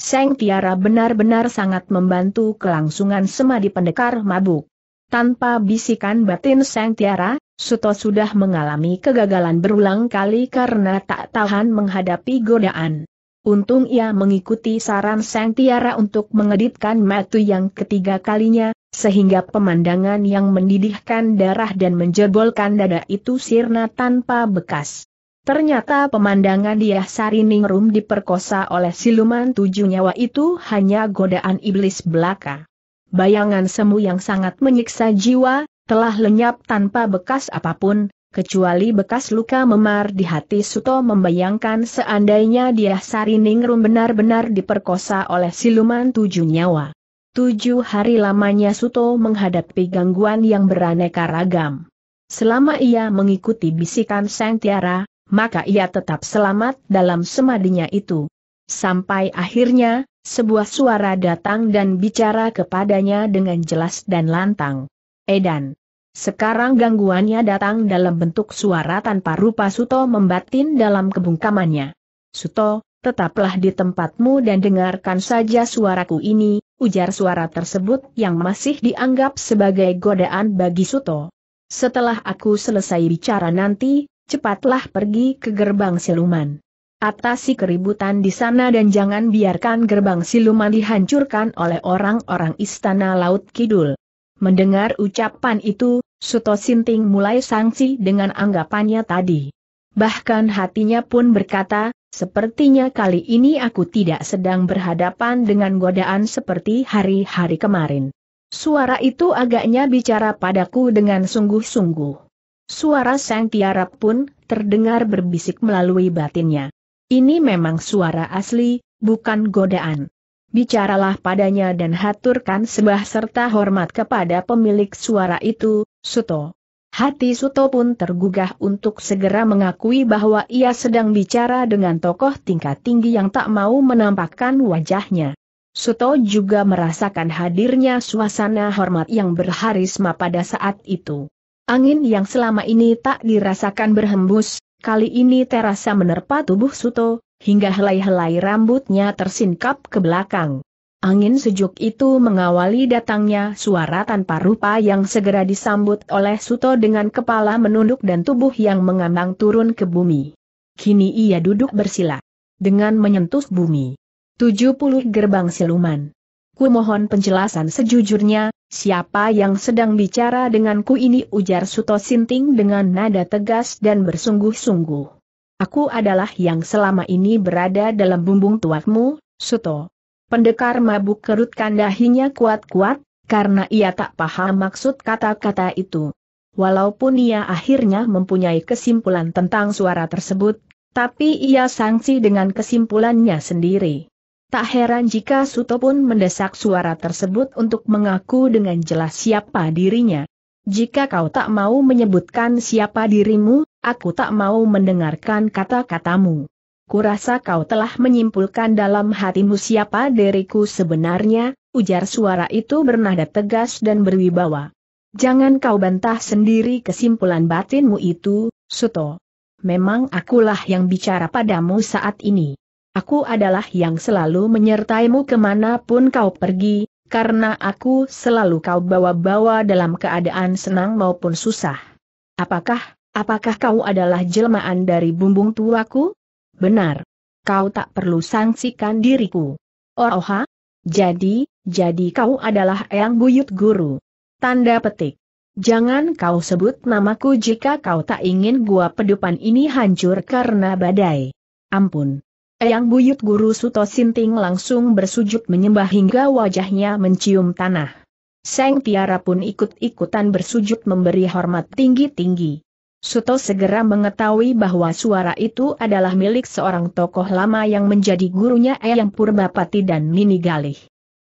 Seng Tiara benar-benar sangat membantu kelangsungan semadi pendekar mabuk. Tanpa bisikan batin Seng Tiara, Suto sudah mengalami kegagalan berulang kali karena tak tahan menghadapi godaan. Untung ia mengikuti saran Seng Tiara untuk mengeditkan matu yang ketiga kalinya, sehingga pemandangan yang mendidihkan darah dan menjebolkan dada itu sirna tanpa bekas. Ternyata pemandangan dia Ningrum diperkosa oleh siluman tujuh nyawa itu hanya godaan iblis belaka. Bayangan semu yang sangat menyiksa jiwa, telah lenyap tanpa bekas apapun, kecuali bekas luka memar di hati Suto membayangkan seandainya dia Ningrum benar-benar diperkosa oleh siluman tujuh nyawa. Tujuh hari lamanya Suto menghadapi gangguan yang beraneka ragam. Selama ia mengikuti bisikan Sang Tiara, maka ia tetap selamat dalam semadinya itu. Sampai akhirnya, sebuah suara datang dan bicara kepadanya dengan jelas dan lantang. Edan. Sekarang gangguannya datang dalam bentuk suara tanpa rupa Suto membatin dalam kebungkamannya. Suto, tetaplah di tempatmu dan dengarkan saja suaraku ini, ujar suara tersebut yang masih dianggap sebagai godaan bagi Suto. Setelah aku selesai bicara nanti, cepatlah pergi ke gerbang siluman. Atasi keributan di sana dan jangan biarkan gerbang siluman dihancurkan oleh orang-orang istana Laut Kidul. Mendengar ucapan itu, Suto Sinting mulai sangsi dengan anggapannya tadi. Bahkan hatinya pun berkata, sepertinya kali ini aku tidak sedang berhadapan dengan godaan seperti hari-hari kemarin. Suara itu agaknya bicara padaku dengan sungguh-sungguh. Suara sang tiarap pun terdengar berbisik melalui batinnya. Ini memang suara asli, bukan godaan. Bicaralah padanya dan haturkan sebah serta hormat kepada pemilik suara itu, Suto. Hati Suto pun tergugah untuk segera mengakui bahwa ia sedang bicara dengan tokoh tingkat tinggi yang tak mau menampakkan wajahnya. Suto juga merasakan hadirnya suasana hormat yang berharisma pada saat itu. Angin yang selama ini tak dirasakan berhembus, kali ini terasa menerpa tubuh Suto, hingga helai-helai rambutnya tersingkap ke belakang. Angin sejuk itu mengawali datangnya suara tanpa rupa yang segera disambut oleh Suto dengan kepala menunduk dan tubuh yang mengambang turun ke bumi. Kini ia duduk bersila. Dengan menyentuh bumi. 70 gerbang siluman. Ku mohon penjelasan sejujurnya, siapa yang sedang bicara denganku ini ujar Suto Sinting dengan nada tegas dan bersungguh-sungguh. Aku adalah yang selama ini berada dalam bumbung tuakmu, Suto. Pendekar mabuk kerutkan dahinya kuat-kuat, karena ia tak paham maksud kata-kata itu. Walaupun ia akhirnya mempunyai kesimpulan tentang suara tersebut, tapi ia sangsi dengan kesimpulannya sendiri. Tak heran jika Suto pun mendesak suara tersebut untuk mengaku dengan jelas siapa dirinya. Jika kau tak mau menyebutkan siapa dirimu, aku tak mau mendengarkan kata-katamu. Kurasa kau telah menyimpulkan dalam hatimu siapa diriku sebenarnya, ujar suara itu bernada tegas dan berwibawa. Jangan kau bantah sendiri kesimpulan batinmu itu, Suto. Memang akulah yang bicara padamu saat ini. Aku adalah yang selalu menyertaimu kemanapun kau pergi, karena aku selalu kau bawa-bawa dalam keadaan senang maupun susah. Apakah, apakah kau adalah jelmaan dari bumbung tuaku? Benar. Kau tak perlu sangsikan diriku. Oroha? Oh, jadi, jadi kau adalah Eyang Buyut Guru. Tanda petik. Jangan kau sebut namaku jika kau tak ingin gua pedupan ini hancur karena badai. Ampun. Eyang Buyut Guru Suto Sinting langsung bersujud menyembah hingga wajahnya mencium tanah. Seng Tiara pun ikut-ikutan bersujud memberi hormat tinggi-tinggi. Suto segera mengetahui bahwa suara itu adalah milik seorang tokoh lama yang menjadi gurunya Eyang Purbapati dan Nini Galih.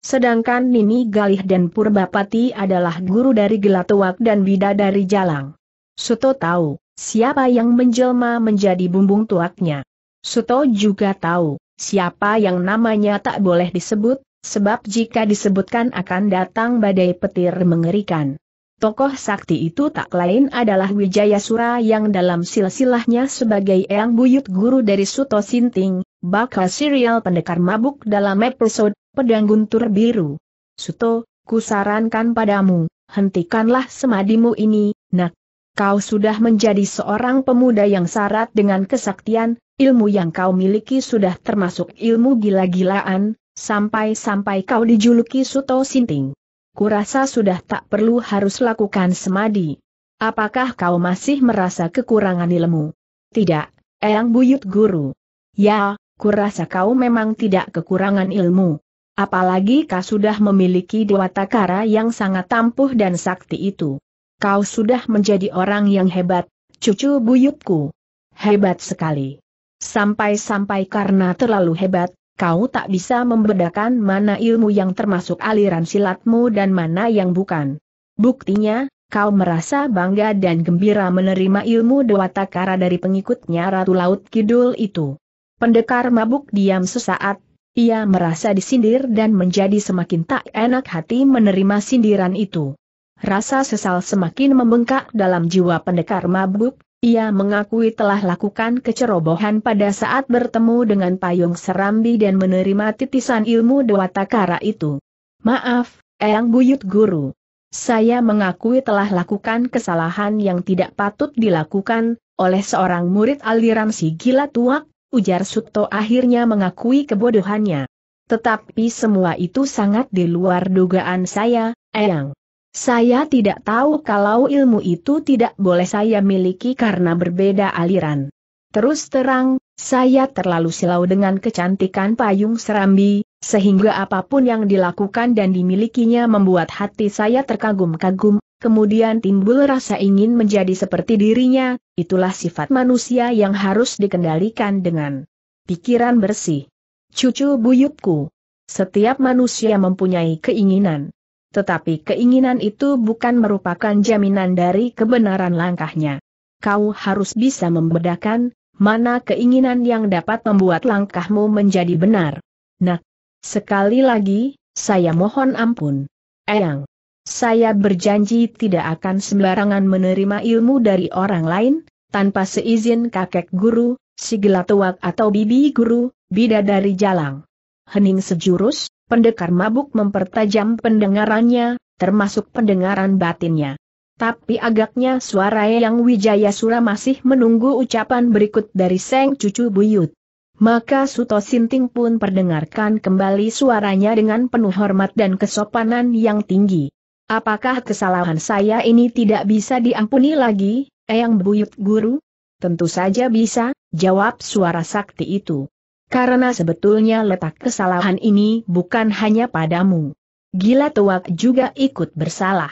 Sedangkan Nini Galih dan Purbapati adalah guru dari Gelatuak dan Bida dari Jalang. Suto tahu, siapa yang menjelma menjadi bumbung tuaknya. Suto juga tahu, siapa yang namanya tak boleh disebut, sebab jika disebutkan akan datang badai petir mengerikan. Tokoh sakti itu tak lain adalah Wijayasura yang dalam silsilahnya sebagai Eyang Buyut Guru dari Suto Sinting, bakal serial pendekar mabuk dalam episode Pedang Guntur Biru. Suto, kusarankan padamu, hentikanlah semadimu ini, nak. Kau sudah menjadi seorang pemuda yang syarat dengan kesaktian, Ilmu yang kau miliki sudah termasuk ilmu gila-gilaan, sampai-sampai kau dijuluki Suto Sinting. Kurasa sudah tak perlu harus lakukan semadi. Apakah kau masih merasa kekurangan ilmu? Tidak, Eyang Buyut Guru. Ya, kurasa kau memang tidak kekurangan ilmu. Apalagi kau sudah memiliki dua takara yang sangat tampuh dan sakti itu. Kau sudah menjadi orang yang hebat, cucu buyutku. Hebat sekali. Sampai-sampai karena terlalu hebat, kau tak bisa membedakan mana ilmu yang termasuk aliran silatmu dan mana yang bukan. Buktinya, kau merasa bangga dan gembira menerima ilmu Dewa Takara dari pengikutnya Ratu Laut Kidul itu. Pendekar mabuk diam sesaat, ia merasa disindir dan menjadi semakin tak enak hati menerima sindiran itu. Rasa sesal semakin membengkak dalam jiwa pendekar mabuk, ia mengakui telah lakukan kecerobohan pada saat bertemu dengan Payung Serambi dan menerima titisan ilmu Dewa Takara itu. Maaf, Eyang Buyut Guru. Saya mengakui telah lakukan kesalahan yang tidak patut dilakukan, oleh seorang murid aliran si gila tuak, ujar Suto akhirnya mengakui kebodohannya. Tetapi semua itu sangat di luar dugaan saya, Eyang. Saya tidak tahu kalau ilmu itu tidak boleh saya miliki karena berbeda aliran. Terus terang, saya terlalu silau dengan kecantikan payung serambi, sehingga apapun yang dilakukan dan dimilikinya membuat hati saya terkagum-kagum, kemudian timbul rasa ingin menjadi seperti dirinya, itulah sifat manusia yang harus dikendalikan dengan pikiran bersih. Cucu buyutku. Setiap manusia mempunyai keinginan. Tetapi keinginan itu bukan merupakan jaminan dari kebenaran langkahnya. Kau harus bisa membedakan, mana keinginan yang dapat membuat langkahmu menjadi benar. Nah, sekali lagi, saya mohon ampun. Eyang. Saya berjanji tidak akan sembarangan menerima ilmu dari orang lain, tanpa seizin kakek guru, si gelatuak atau bibi guru, bidadari jalang. Hening sejurus, Pendekar mabuk mempertajam pendengarannya, termasuk pendengaran batinnya. Tapi agaknya suara yang Wijaya Sura masih menunggu ucapan berikut dari Seng Cucu Buyut. Maka Suto Sinting pun perdengarkan kembali suaranya dengan penuh hormat dan kesopanan yang tinggi. Apakah kesalahan saya ini tidak bisa diampuni lagi, Eyang Buyut Guru? Tentu saja bisa, jawab suara sakti itu karena sebetulnya letak kesalahan ini bukan hanya padamu. Gila tuak juga ikut bersalah.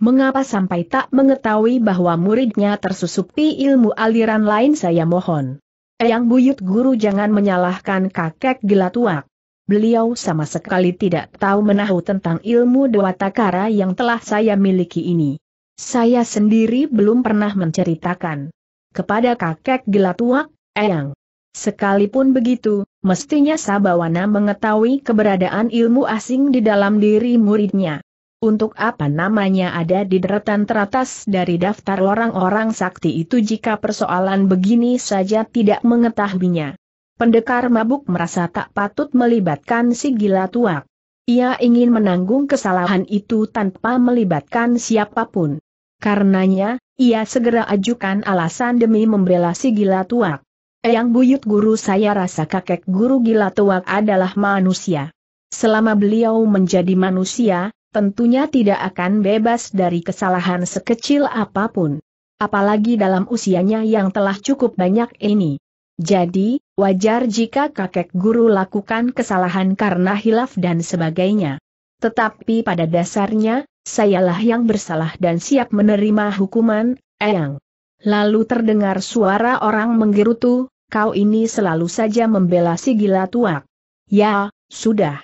Mengapa sampai tak mengetahui bahwa muridnya tersusupi ilmu aliran lain saya mohon. Eyang buyut guru jangan menyalahkan kakek gila tuak. Beliau sama sekali tidak tahu menahu tentang ilmu Dewa Takara yang telah saya miliki ini. Saya sendiri belum pernah menceritakan kepada kakek Gila Tuak, Eyang. Sekalipun begitu, mestinya Sabawana mengetahui keberadaan ilmu asing di dalam diri muridnya. Untuk apa namanya ada di deretan teratas dari daftar orang-orang sakti itu jika persoalan begini saja tidak mengetahuinya. Pendekar mabuk merasa tak patut melibatkan si gila tuak. Ia ingin menanggung kesalahan itu tanpa melibatkan siapapun. Karenanya, ia segera ajukan alasan demi membela si gila tuak. Eyang Buyut guru saya rasa kakek guru gila tuak adalah manusia. Selama beliau menjadi manusia, tentunya tidak akan bebas dari kesalahan sekecil apapun. Apalagi dalam usianya yang telah cukup banyak ini. Jadi, wajar jika kakek guru lakukan kesalahan karena hilaf dan sebagainya. Tetapi pada dasarnya, sayalah yang bersalah dan siap menerima hukuman, Eyang. Lalu terdengar suara orang menggerutu, kau ini selalu saja membela si gila tua. Ya, sudah.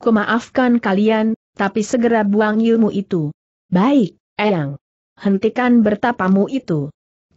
Kumaafkan kalian, tapi segera buang ilmu itu. Baik, Eyang. Hentikan bertapamu itu.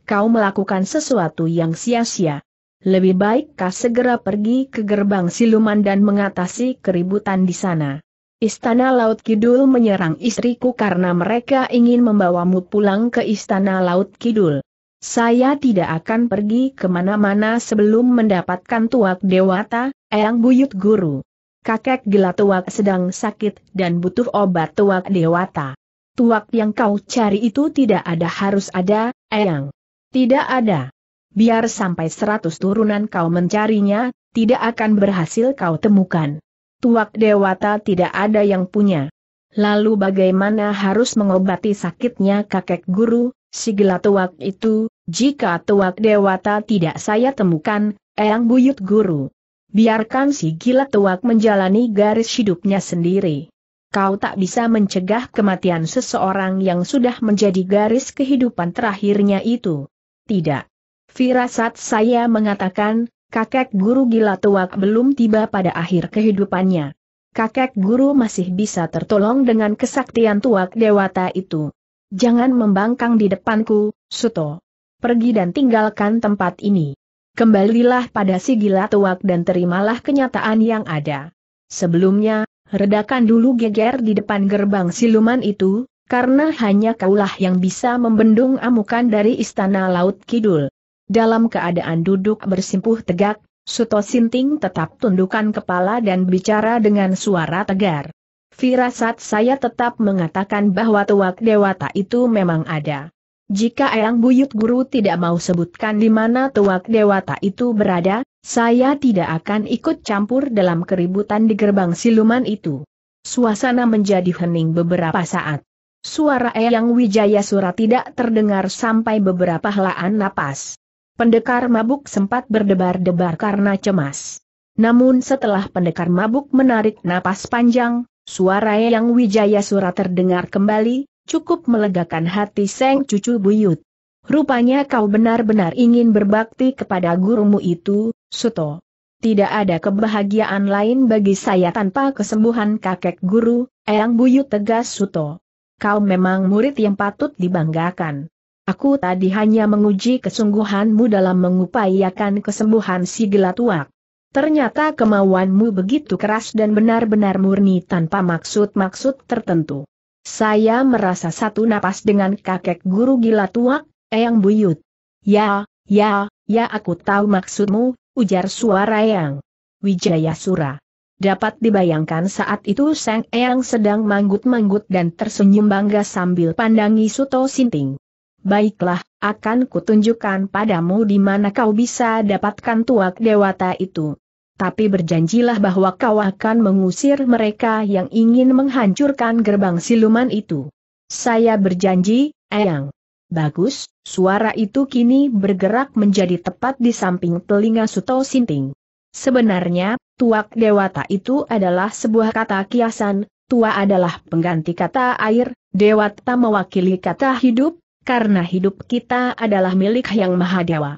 Kau melakukan sesuatu yang sia-sia. Lebih baik kau segera pergi ke gerbang siluman dan mengatasi keributan di sana. Istana Laut Kidul menyerang istriku karena mereka ingin membawamu pulang ke Istana Laut Kidul. Saya tidak akan pergi kemana-mana sebelum mendapatkan tuak dewata, Eyang Buyut Guru. Kakek gila tuak sedang sakit dan butuh obat tuak dewata. Tuak yang kau cari itu tidak ada harus ada, Eyang. Tidak ada. Biar sampai seratus turunan kau mencarinya, tidak akan berhasil kau temukan. Tuak dewata tidak ada yang punya. Lalu bagaimana harus mengobati sakitnya kakek guru, si gila tuak itu, jika tuak dewata tidak saya temukan, Eyang Buyut Guru. Biarkan si gila tuak menjalani garis hidupnya sendiri. Kau tak bisa mencegah kematian seseorang yang sudah menjadi garis kehidupan terakhirnya itu. Tidak. Firasat saya mengatakan, kakek guru gila tuak belum tiba pada akhir kehidupannya. Kakek guru masih bisa tertolong dengan kesaktian tuak dewata itu. Jangan membangkang di depanku, Suto. Pergi dan tinggalkan tempat ini. Kembalilah pada si gila tuak dan terimalah kenyataan yang ada. Sebelumnya, redakan dulu geger di depan gerbang siluman itu, karena hanya kaulah yang bisa membendung amukan dari istana Laut Kidul. Dalam keadaan duduk bersimpuh tegak, Suto Sinting tetap tundukkan kepala dan bicara dengan suara tegar. Firasat saya tetap mengatakan bahwa tuak dewata itu memang ada. Jika Eyang Buyut Guru tidak mau sebutkan di mana tuak dewata itu berada, saya tidak akan ikut campur dalam keributan di gerbang siluman itu. Suasana menjadi hening beberapa saat. Suara Eyang Wijaya Sura tidak terdengar sampai beberapa helaan napas. Pendekar mabuk sempat berdebar-debar karena cemas. Namun setelah pendekar mabuk menarik napas panjang, Suara yang Wijaya surat terdengar kembali, cukup melegakan hati Seng Cucu Buyut. Rupanya kau benar-benar ingin berbakti kepada gurumu itu, Suto. Tidak ada kebahagiaan lain bagi saya tanpa kesembuhan kakek guru, Eyang Buyut tegas Suto. Kau memang murid yang patut dibanggakan. Aku tadi hanya menguji kesungguhanmu dalam mengupayakan kesembuhan si gelatuak. Ternyata kemauanmu begitu keras dan benar-benar murni tanpa maksud-maksud tertentu. Saya merasa satu napas dengan kakek guru gila tua, Eyang Buyut. Ya, ya, ya aku tahu maksudmu, ujar suara Eyang. Wijaya Sura. Dapat dibayangkan saat itu Sang Eyang sedang manggut-manggut dan tersenyum bangga sambil pandangi Suto Sinting. Baiklah, akan kutunjukkan padamu di mana kau bisa dapatkan tuak dewata itu. Tapi berjanjilah bahwa kau akan mengusir mereka yang ingin menghancurkan gerbang siluman itu. Saya berjanji, Eyang. Bagus, suara itu kini bergerak menjadi tepat di samping telinga Suto Sinting. Sebenarnya, tuak dewata itu adalah sebuah kata kiasan, tua adalah pengganti kata air, dewata mewakili kata hidup, karena hidup kita adalah milik Yang Maha Dewa.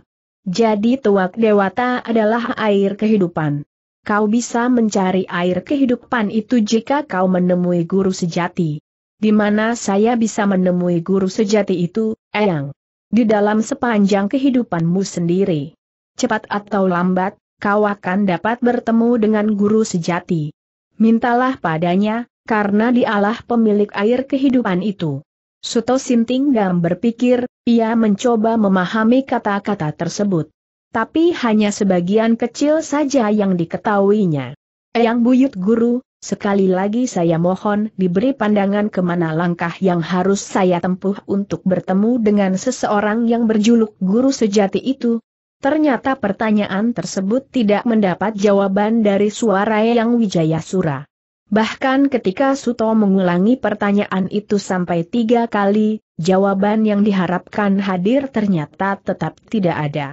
Jadi tuak dewata adalah air kehidupan. Kau bisa mencari air kehidupan itu jika kau menemui guru sejati. Di mana saya bisa menemui guru sejati itu, Eyang? Di dalam sepanjang kehidupanmu sendiri. Cepat atau lambat, kau akan dapat bertemu dengan guru sejati. Mintalah padanya, karena dialah pemilik air kehidupan itu. Suto Gam berpikir, ia mencoba memahami kata-kata tersebut. Tapi hanya sebagian kecil saja yang diketahuinya. Eyang Buyut Guru, sekali lagi saya mohon diberi pandangan kemana langkah yang harus saya tempuh untuk bertemu dengan seseorang yang berjuluk guru sejati itu, Ternyata pertanyaan tersebut tidak mendapat jawaban dari suara yang Sura. Bahkan ketika Suto mengulangi pertanyaan itu sampai tiga kali, jawaban yang diharapkan hadir ternyata tetap tidak ada.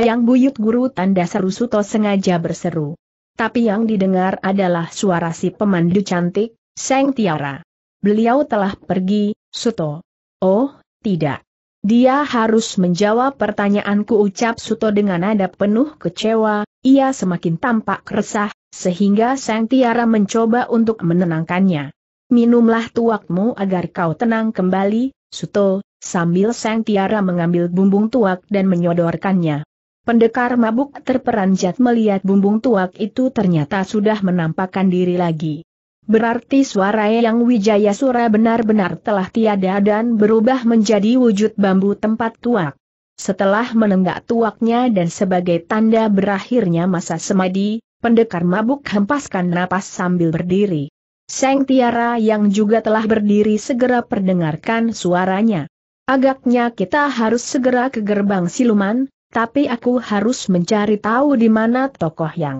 Yang Buyut Guru tanda seru Suto sengaja berseru. Tapi yang didengar adalah suara si pemandu cantik, Seng Tiara. Beliau telah pergi, Suto. Oh, tidak. Dia harus menjawab pertanyaanku ucap Suto dengan nada penuh kecewa, ia semakin tampak resah, sehingga Sang Tiara mencoba untuk menenangkannya. Minumlah tuakmu agar kau tenang kembali, Suto, sambil Sang Tiara mengambil bumbung tuak dan menyodorkannya. Pendekar mabuk terperanjat melihat bumbung tuak itu ternyata sudah menampakkan diri lagi. Berarti suara yang Wijaya Sura benar-benar telah tiada dan berubah menjadi wujud bambu tempat tuak. Setelah menenggak tuaknya dan sebagai tanda berakhirnya masa semadi, Pendekar mabuk hempaskan napas sambil berdiri. Seng Tiara yang juga telah berdiri segera perdengarkan suaranya. Agaknya kita harus segera ke gerbang siluman, tapi aku harus mencari tahu di mana tokoh yang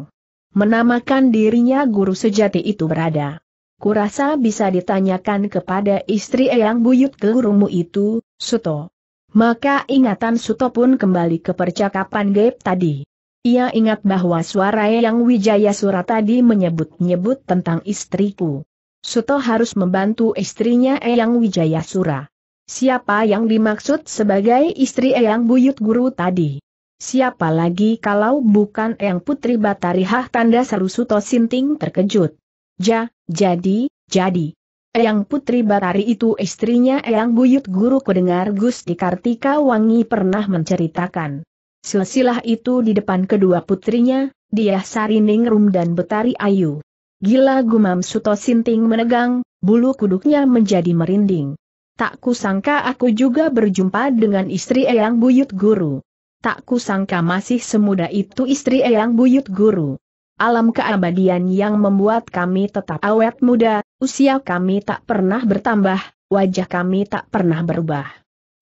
menamakan dirinya guru sejati itu berada. Kurasa bisa ditanyakan kepada istri Eyang Buyut gurumu itu, Suto. Maka ingatan Suto pun kembali ke percakapan Gap tadi. Ia ingat bahwa suara yang Wijaya Surat tadi menyebut-nyebut tentang istriku. Suto harus membantu istrinya Eyang Wijaya Sura. Siapa yang dimaksud sebagai istri Eyang Buyut Guru tadi? Siapa lagi kalau bukan Eyang Putri Batari tanda seru Suto Sinting terkejut. Ja, jadi, jadi. Eyang Putri Batari itu istrinya Eyang Buyut Guru kedengar Gusti Kartika Wangi pernah menceritakan. Silsilah itu di depan kedua putrinya, dia Sari Ningrum dan Betari Ayu. Gila gumam Suto Sinting menegang, bulu kuduknya menjadi merinding. Tak kusangka aku juga berjumpa dengan istri Eyang Buyut Guru. Tak kusangka masih semuda itu istri Eyang Buyut Guru. Alam keabadian yang membuat kami tetap awet muda, usia kami tak pernah bertambah, wajah kami tak pernah berubah.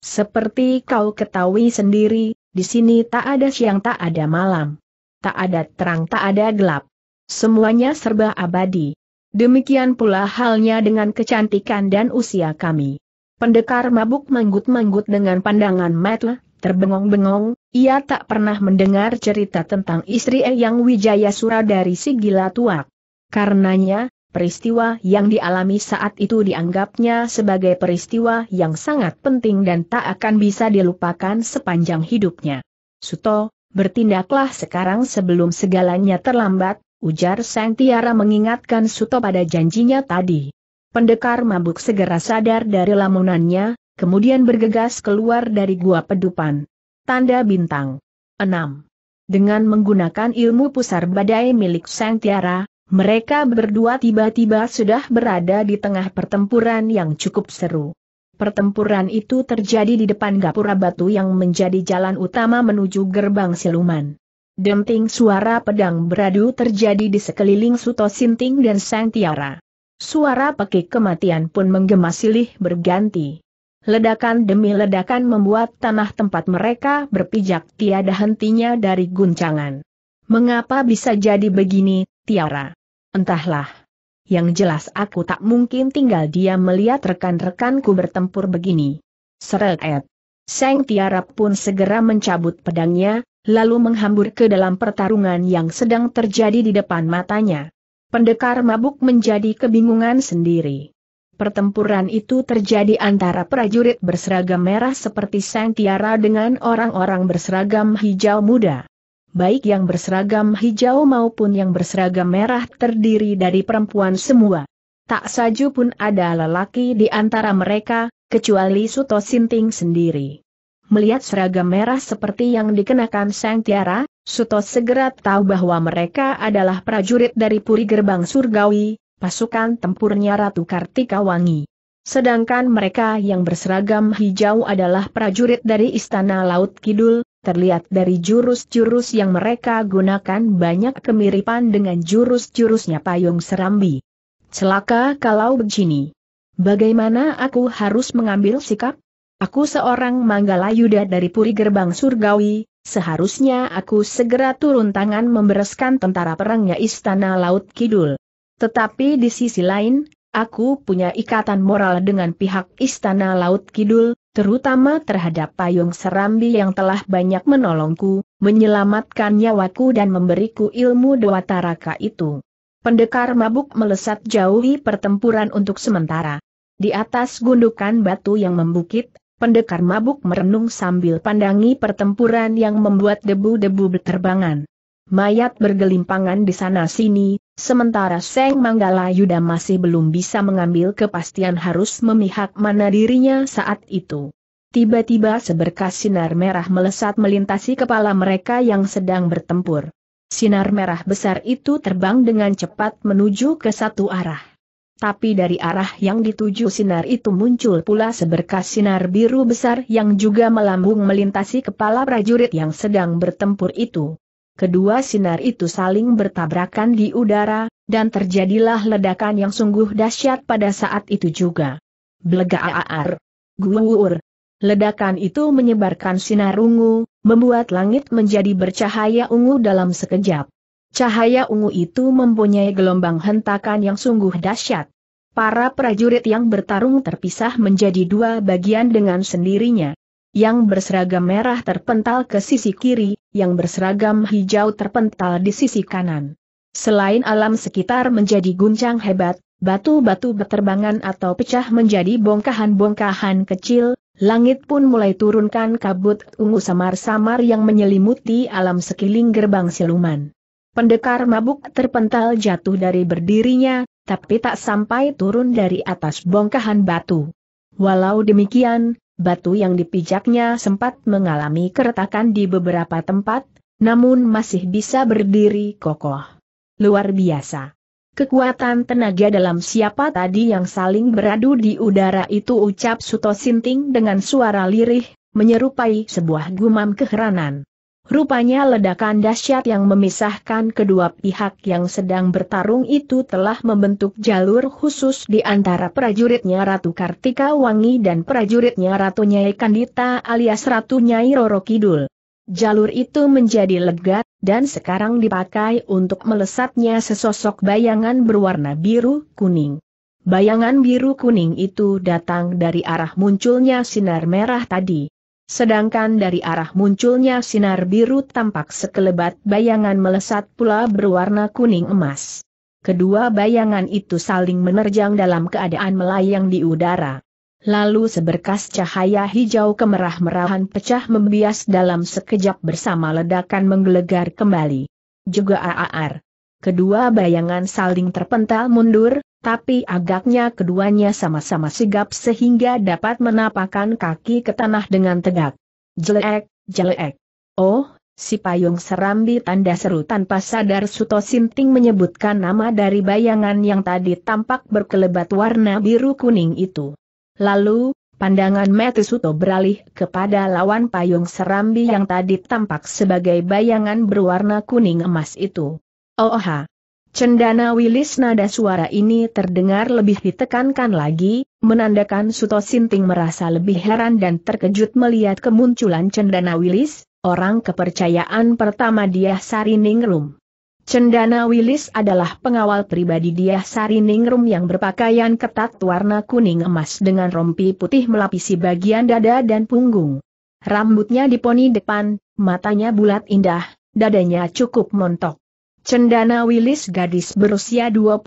Seperti kau ketahui sendiri, di sini tak ada siang tak ada malam. Tak ada terang tak ada gelap. Semuanya serba abadi. Demikian pula halnya dengan kecantikan dan usia kami. Pendekar mabuk manggut-manggut dengan pandangan mata, terbengong-bengong, ia tak pernah mendengar cerita tentang istri Eyang Wijaya Sura dari si gila tuak. Karenanya, Peristiwa yang dialami saat itu dianggapnya sebagai peristiwa yang sangat penting dan tak akan bisa dilupakan sepanjang hidupnya. Suto, bertindaklah sekarang sebelum segalanya terlambat, ujar Sang Tiara mengingatkan Suto pada janjinya tadi. Pendekar mabuk segera sadar dari lamunannya, kemudian bergegas keluar dari gua pedupan. Tanda bintang. 6. Dengan menggunakan ilmu pusar badai milik Sang Tiara, mereka berdua tiba-tiba sudah berada di tengah pertempuran yang cukup seru. Pertempuran itu terjadi di depan gapura batu yang menjadi jalan utama menuju gerbang siluman. Denting suara pedang beradu terjadi di sekeliling Suto Sinting dan Sang Tiara. Suara pekik kematian pun menggema silih berganti. Ledakan demi ledakan membuat tanah tempat mereka berpijak tiada hentinya dari guncangan. Mengapa bisa jadi begini, Tiara? Entahlah. Yang jelas aku tak mungkin tinggal dia melihat rekan-rekanku bertempur begini. Seret. Seng Tiara pun segera mencabut pedangnya, lalu menghambur ke dalam pertarungan yang sedang terjadi di depan matanya. Pendekar mabuk menjadi kebingungan sendiri. Pertempuran itu terjadi antara prajurit berseragam merah seperti Sang Tiara dengan orang-orang berseragam hijau muda baik yang berseragam hijau maupun yang berseragam merah terdiri dari perempuan semua. Tak saju pun ada lelaki di antara mereka, kecuali Suto Sinting sendiri. Melihat seragam merah seperti yang dikenakan Sang Tiara, Suto segera tahu bahwa mereka adalah prajurit dari Puri Gerbang Surgawi, pasukan tempurnya Ratu Kartika Wangi. Sedangkan mereka yang berseragam hijau adalah prajurit dari Istana Laut Kidul, Terlihat dari jurus-jurus yang mereka gunakan banyak kemiripan dengan jurus-jurusnya payung serambi. Celaka kalau begini. Bagaimana aku harus mengambil sikap? Aku seorang yuda dari Puri Gerbang Surgawi, seharusnya aku segera turun tangan membereskan tentara perangnya Istana Laut Kidul. Tetapi di sisi lain, aku punya ikatan moral dengan pihak Istana Laut Kidul, terutama terhadap Payung Serambi yang telah banyak menolongku, menyelamatkan nyawaku dan memberiku ilmu Dewataraka Taraka itu. Pendekar mabuk melesat jauhi pertempuran untuk sementara. Di atas gundukan batu yang membukit, pendekar mabuk merenung sambil pandangi pertempuran yang membuat debu-debu berterbangan mayat bergelimpangan di sana-sini, sementara Seng Manggala Yuda masih belum bisa mengambil kepastian harus memihak mana dirinya saat itu. Tiba-tiba seberkas sinar merah melesat melintasi kepala mereka yang sedang bertempur. Sinar merah besar itu terbang dengan cepat menuju ke satu arah. Tapi dari arah yang dituju sinar itu muncul pula seberkas sinar biru besar yang juga melambung melintasi kepala prajurit yang sedang bertempur itu kedua sinar itu saling bertabrakan di udara, dan terjadilah ledakan yang sungguh dahsyat pada saat itu juga. aar, Guur! Ledakan itu menyebarkan sinar ungu, membuat langit menjadi bercahaya ungu dalam sekejap. Cahaya ungu itu mempunyai gelombang hentakan yang sungguh dahsyat. Para prajurit yang bertarung terpisah menjadi dua bagian dengan sendirinya. Yang berseragam merah terpental ke sisi kiri, yang berseragam hijau terpental di sisi kanan. Selain alam sekitar menjadi guncang hebat, batu-batu berterbangan atau pecah menjadi bongkahan-bongkahan kecil, Langit pun mulai turunkan kabut ungu samar-samar yang menyelimuti alam sekeliling gerbang siluman. Pendekar mabuk terpental jatuh dari berdirinya, tapi tak sampai turun dari atas bongkahan batu. Walau demikian, batu yang dipijaknya sempat mengalami keretakan di beberapa tempat, namun masih bisa berdiri kokoh. Luar biasa. Kekuatan tenaga dalam siapa tadi yang saling beradu di udara itu ucap Suto Sinting dengan suara lirih, menyerupai sebuah gumam keheranan. Rupanya ledakan dahsyat yang memisahkan kedua pihak yang sedang bertarung itu telah membentuk jalur khusus di antara prajuritnya Ratu Kartika Wangi dan prajuritnya Ratu Nyai Kandita alias Ratu Nyai Roro Kidul. Jalur itu menjadi legat, dan sekarang dipakai untuk melesatnya sesosok bayangan berwarna biru-kuning. Bayangan biru-kuning itu datang dari arah munculnya sinar merah tadi. Sedangkan dari arah munculnya sinar biru tampak sekelebat bayangan melesat pula berwarna kuning emas. Kedua bayangan itu saling menerjang dalam keadaan melayang di udara. Lalu seberkas cahaya hijau kemerah-merahan pecah membias dalam sekejap bersama ledakan menggelegar kembali. Juga AAR. Kedua bayangan saling terpental mundur, tapi agaknya keduanya sama-sama sigap sehingga dapat menapakkan kaki ke tanah dengan tegak. Jelek, jelek. Oh, si payung serambi tanda seru tanpa sadar Suto Sinting menyebutkan nama dari bayangan yang tadi tampak berkelebat warna biru kuning itu. Lalu, pandangan Mati Suto beralih kepada lawan payung serambi yang tadi tampak sebagai bayangan berwarna kuning emas itu. Oh ha! Cendana Wilis nada suara ini terdengar lebih ditekankan lagi, menandakan Suto Sinting merasa lebih heran dan terkejut melihat kemunculan Cendana Wilis, orang kepercayaan pertama dia Sari Ningrum. Cendana Wilis adalah pengawal pribadi dia Sari Ningrum yang berpakaian ketat warna kuning emas dengan rompi putih melapisi bagian dada dan punggung. Rambutnya diponi depan, matanya bulat indah, dadanya cukup montok. Cendana Wilis gadis berusia 24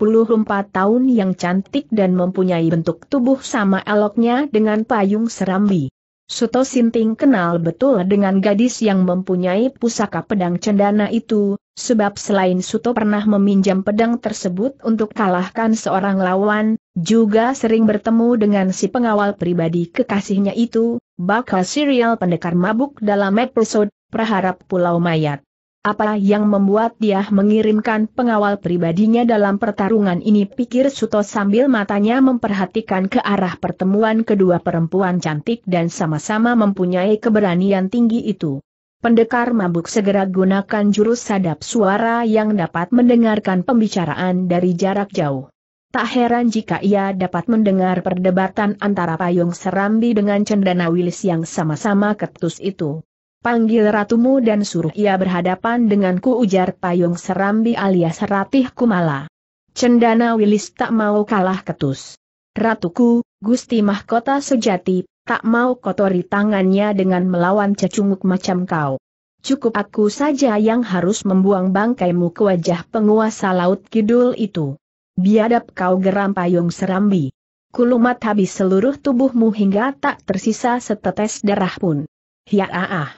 tahun yang cantik dan mempunyai bentuk tubuh sama eloknya dengan payung serambi. Suto Sinting kenal betul dengan gadis yang mempunyai pusaka pedang cendana itu, sebab selain Suto pernah meminjam pedang tersebut untuk kalahkan seorang lawan, juga sering bertemu dengan si pengawal pribadi kekasihnya itu, bakal serial pendekar mabuk dalam episode Praharap Pulau Mayat. Apa yang membuat dia mengirimkan pengawal pribadinya dalam pertarungan ini pikir Suto sambil matanya memperhatikan ke arah pertemuan kedua perempuan cantik dan sama-sama mempunyai keberanian tinggi itu. Pendekar mabuk segera gunakan jurus sadap suara yang dapat mendengarkan pembicaraan dari jarak jauh. Tak heran jika ia dapat mendengar perdebatan antara payung serambi dengan cendana wilis yang sama-sama ketus itu. Panggil ratumu dan suruh ia berhadapan denganku ujar payung serambi alias ratih kumala. Cendana Wilis tak mau kalah ketus. Ratuku, Gusti Mahkota sejati, tak mau kotori tangannya dengan melawan cecunguk macam kau. Cukup aku saja yang harus membuang bangkaimu ke wajah penguasa Laut Kidul itu. Biadab kau geram payung serambi. Kulumat habis seluruh tubuhmu hingga tak tersisa setetes darah pun. Ya ah ah.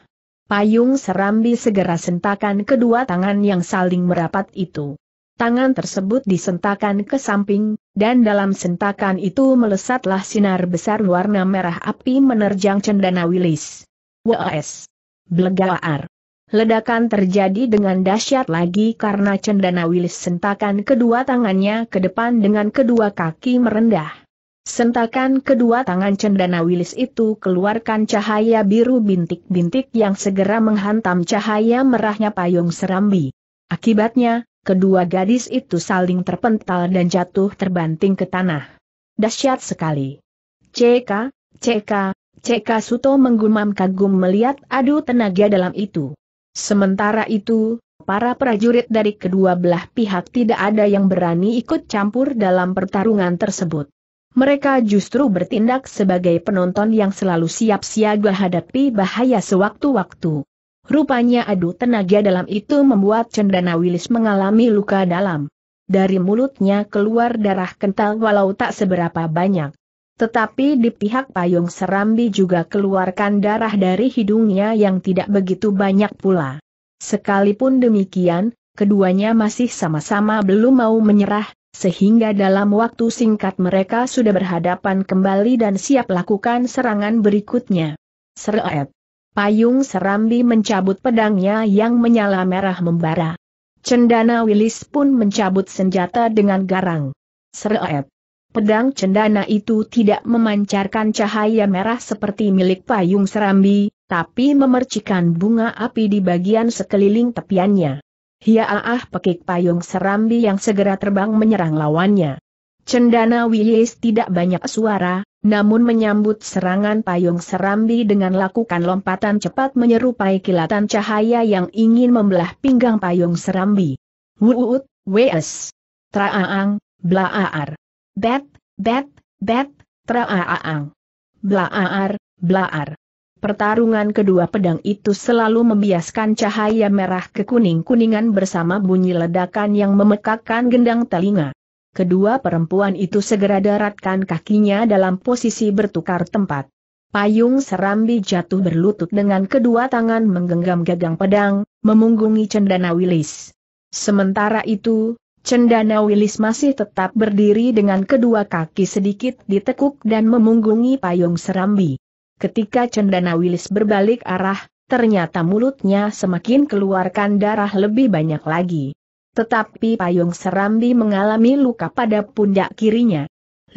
Payung Serambi segera sentakan kedua tangan yang saling merapat itu. Tangan tersebut disentakan ke samping, dan dalam sentakan itu melesatlah sinar besar warna merah api menerjang cendana wilis. WAS. Blegaar. Ledakan terjadi dengan dahsyat lagi karena cendana wilis sentakan kedua tangannya ke depan dengan kedua kaki merendah. Sentakan kedua tangan cendana wilis itu keluarkan cahaya biru bintik-bintik yang segera menghantam cahaya merahnya payung serambi. Akibatnya, kedua gadis itu saling terpental dan jatuh terbanting ke tanah. Dahsyat sekali. CK, CK, CK Suto menggumam kagum melihat adu tenaga dalam itu. Sementara itu, para prajurit dari kedua belah pihak tidak ada yang berani ikut campur dalam pertarungan tersebut. Mereka justru bertindak sebagai penonton yang selalu siap siaga hadapi bahaya sewaktu-waktu. Rupanya adu tenaga dalam itu membuat Cendana Wilis mengalami luka dalam. Dari mulutnya keluar darah kental walau tak seberapa banyak. Tetapi di pihak payung serambi juga keluarkan darah dari hidungnya yang tidak begitu banyak pula. Sekalipun demikian, keduanya masih sama-sama belum mau menyerah, sehingga dalam waktu singkat mereka sudah berhadapan kembali dan siap lakukan serangan berikutnya. Seret. Payung Serambi mencabut pedangnya yang menyala merah membara. Cendana Wilis pun mencabut senjata dengan garang. Seret. Pedang cendana itu tidak memancarkan cahaya merah seperti milik payung Serambi, tapi memercikan bunga api di bagian sekeliling tepiannya hiaah ah, pekik payung serambi yang segera terbang menyerang lawannya. Cendana Wiyis tidak banyak suara, namun menyambut serangan payung serambi dengan lakukan lompatan cepat menyerupai kilatan cahaya yang ingin membelah pinggang payung serambi. Wuut, wes. Traaang, blaaar. Bet, bet, bet, traaang. Blaaar, blaar. Pertarungan kedua pedang itu selalu membiaskan cahaya merah ke kuning-kuningan bersama bunyi ledakan yang memekakkan gendang telinga. Kedua perempuan itu segera daratkan kakinya dalam posisi bertukar tempat. Payung Serambi jatuh berlutut dengan kedua tangan menggenggam gagang pedang, memunggungi Cendana Wilis. Sementara itu, Cendana Wilis masih tetap berdiri dengan kedua kaki sedikit ditekuk dan memunggungi payung Serambi. Ketika Cendana Wilis berbalik arah, ternyata mulutnya semakin keluarkan darah lebih banyak lagi. Tetapi payung serambi mengalami luka pada pundak kirinya.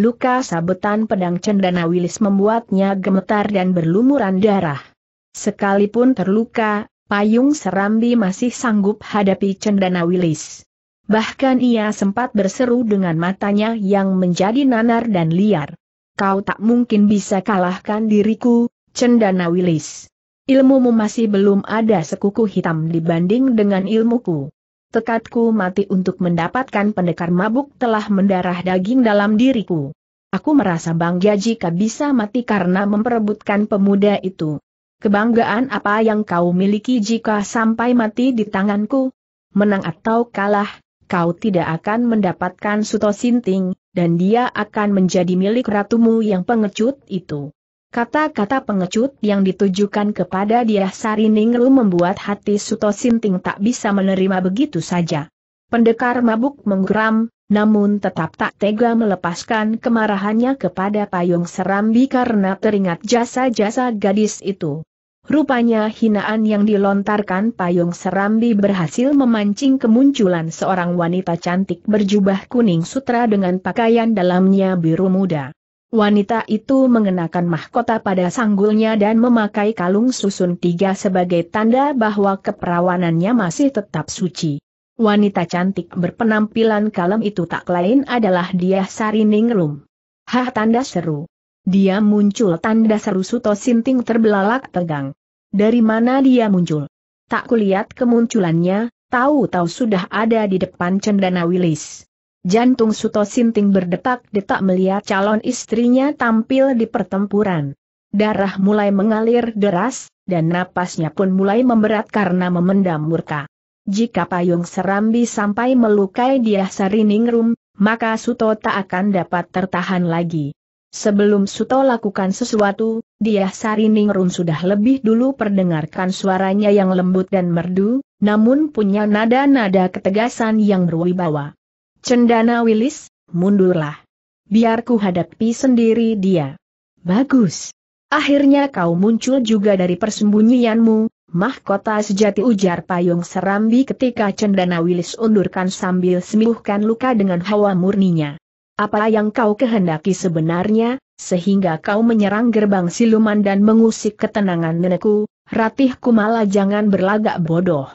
Luka sabetan pedang Cendana Wilis membuatnya gemetar dan berlumuran darah. Sekalipun terluka, payung serambi masih sanggup hadapi Cendana Wilis. Bahkan ia sempat berseru dengan matanya yang menjadi nanar dan liar kau tak mungkin bisa kalahkan diriku, Cendana Wilis. Ilmumu masih belum ada sekuku hitam dibanding dengan ilmuku. Tekadku mati untuk mendapatkan pendekar mabuk telah mendarah daging dalam diriku. Aku merasa bangga jika bisa mati karena memperebutkan pemuda itu. Kebanggaan apa yang kau miliki jika sampai mati di tanganku? Menang atau kalah, kau tidak akan mendapatkan Suto Sinting, dan dia akan menjadi milik ratumu yang pengecut itu. Kata-kata pengecut yang ditujukan kepada dia Sari Ningru membuat hati Suto Sinting tak bisa menerima begitu saja. Pendekar mabuk menggeram, namun tetap tak tega melepaskan kemarahannya kepada Payung Serambi karena teringat jasa-jasa gadis itu. Rupanya hinaan yang dilontarkan payung serambi berhasil memancing kemunculan seorang wanita cantik berjubah kuning sutra dengan pakaian dalamnya biru muda. Wanita itu mengenakan mahkota pada sanggulnya dan memakai kalung susun tiga sebagai tanda bahwa keperawanannya masih tetap suci. Wanita cantik berpenampilan kalem itu tak lain adalah dia Sari Ningrum. Hah tanda seru. Dia muncul tanda seru Suto Sinting terbelalak tegang. Dari mana dia muncul? Tak kulihat kemunculannya, tahu-tahu sudah ada di depan cendana Wilis. Jantung Suto Sinting berdetak-detak melihat calon istrinya tampil di pertempuran. Darah mulai mengalir deras, dan napasnya pun mulai memberat karena memendam murka. Jika payung serambi sampai melukai dia Sarining Rum, maka Suto tak akan dapat tertahan lagi. Sebelum Suto lakukan sesuatu, dia Sariningrum sudah lebih dulu perdengarkan suaranya yang lembut dan merdu, namun punya nada-nada ketegasan yang berwibawa. Cendana Wilis, mundurlah. Biarku hadapi sendiri dia. Bagus. Akhirnya kau muncul juga dari persembunyianmu, mahkota sejati ujar payung serambi ketika Cendana Wilis undurkan sambil sembuhkan luka dengan hawa murninya. Apa yang kau kehendaki sebenarnya, sehingga kau menyerang gerbang siluman dan mengusik ketenangan nenekku, Ratih Kumala jangan berlagak bodoh.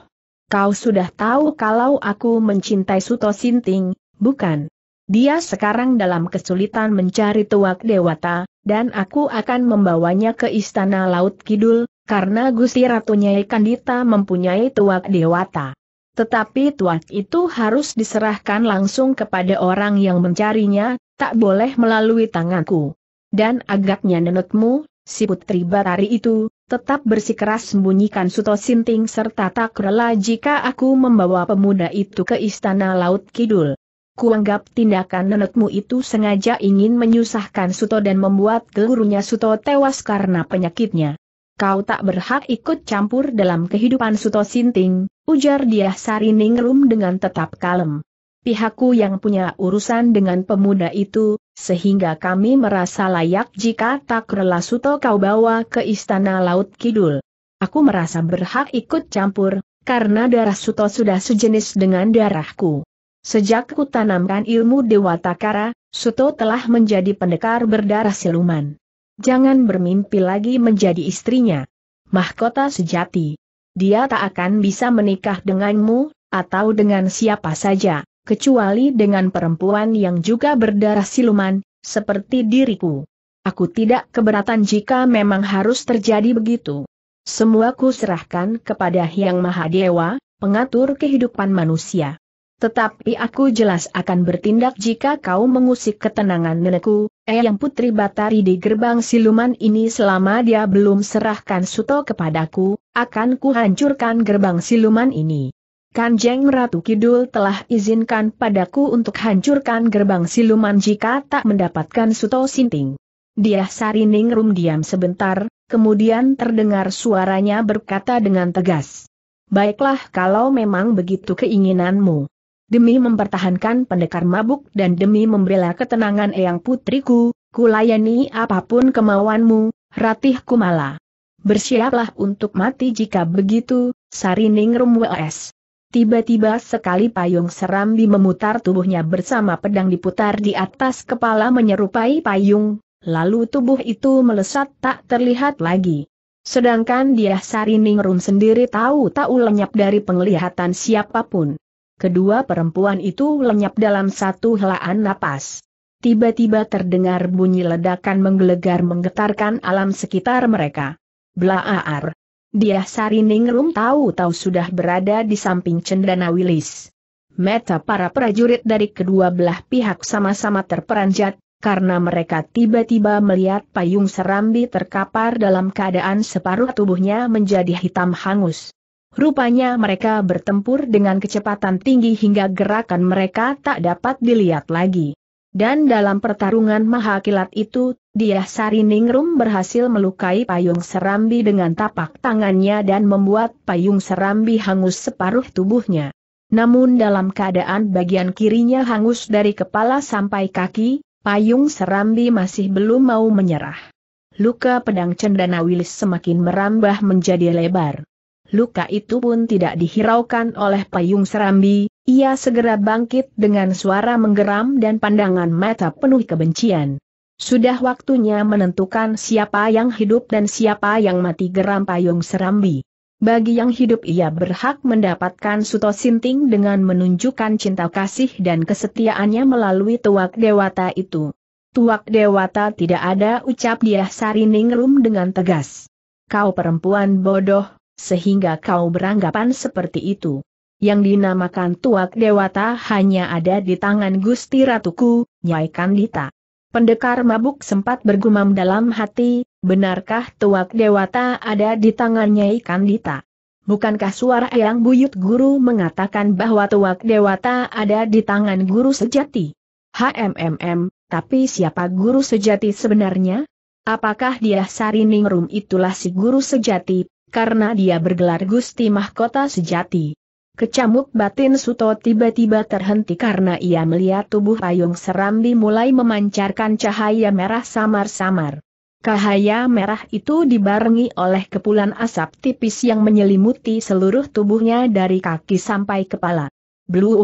Kau sudah tahu kalau aku mencintai Suto Sinting, bukan? Dia sekarang dalam kesulitan mencari tuak dewata, dan aku akan membawanya ke istana Laut Kidul, karena Gusti Ratu Kandita mempunyai tuak dewata. Tetapi tuat itu harus diserahkan langsung kepada orang yang mencarinya, tak boleh melalui tanganku. Dan agaknya nenekmu, si putri batari itu, tetap bersikeras sembunyikan Suto Sinting serta tak rela jika aku membawa pemuda itu ke istana Laut Kidul. Kuanggap tindakan nenekmu itu sengaja ingin menyusahkan Suto dan membuat gurunya Suto tewas karena penyakitnya. Kau tak berhak ikut campur dalam kehidupan Suto Sinting, ujar dia Sari Ningrum dengan tetap kalem. Pihakku yang punya urusan dengan pemuda itu, sehingga kami merasa layak jika tak rela Suto kau bawa ke istana Laut Kidul. Aku merasa berhak ikut campur, karena darah Suto sudah sejenis dengan darahku. Sejak ku tanamkan ilmu Dewa Takara, Suto telah menjadi pendekar berdarah siluman. Jangan bermimpi lagi menjadi istrinya. Mahkota sejati dia tak akan bisa menikah denganmu, atau dengan siapa saja, kecuali dengan perempuan yang juga berdarah siluman, seperti diriku. Aku tidak keberatan jika memang harus terjadi begitu. Semua ku serahkan kepada Yang Maha Dewa, pengatur kehidupan manusia. Tetapi aku jelas akan bertindak jika kau mengusik ketenangan nenekku, eh yang putri batari di gerbang siluman ini selama dia belum serahkan suto kepadaku, akan kuhancurkan gerbang siluman ini. Kanjeng Ratu Kidul telah izinkan padaku untuk hancurkan gerbang siluman jika tak mendapatkan suto sinting. Dia sarining rum diam sebentar, kemudian terdengar suaranya berkata dengan tegas. Baiklah kalau memang begitu keinginanmu demi mempertahankan pendekar mabuk dan demi membela ketenangan Eyang Putriku, kulayani apapun kemauanmu, Ratih Kumala. Bersiaplah untuk mati jika begitu, Sarining Rumwes. Tiba-tiba sekali payung serambi memutar tubuhnya bersama pedang diputar di atas kepala menyerupai payung, lalu tubuh itu melesat tak terlihat lagi. Sedangkan dia Sarining Rum sendiri tahu-tahu lenyap dari penglihatan siapapun. Kedua perempuan itu lenyap dalam satu helaan napas. Tiba-tiba terdengar bunyi ledakan menggelegar menggetarkan alam sekitar mereka. Blaaar. Dia Sariningrum tahu-tahu sudah berada di samping Cendana Wilis. Meta para prajurit dari kedua belah pihak sama-sama terperanjat, karena mereka tiba-tiba melihat payung serambi terkapar dalam keadaan separuh tubuhnya menjadi hitam hangus. Rupanya mereka bertempur dengan kecepatan tinggi hingga gerakan mereka tak dapat dilihat lagi. Dan dalam pertarungan maha kilat itu, dia Sariningrum berhasil melukai payung serambi dengan tapak tangannya dan membuat payung serambi hangus separuh tubuhnya. Namun dalam keadaan bagian kirinya hangus dari kepala sampai kaki, payung serambi masih belum mau menyerah. Luka pedang cendana Wilis semakin merambah menjadi lebar. Luka itu pun tidak dihiraukan oleh payung serambi, ia segera bangkit dengan suara menggeram dan pandangan mata penuh kebencian. Sudah waktunya menentukan siapa yang hidup dan siapa yang mati geram payung serambi. Bagi yang hidup ia berhak mendapatkan Suto Sinting dengan menunjukkan cinta kasih dan kesetiaannya melalui tuak dewata itu. Tuak dewata tidak ada ucap dia Sarining Rum dengan tegas. Kau perempuan bodoh, sehingga kau beranggapan seperti itu. Yang dinamakan Tuak Dewata hanya ada di tangan Gusti Ratuku, Nyai Kandita. Pendekar mabuk sempat bergumam dalam hati, benarkah Tuak Dewata ada di tangan Nyai Kandita? Bukankah suara yang buyut guru mengatakan bahwa Tuak Dewata ada di tangan guru sejati? HMMM, tapi siapa guru sejati sebenarnya? Apakah dia Sarining Rum itulah si guru sejati karena dia bergelar Gusti Mahkota Sejati. Kecamuk batin Suto tiba-tiba terhenti karena ia melihat tubuh payung serambi mulai memancarkan cahaya merah samar-samar. Cahaya merah itu dibarengi oleh kepulan asap tipis yang menyelimuti seluruh tubuhnya dari kaki sampai kepala. Blue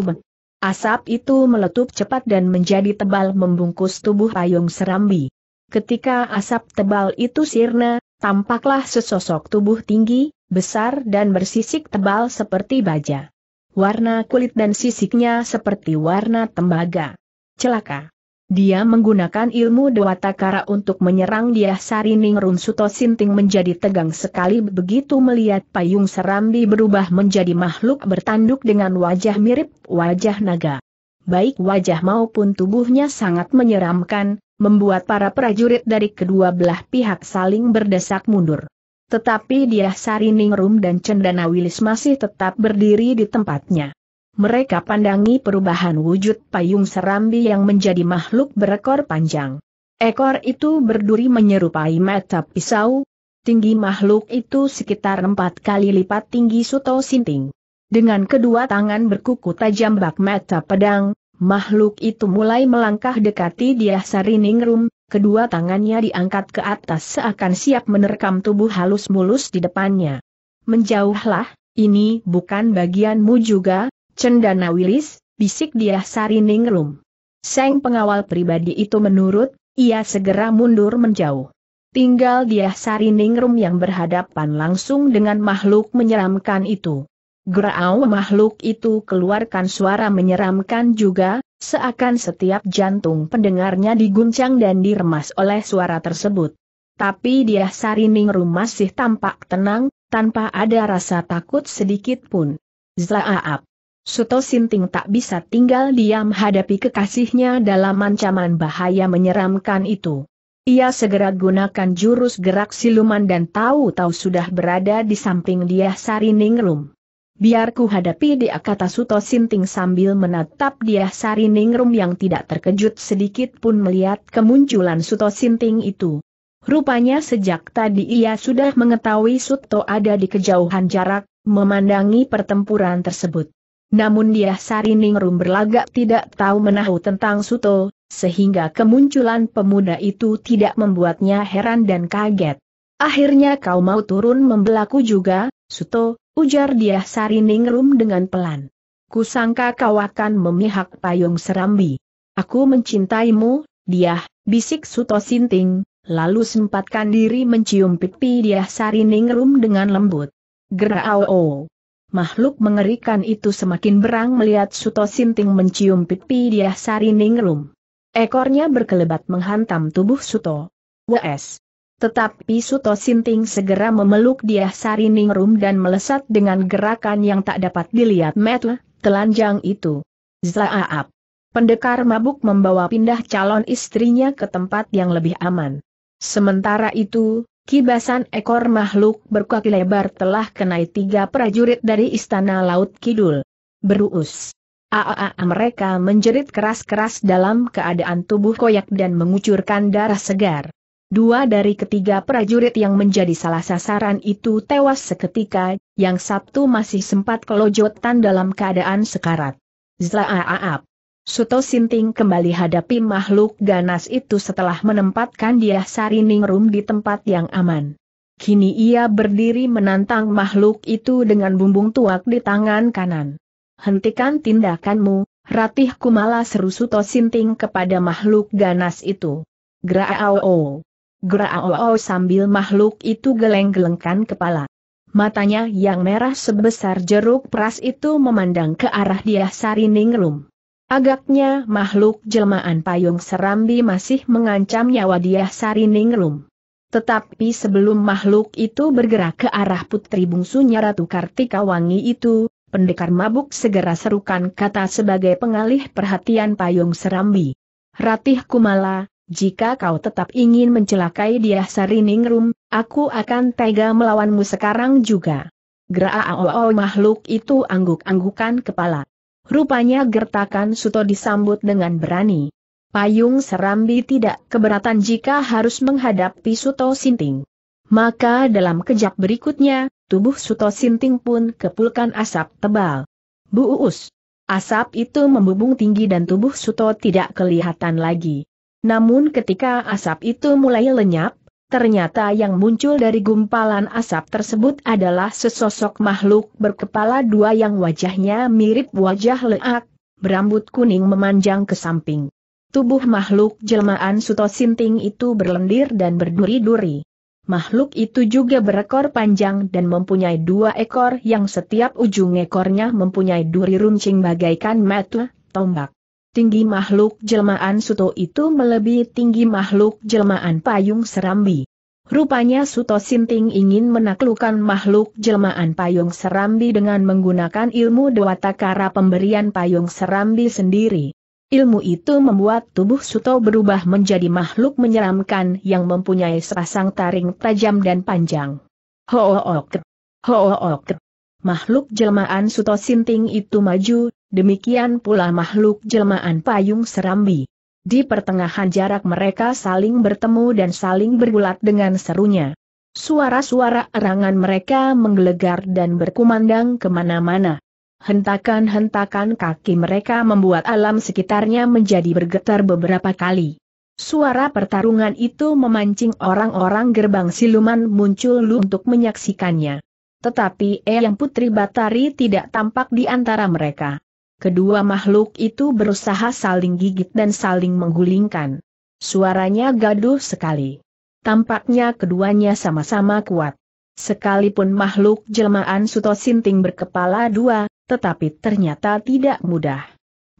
Asap itu meletup cepat dan menjadi tebal membungkus tubuh payung serambi. Ketika asap tebal itu sirna, Tampaklah sesosok tubuh tinggi, besar dan bersisik tebal seperti baja. Warna kulit dan sisiknya seperti warna tembaga. Celaka. Dia menggunakan ilmu Dewatakara untuk menyerang dia Sarining Runsuto Sinting menjadi tegang sekali begitu melihat payung serambi berubah menjadi makhluk bertanduk dengan wajah mirip wajah naga. Baik wajah maupun tubuhnya sangat menyeramkan, membuat para prajurit dari kedua belah pihak saling berdesak mundur. Tetapi dia Sariningrum dan Cendana Wilis masih tetap berdiri di tempatnya. Mereka pandangi perubahan wujud payung serambi yang menjadi makhluk berekor panjang. Ekor itu berduri menyerupai mata pisau, tinggi makhluk itu sekitar empat kali lipat tinggi Suto Sinting. Dengan kedua tangan berkuku tajam bak mata pedang, Makhluk itu mulai melangkah dekati dia Sariningrum, kedua tangannya diangkat ke atas seakan siap menerkam tubuh halus mulus di depannya. Menjauhlah, ini bukan bagianmu juga, Cendana Wilis, bisik dia Sariningrum. Seng pengawal pribadi itu menurut, ia segera mundur menjauh. Tinggal dia Sariningrum yang berhadapan langsung dengan makhluk menyeramkan itu. Gerau makhluk itu keluarkan suara menyeramkan juga, seakan setiap jantung pendengarnya diguncang dan diremas oleh suara tersebut. Tapi dia Sariningru masih tampak tenang, tanpa ada rasa takut sedikit pun. Zlaaap. Suto Sinting tak bisa tinggal diam hadapi kekasihnya dalam ancaman bahaya menyeramkan itu. Ia segera gunakan jurus gerak siluman dan tahu-tahu sudah berada di samping dia Sariningrum. Biar ku hadapi dia kata Suto Sinting sambil menatap dia Sari Ningrum yang tidak terkejut sedikit pun melihat kemunculan Suto Sinting itu. Rupanya sejak tadi ia sudah mengetahui Suto ada di kejauhan jarak, memandangi pertempuran tersebut. Namun dia Sari Ningrum berlagak tidak tahu menahu tentang Suto, sehingga kemunculan pemuda itu tidak membuatnya heran dan kaget. Akhirnya kau mau turun membelaku juga, Suto, ujar dia Sariningrum dengan pelan. Kusangka kau akan memihak payung serambi. Aku mencintaimu, dia, bisik Suto Sinting, lalu sempatkan diri mencium pipi dia Sariningrum dengan lembut. Gerao. Makhluk mengerikan itu semakin berang melihat Suto Sinting mencium pipi dia Sariningrum. Ekornya berkelebat menghantam tubuh Suto. WS. Tetapi Suto Sinting segera memeluk dia Sariningrum dan melesat dengan gerakan yang tak dapat dilihat metu, telanjang itu. Zlaaap. Pendekar mabuk membawa pindah calon istrinya ke tempat yang lebih aman. Sementara itu, kibasan ekor makhluk berkaki lebar telah kenai tiga prajurit dari Istana Laut Kidul. Berus. Aa mereka menjerit keras-keras dalam keadaan tubuh koyak dan mengucurkan darah segar. Dua dari ketiga prajurit yang menjadi salah sasaran itu tewas seketika, yang Sabtu masih sempat kelojotan dalam keadaan sekarat. Zlaaap. Suto Sinting kembali hadapi makhluk ganas itu setelah menempatkan dia Sariningrum di tempat yang aman. Kini ia berdiri menantang makhluk itu dengan bumbung tuak di tangan kanan. Hentikan tindakanmu, Ratih Kumala seru Suto Sinting kepada makhluk ganas itu. Graao. Geraoo sambil makhluk itu geleng-gelengkan kepala. Matanya yang merah sebesar jeruk peras itu memandang ke arah dia Sariningrum. Agaknya makhluk jelmaan payung serambi masih mengancam nyawa dia Sariningrum. Tetapi sebelum makhluk itu bergerak ke arah putri bungsunya Ratu Kartika Wangi itu, pendekar mabuk segera serukan kata sebagai pengalih perhatian payung serambi. Ratih Kumala, jika kau tetap ingin mencelakai dia Sari Ningrum, aku akan tega melawanmu sekarang juga. Geraao makhluk itu angguk-anggukan kepala. Rupanya gertakan Suto disambut dengan berani. Payung Serambi tidak keberatan jika harus menghadapi Suto Sinting. Maka dalam kejap berikutnya, tubuh Suto Sinting pun kepulkan asap tebal. Buus. Asap itu membubung tinggi dan tubuh Suto tidak kelihatan lagi. Namun ketika asap itu mulai lenyap, ternyata yang muncul dari gumpalan asap tersebut adalah sesosok makhluk berkepala dua yang wajahnya mirip wajah leak, berambut kuning memanjang ke samping. Tubuh makhluk jelmaan Suto Sinting itu berlendir dan berduri-duri. Makhluk itu juga berekor panjang dan mempunyai dua ekor yang setiap ujung ekornya mempunyai duri runcing bagaikan metu, tombak tinggi makhluk jelmaan Suto itu melebihi tinggi makhluk jelmaan payung serambi. Rupanya Suto Sinting ingin menaklukkan makhluk jelmaan payung serambi dengan menggunakan ilmu Dewatakara pemberian payung serambi sendiri. Ilmu itu membuat tubuh Suto berubah menjadi makhluk menyeramkan yang mempunyai sepasang taring tajam dan panjang. Ho Hook, ho ket Makhluk jelmaan Suto Sinting itu maju, demikian pula makhluk jelmaan payung serambi. Di pertengahan jarak mereka saling bertemu dan saling bergulat dengan serunya. Suara-suara erangan mereka menggelegar dan berkumandang kemana-mana. Hentakan-hentakan kaki mereka membuat alam sekitarnya menjadi bergetar beberapa kali. Suara pertarungan itu memancing orang-orang gerbang siluman muncul lu untuk menyaksikannya. Tetapi Eyang Putri Batari tidak tampak di antara mereka. Kedua makhluk itu berusaha saling gigit dan saling menggulingkan. Suaranya gaduh sekali. Tampaknya keduanya sama-sama kuat. Sekalipun makhluk jelmaan Suto Sinting berkepala dua, tetapi ternyata tidak mudah.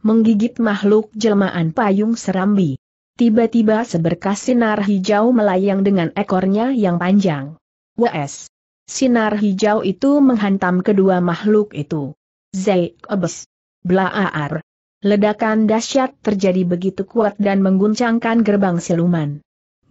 Menggigit makhluk jelmaan payung serambi. Tiba-tiba seberkas sinar hijau melayang dengan ekornya yang panjang. WS. Sinar hijau itu menghantam kedua makhluk itu. Zeik Blaar. Ledakan dahsyat terjadi begitu kuat dan mengguncangkan gerbang siluman.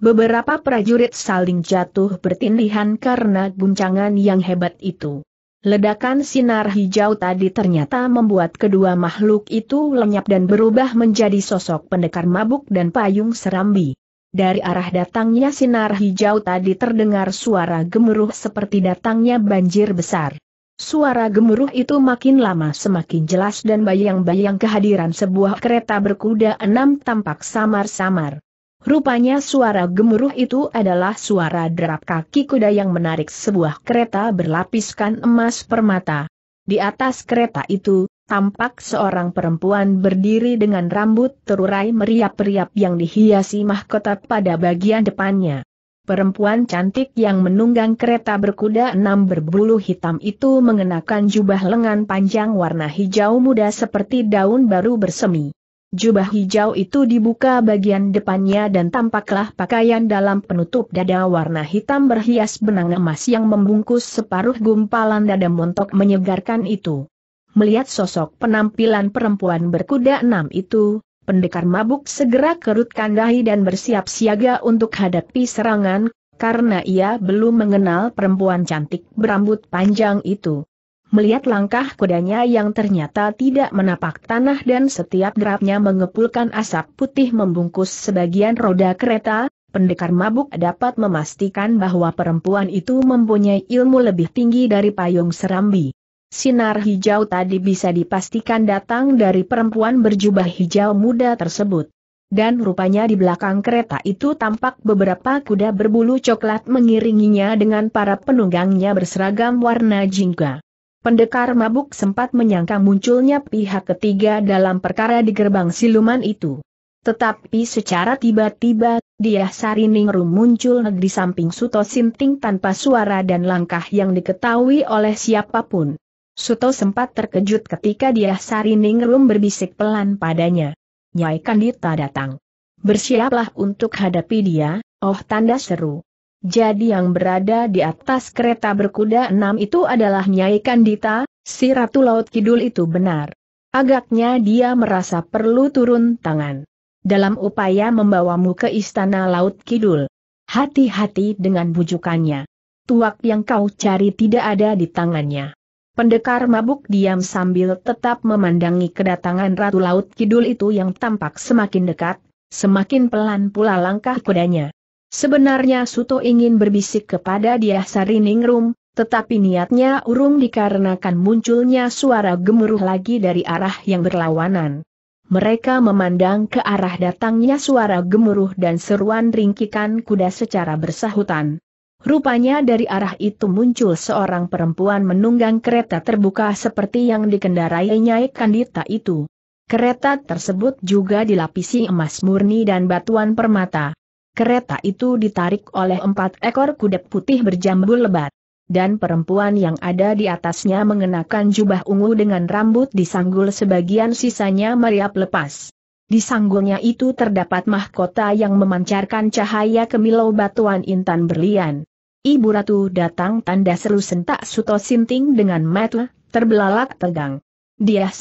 Beberapa prajurit saling jatuh bertindihan karena guncangan yang hebat itu. Ledakan sinar hijau tadi ternyata membuat kedua makhluk itu lenyap dan berubah menjadi sosok pendekar mabuk dan payung serambi. Dari arah datangnya sinar hijau tadi terdengar suara gemuruh seperti datangnya banjir besar. Suara gemuruh itu makin lama semakin jelas dan bayang-bayang kehadiran sebuah kereta berkuda enam tampak samar-samar. Rupanya suara gemuruh itu adalah suara derap kaki kuda yang menarik sebuah kereta berlapiskan emas permata. Di atas kereta itu, tampak seorang perempuan berdiri dengan rambut terurai meriap-riap yang dihiasi mahkota pada bagian depannya. Perempuan cantik yang menunggang kereta berkuda enam berbulu hitam itu mengenakan jubah lengan panjang warna hijau muda seperti daun baru bersemi. Jubah hijau itu dibuka bagian depannya dan tampaklah pakaian dalam penutup dada warna hitam berhias benang emas yang membungkus separuh gumpalan dada montok menyegarkan itu. Melihat sosok penampilan perempuan berkuda enam itu, pendekar mabuk segera kerutkan dahi dan bersiap siaga untuk hadapi serangan, karena ia belum mengenal perempuan cantik berambut panjang itu. Melihat langkah kudanya yang ternyata tidak menapak tanah dan setiap derapnya mengepulkan asap putih membungkus sebagian roda kereta, pendekar mabuk dapat memastikan bahwa perempuan itu mempunyai ilmu lebih tinggi dari payung serambi. Sinar hijau tadi bisa dipastikan datang dari perempuan berjubah hijau muda tersebut. Dan rupanya di belakang kereta itu tampak beberapa kuda berbulu coklat mengiringinya dengan para penunggangnya berseragam warna jingga. Pendekar mabuk sempat menyangka munculnya pihak ketiga dalam perkara di gerbang siluman itu. Tetapi secara tiba-tiba, dia Sariningrum muncul di samping Suto Sinting tanpa suara dan langkah yang diketahui oleh siapapun. Suto sempat terkejut ketika dia Sari Ningrum berbisik pelan padanya. Nyai Kandita datang. Bersiaplah untuk hadapi dia, oh tanda seru. Jadi yang berada di atas kereta berkuda enam itu adalah Nyai Kandita, si Ratu Laut Kidul itu benar. Agaknya dia merasa perlu turun tangan. Dalam upaya membawamu ke istana Laut Kidul. Hati-hati dengan bujukannya. Tuak yang kau cari tidak ada di tangannya. Pendekar mabuk diam sambil tetap memandangi kedatangan Ratu Laut Kidul itu yang tampak semakin dekat, semakin pelan pula langkah kudanya. Sebenarnya Suto ingin berbisik kepada dia Sariningrum, tetapi niatnya urung dikarenakan munculnya suara gemuruh lagi dari arah yang berlawanan. Mereka memandang ke arah datangnya suara gemuruh dan seruan ringkikan kuda secara bersahutan. Rupanya dari arah itu muncul seorang perempuan menunggang kereta terbuka seperti yang dikendarai Nyai Kandita itu. Kereta tersebut juga dilapisi emas murni dan batuan permata. Kereta itu ditarik oleh empat ekor kuda putih berjambul lebat. Dan perempuan yang ada di atasnya mengenakan jubah ungu dengan rambut disanggul sebagian sisanya meriap lepas. Di sanggulnya itu terdapat mahkota yang memancarkan cahaya kemilau batuan intan berlian. Ibu Ratu datang tanda seru sentak Suto Sinting dengan mata, terbelalak tegang. Dia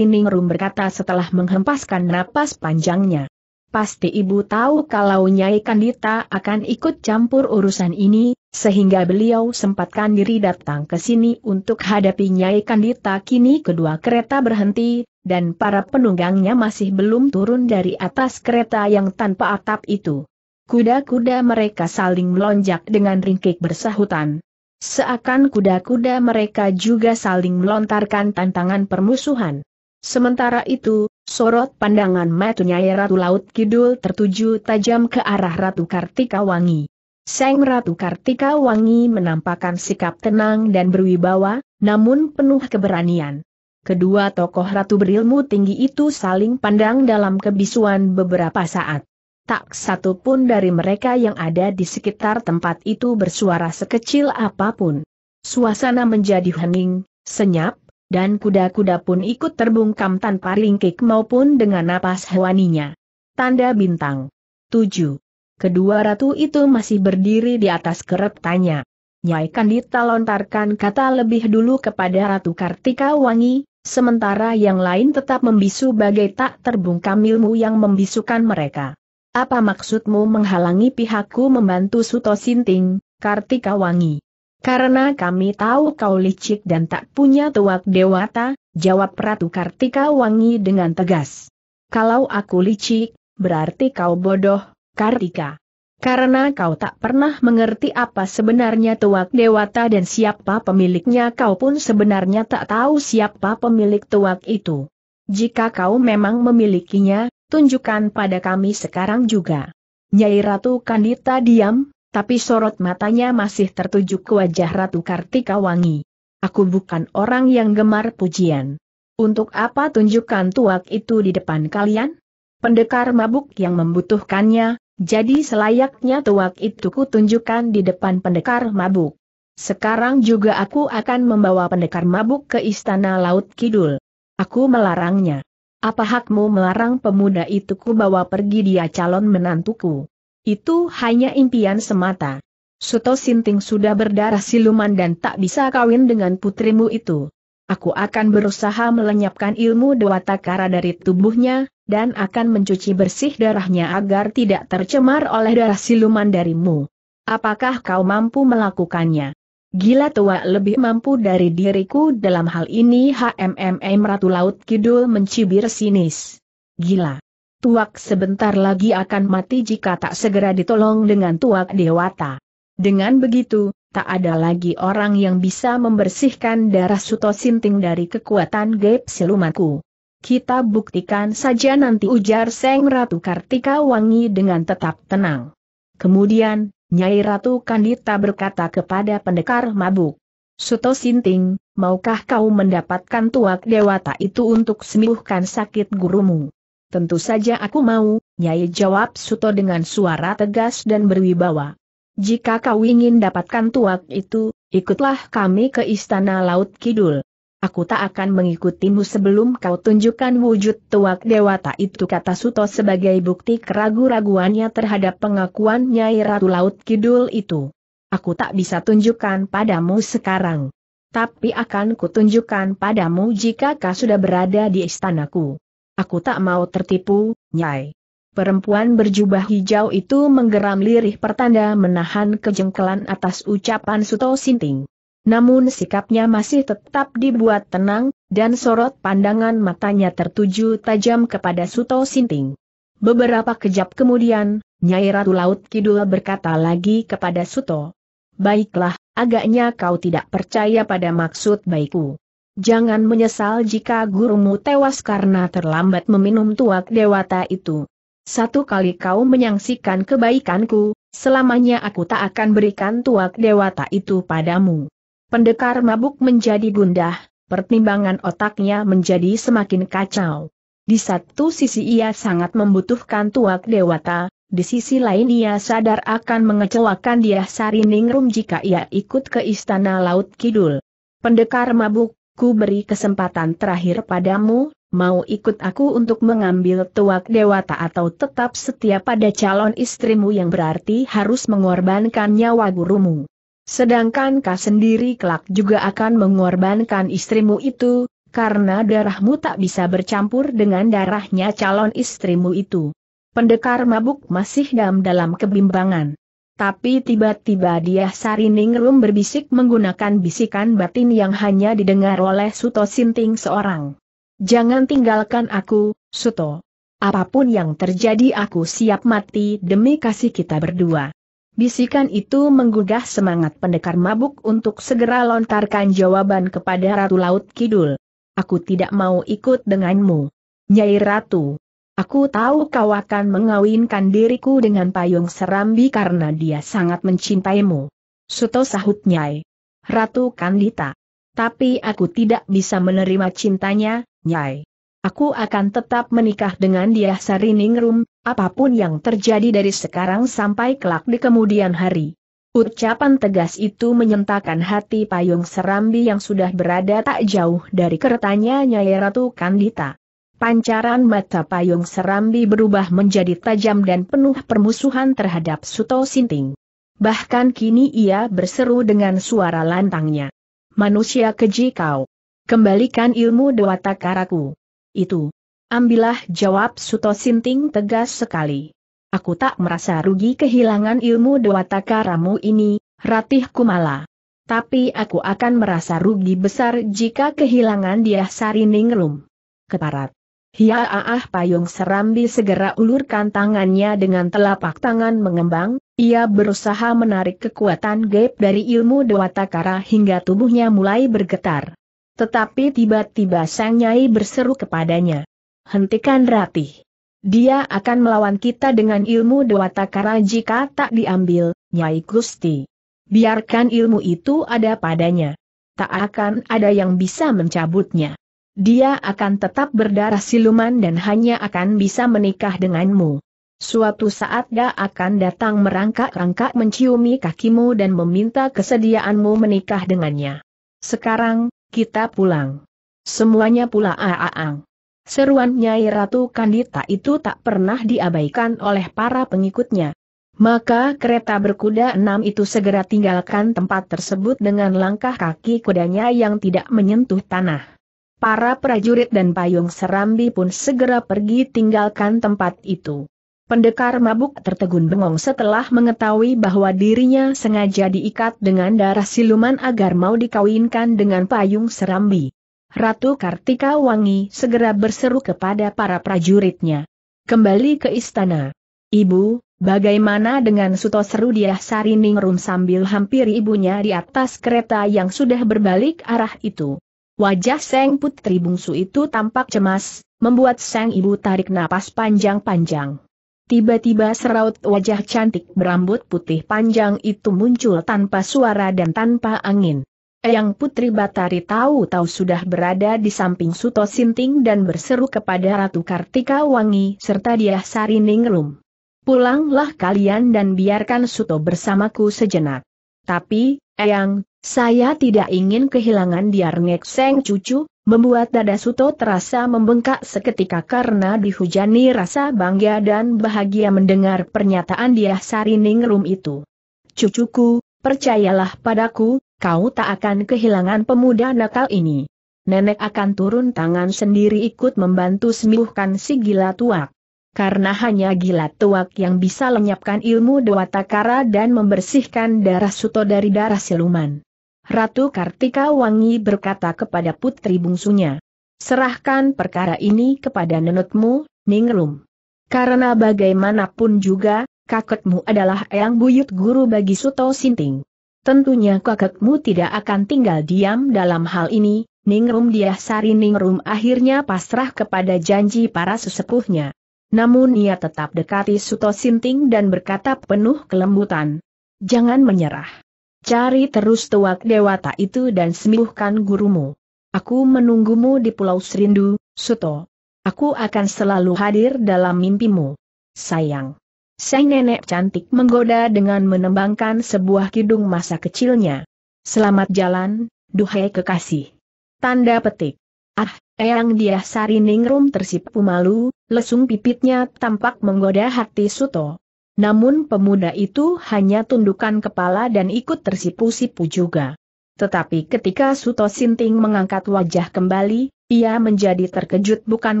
Rum berkata setelah menghempaskan napas panjangnya. Pasti ibu tahu kalau Nyai Kandita akan ikut campur urusan ini, sehingga beliau sempatkan diri datang ke sini untuk hadapi Nyai Kandita kini kedua kereta berhenti, dan para penunggangnya masih belum turun dari atas kereta yang tanpa atap itu. Kuda-kuda mereka saling melonjak dengan ringkik bersahutan. Seakan kuda-kuda mereka juga saling melontarkan tantangan permusuhan. Sementara itu, sorot pandangan matunya Ratu Laut Kidul tertuju tajam ke arah Ratu Kartika Wangi. Seng Ratu Kartika Wangi menampakkan sikap tenang dan berwibawa, namun penuh keberanian. Kedua tokoh ratu berilmu tinggi itu saling pandang dalam kebisuan beberapa saat tak satu pun dari mereka yang ada di sekitar tempat itu bersuara sekecil apapun. Suasana menjadi hening, senyap, dan kuda-kuda pun ikut terbungkam tanpa ringkik maupun dengan napas hewaninya. Tanda bintang. 7. Kedua ratu itu masih berdiri di atas keretanya. Nyai Kandita lontarkan kata lebih dulu kepada Ratu Kartika Wangi, sementara yang lain tetap membisu bagai tak terbungkam ilmu yang membisukan mereka. Apa maksudmu menghalangi pihakku membantu Suto Sinting, Kartika Wangi? Karena kami tahu kau licik dan tak punya tuak dewata, jawab Ratu Kartika Wangi dengan tegas. Kalau aku licik, berarti kau bodoh, Kartika. Karena kau tak pernah mengerti apa sebenarnya tuak dewata dan siapa pemiliknya kau pun sebenarnya tak tahu siapa pemilik tuak itu. Jika kau memang memilikinya, tunjukkan pada kami sekarang juga. Nyai Ratu Kandita diam, tapi sorot matanya masih tertuju ke wajah Ratu Kartika Wangi. Aku bukan orang yang gemar pujian. Untuk apa tunjukkan tuak itu di depan kalian? Pendekar mabuk yang membutuhkannya, jadi selayaknya tuak itu kutunjukkan di depan pendekar mabuk. Sekarang juga aku akan membawa pendekar mabuk ke istana Laut Kidul. Aku melarangnya. Apa hakmu melarang pemuda itu ku bawa pergi dia calon menantuku? Itu hanya impian semata. Suto Sinting sudah berdarah siluman dan tak bisa kawin dengan putrimu itu. Aku akan berusaha melenyapkan ilmu Dewa Takara dari tubuhnya, dan akan mencuci bersih darahnya agar tidak tercemar oleh darah siluman darimu. Apakah kau mampu melakukannya? Gila tua lebih mampu dari diriku dalam hal ini HMMM Ratu Laut Kidul mencibir sinis. Gila. Tuak sebentar lagi akan mati jika tak segera ditolong dengan tuak dewata. Dengan begitu, tak ada lagi orang yang bisa membersihkan darah Suto Sinting dari kekuatan gap silumanku. Kita buktikan saja nanti ujar Seng Ratu Kartika Wangi dengan tetap tenang. Kemudian, Nyai Ratu Kandita berkata kepada pendekar mabuk. Suto Sinting, maukah kau mendapatkan tuak dewata itu untuk sembuhkan sakit gurumu? Tentu saja aku mau, Nyai jawab Suto dengan suara tegas dan berwibawa. Jika kau ingin dapatkan tuak itu, ikutlah kami ke Istana Laut Kidul aku tak akan mengikutimu sebelum kau tunjukkan wujud tuak dewata itu kata Suto sebagai bukti keragu-raguannya terhadap pengakuan Nyai Ratu Laut Kidul itu. Aku tak bisa tunjukkan padamu sekarang. Tapi akan kutunjukkan padamu jika kau sudah berada di istanaku. Aku tak mau tertipu, Nyai. Perempuan berjubah hijau itu menggeram lirih pertanda menahan kejengkelan atas ucapan Suto Sinting. Namun sikapnya masih tetap dibuat tenang, dan sorot pandangan matanya tertuju tajam kepada Suto Sinting. Beberapa kejap kemudian, Nyai Ratu Laut Kidul berkata lagi kepada Suto. Baiklah, agaknya kau tidak percaya pada maksud baikku. Jangan menyesal jika gurumu tewas karena terlambat meminum tuak dewata itu. Satu kali kau menyaksikan kebaikanku, selamanya aku tak akan berikan tuak dewata itu padamu. Pendekar mabuk menjadi gundah, pertimbangan otaknya menjadi semakin kacau. Di satu sisi ia sangat membutuhkan tuak dewata, di sisi lain ia sadar akan mengecewakan dia Sari Ningrum jika ia ikut ke Istana Laut Kidul. Pendekar mabuk, ku beri kesempatan terakhir padamu, mau ikut aku untuk mengambil tuak dewata atau tetap setia pada calon istrimu yang berarti harus mengorbankan nyawa gurumu. Sedangkan kau sendiri kelak juga akan mengorbankan istrimu itu, karena darahmu tak bisa bercampur dengan darahnya calon istrimu itu. Pendekar mabuk masih dalam dalam kebimbangan. Tapi tiba-tiba dia ningrum berbisik menggunakan bisikan batin yang hanya didengar oleh Suto Sinting seorang. Jangan tinggalkan aku, Suto. Apapun yang terjadi aku siap mati demi kasih kita berdua. Bisikan itu menggugah semangat pendekar mabuk untuk segera lontarkan jawaban kepada Ratu Laut Kidul. Aku tidak mau ikut denganmu. Nyai Ratu. Aku tahu kau akan mengawinkan diriku dengan payung serambi karena dia sangat mencintaimu. Suto sahut Nyai. Ratu Kandita. Tapi aku tidak bisa menerima cintanya, Nyai. Aku akan tetap menikah dengan dia Sariningrum, apapun yang terjadi dari sekarang sampai kelak di kemudian hari. Ucapan tegas itu menyentakkan hati payung serambi yang sudah berada tak jauh dari keretanya Nyai Ratu Kandita. Pancaran mata payung serambi berubah menjadi tajam dan penuh permusuhan terhadap Suto Sinting. Bahkan kini ia berseru dengan suara lantangnya. Manusia keji kau. Kembalikan ilmu Dewata karaku Itu, Ambillah jawab Suto Sinting tegas sekali. Aku tak merasa rugi kehilangan ilmu Dewata Karamu ini, Ratih Kumala. Tapi aku akan merasa rugi besar jika kehilangan dia Sariningrum. Keparat. Hia aah payung serambi segera ulurkan tangannya dengan telapak tangan mengembang, ia berusaha menarik kekuatan gaib dari ilmu Dewatakara hingga tubuhnya mulai bergetar. Tetapi tiba-tiba sang nyai berseru kepadanya hentikan ratih. Dia akan melawan kita dengan ilmu Dewatakara jika tak diambil, Nyai Gusti. Biarkan ilmu itu ada padanya. Tak akan ada yang bisa mencabutnya. Dia akan tetap berdarah siluman dan hanya akan bisa menikah denganmu. Suatu saat dia akan datang merangkak-rangkak menciumi kakimu dan meminta kesediaanmu menikah dengannya. Sekarang, kita pulang. Semuanya pula aaang. Seruan Nyai Ratu Kandita itu tak pernah diabaikan oleh para pengikutnya. Maka kereta berkuda enam itu segera tinggalkan tempat tersebut dengan langkah kaki kudanya yang tidak menyentuh tanah. Para prajurit dan payung serambi pun segera pergi tinggalkan tempat itu. Pendekar mabuk tertegun bengong setelah mengetahui bahwa dirinya sengaja diikat dengan darah siluman agar mau dikawinkan dengan payung serambi. Ratu Kartika Wangi segera berseru kepada para prajuritnya. Kembali ke istana. Ibu, bagaimana dengan Suto seru Sari Sariningrum sambil hampiri ibunya di atas kereta yang sudah berbalik arah itu. Wajah Seng Putri Bungsu itu tampak cemas, membuat Seng Ibu tarik napas panjang-panjang. Tiba-tiba seraut wajah cantik berambut putih panjang itu muncul tanpa suara dan tanpa angin. Eyang Putri Batari tahu-tahu sudah berada di samping Suto Sinting dan berseru kepada Ratu Kartika Wangi serta Diah Sari Ningrum. Pulanglah kalian dan biarkan Suto bersamaku sejenak. Tapi, Eyang, saya tidak ingin kehilangan Diar Ngekseng cucu, membuat dada Suto terasa membengkak seketika karena dihujani rasa bangga dan bahagia mendengar pernyataan Diah Sari Ningrum itu. Cucuku, percayalah padaku, kau tak akan kehilangan pemuda nakal ini. Nenek akan turun tangan sendiri ikut membantu sembuhkan si gila tua. Karena hanya gila tua yang bisa lenyapkan ilmu Dewa Takara dan membersihkan darah suto dari darah siluman. Ratu Kartika Wangi berkata kepada putri bungsunya. Serahkan perkara ini kepada nenekmu, Ningrum. Karena bagaimanapun juga, kakekmu adalah eyang buyut guru bagi Suto Sinting. Tentunya kakekmu tidak akan tinggal diam dalam hal ini, Ningrum sari Ningrum akhirnya pasrah kepada janji para sesepuhnya. Namun ia tetap dekati Suto Sinting dan berkata penuh kelembutan. Jangan menyerah. Cari terus tuak dewata itu dan sembuhkan gurumu. Aku menunggumu di Pulau Serindu, Suto. Aku akan selalu hadir dalam mimpimu. Sayang sang nenek cantik menggoda dengan menembangkan sebuah kidung masa kecilnya. Selamat jalan, duhai kekasih. Tanda petik. Ah, Eyang dia Sariningrum tersipu malu, lesung pipitnya tampak menggoda hati Suto. Namun pemuda itu hanya tundukkan kepala dan ikut tersipu-sipu juga. Tetapi ketika Suto Sinting mengangkat wajah kembali, ia menjadi terkejut bukan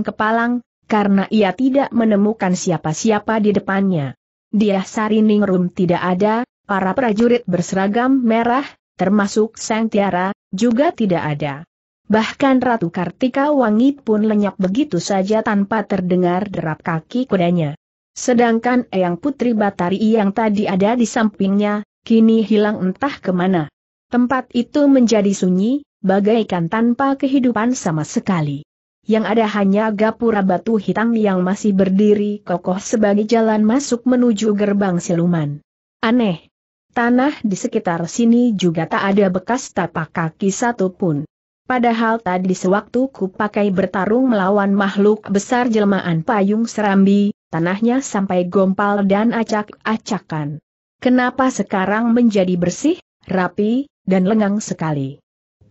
kepalang, karena ia tidak menemukan siapa-siapa di depannya. Dia Sarining Room tidak ada, para prajurit berseragam merah, termasuk Sang Tiara, juga tidak ada. Bahkan Ratu Kartika Wangi pun lenyap begitu saja tanpa terdengar derap kaki kudanya. Sedangkan Eyang Putri Batari yang tadi ada di sampingnya, kini hilang entah kemana. Tempat itu menjadi sunyi, bagaikan tanpa kehidupan sama sekali yang ada hanya gapura batu hitam yang masih berdiri kokoh sebagai jalan masuk menuju gerbang siluman. Aneh. Tanah di sekitar sini juga tak ada bekas tapak kaki satu pun. Padahal tadi sewaktu ku pakai bertarung melawan makhluk besar jelmaan payung serambi, tanahnya sampai gompal dan acak-acakan. Kenapa sekarang menjadi bersih, rapi, dan lengang sekali?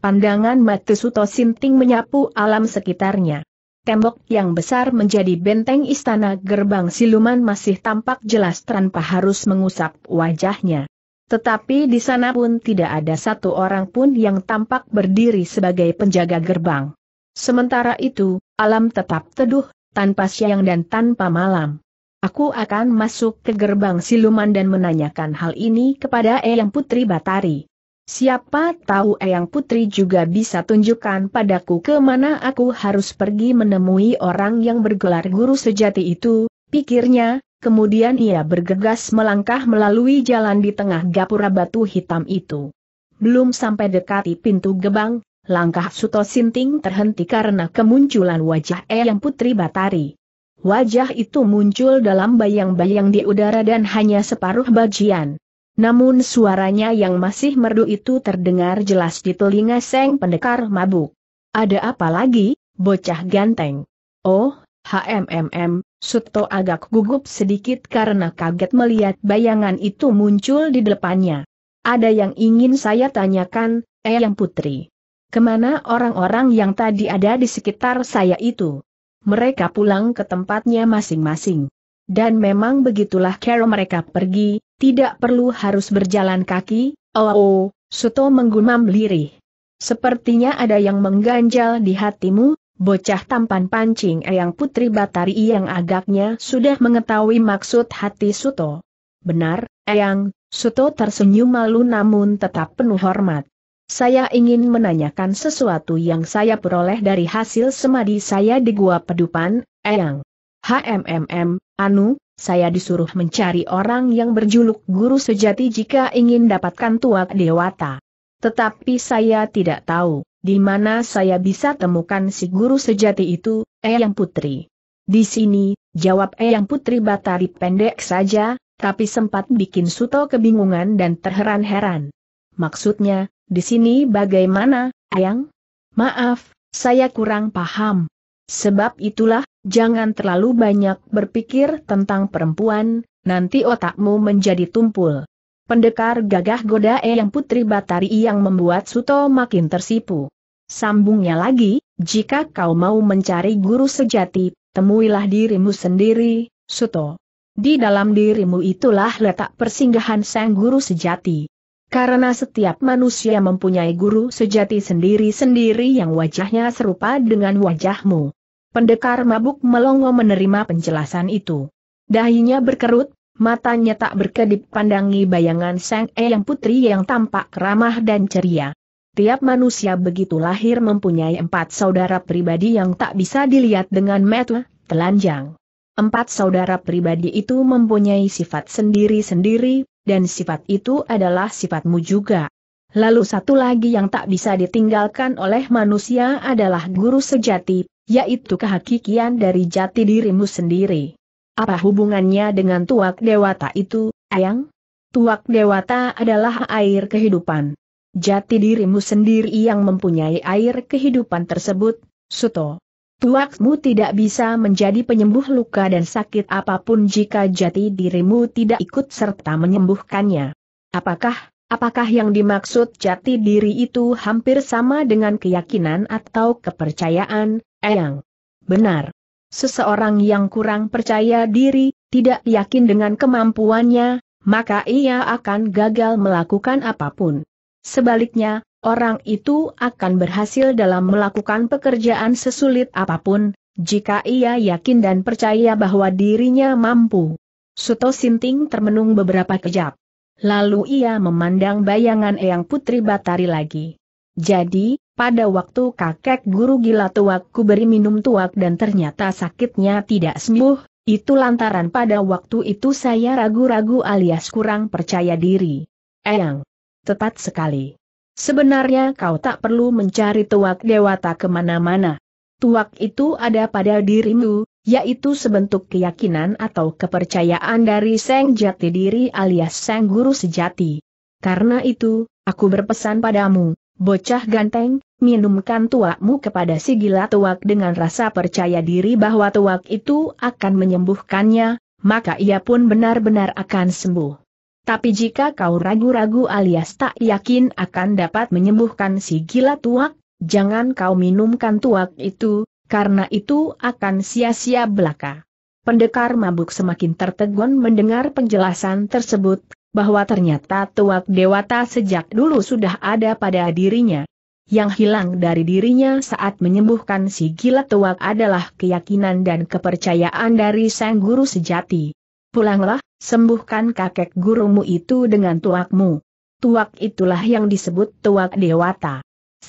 Pandangan Matsuto Sinting menyapu alam sekitarnya. Tembok yang besar menjadi benteng istana gerbang siluman masih tampak jelas tanpa harus mengusap wajahnya. Tetapi di sana pun tidak ada satu orang pun yang tampak berdiri sebagai penjaga gerbang. Sementara itu, alam tetap teduh, tanpa siang dan tanpa malam. Aku akan masuk ke gerbang siluman dan menanyakan hal ini kepada Eyang Putri Batari. Siapa tahu Eyang Putri juga bisa tunjukkan padaku ke mana aku harus pergi menemui orang yang bergelar guru sejati itu, pikirnya, kemudian ia bergegas melangkah melalui jalan di tengah gapura batu hitam itu. Belum sampai dekati pintu gebang, langkah Suto Sinting terhenti karena kemunculan wajah Eyang Putri Batari. Wajah itu muncul dalam bayang-bayang di udara dan hanya separuh bagian. Namun suaranya yang masih merdu itu terdengar jelas di telinga Seng Pendekar mabuk. Ada apa lagi, bocah ganteng? Oh, HMMM, Suto agak gugup sedikit karena kaget melihat bayangan itu muncul di depannya. Ada yang ingin saya tanyakan, Eyang Putri. Kemana orang-orang yang tadi ada di sekitar saya itu? Mereka pulang ke tempatnya masing-masing. Dan memang begitulah cara mereka pergi, tidak perlu harus berjalan kaki, oh, oh Suto menggumam lirih. Sepertinya ada yang mengganjal di hatimu, bocah tampan pancing Eyang Putri Batari yang agaknya sudah mengetahui maksud hati Suto. Benar, Eyang, Suto tersenyum malu namun tetap penuh hormat. Saya ingin menanyakan sesuatu yang saya peroleh dari hasil semadi saya di Gua Pedupan, Eyang. HMMM, Anu, saya disuruh mencari orang yang berjuluk guru sejati jika ingin dapatkan tuak dewata. Tetapi saya tidak tahu, di mana saya bisa temukan si guru sejati itu, Eyang Putri. Di sini, jawab Eyang Putri Batari pendek saja, tapi sempat bikin Suto kebingungan dan terheran-heran. Maksudnya, di sini bagaimana, Eyang? Maaf, saya kurang paham. Sebab itulah, Jangan terlalu banyak berpikir tentang perempuan, nanti otakmu menjadi tumpul. Pendekar gagah godae yang putri Batari yang membuat Suto makin tersipu. Sambungnya lagi, jika kau mau mencari guru sejati, temuilah dirimu sendiri, Suto. Di dalam dirimu itulah letak persinggahan sang guru sejati. Karena setiap manusia mempunyai guru sejati sendiri-sendiri yang wajahnya serupa dengan wajahmu. Pendekar mabuk melongo menerima penjelasan itu. Dahinya berkerut, matanya tak berkedip pandangi bayangan Sang Eyang Putri yang tampak ramah dan ceria. Tiap manusia begitu lahir mempunyai empat saudara pribadi yang tak bisa dilihat dengan mata telanjang. Empat saudara pribadi itu mempunyai sifat sendiri-sendiri, dan sifat itu adalah sifatmu juga. Lalu satu lagi yang tak bisa ditinggalkan oleh manusia adalah guru sejati, yaitu kehakikian dari jati dirimu sendiri. Apa hubungannya dengan tuak dewata itu, Ayang? Tuak dewata adalah air kehidupan. Jati dirimu sendiri yang mempunyai air kehidupan tersebut, Suto. Tuakmu tidak bisa menjadi penyembuh luka dan sakit apapun jika jati dirimu tidak ikut serta menyembuhkannya. Apakah, apakah yang dimaksud jati diri itu hampir sama dengan keyakinan atau kepercayaan, Eyang. Benar. Seseorang yang kurang percaya diri, tidak yakin dengan kemampuannya, maka ia akan gagal melakukan apapun. Sebaliknya, orang itu akan berhasil dalam melakukan pekerjaan sesulit apapun, jika ia yakin dan percaya bahwa dirinya mampu. Suto Sinting termenung beberapa kejap. Lalu ia memandang bayangan Eyang Putri Batari lagi. Jadi, pada waktu kakek guru gila tuak ku beri minum tuak dan ternyata sakitnya tidak sembuh, itu lantaran pada waktu itu saya ragu-ragu alias kurang percaya diri. Eyang. Tepat sekali. Sebenarnya kau tak perlu mencari tuak dewata kemana-mana. Tuak itu ada pada dirimu, yaitu sebentuk keyakinan atau kepercayaan dari Seng Jati Diri alias Seng Guru Sejati. Karena itu, aku berpesan padamu, Bocah ganteng, minumkan tuakmu kepada si gila tuak dengan rasa percaya diri bahwa tuak itu akan menyembuhkannya, maka ia pun benar-benar akan sembuh. Tapi jika kau ragu-ragu alias tak yakin akan dapat menyembuhkan si gila tuak, jangan kau minumkan tuak itu, karena itu akan sia-sia belaka. Pendekar mabuk semakin tertegun mendengar penjelasan tersebut, bahwa ternyata tuak dewata sejak dulu sudah ada pada dirinya. Yang hilang dari dirinya saat menyembuhkan si gila tuak adalah keyakinan dan kepercayaan dari sang guru sejati. Pulanglah, sembuhkan kakek gurumu itu dengan tuakmu. Tuak itulah yang disebut tuak dewata.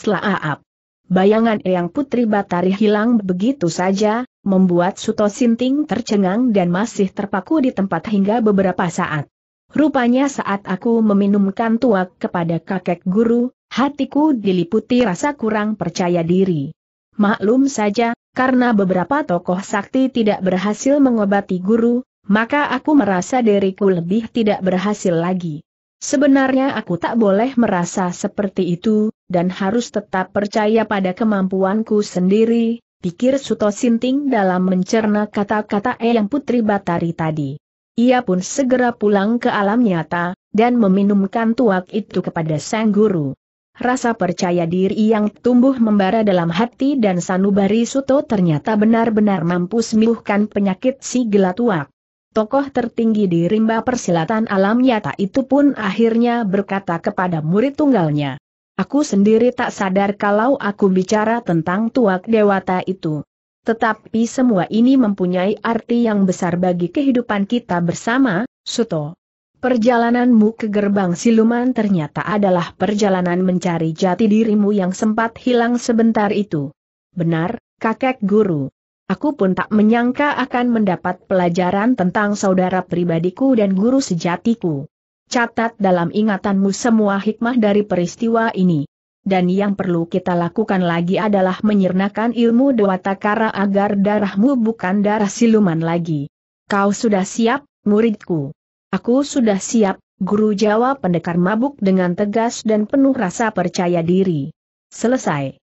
aap, Bayangan yang Putri Batari hilang begitu saja, membuat Suto Sinting tercengang dan masih terpaku di tempat hingga beberapa saat. Rupanya saat aku meminumkan tuak kepada kakek guru, hatiku diliputi rasa kurang percaya diri. Maklum saja, karena beberapa tokoh sakti tidak berhasil mengobati guru, maka aku merasa diriku lebih tidak berhasil lagi. Sebenarnya aku tak boleh merasa seperti itu, dan harus tetap percaya pada kemampuanku sendiri, pikir Suto Sinting dalam mencerna kata-kata Eyang Putri Batari tadi. Ia pun segera pulang ke alam nyata, dan meminumkan tuak itu kepada sang guru. Rasa percaya diri yang tumbuh membara dalam hati dan sanubari Suto ternyata benar-benar mampu sembuhkan penyakit si gelat tuak. Tokoh tertinggi di rimba persilatan alam nyata itu pun akhirnya berkata kepada murid tunggalnya. Aku sendiri tak sadar kalau aku bicara tentang tuak dewata itu. Tetapi semua ini mempunyai arti yang besar bagi kehidupan kita bersama, Suto. Perjalananmu ke gerbang siluman ternyata adalah perjalanan mencari jati dirimu yang sempat hilang sebentar itu. Benar, kakek guru. Aku pun tak menyangka akan mendapat pelajaran tentang saudara pribadiku dan guru sejatiku. Catat dalam ingatanmu semua hikmah dari peristiwa ini dan yang perlu kita lakukan lagi adalah menyirnakan ilmu Dewa Takara agar darahmu bukan darah siluman lagi. Kau sudah siap, muridku? Aku sudah siap, guru jawab pendekar mabuk dengan tegas dan penuh rasa percaya diri. Selesai.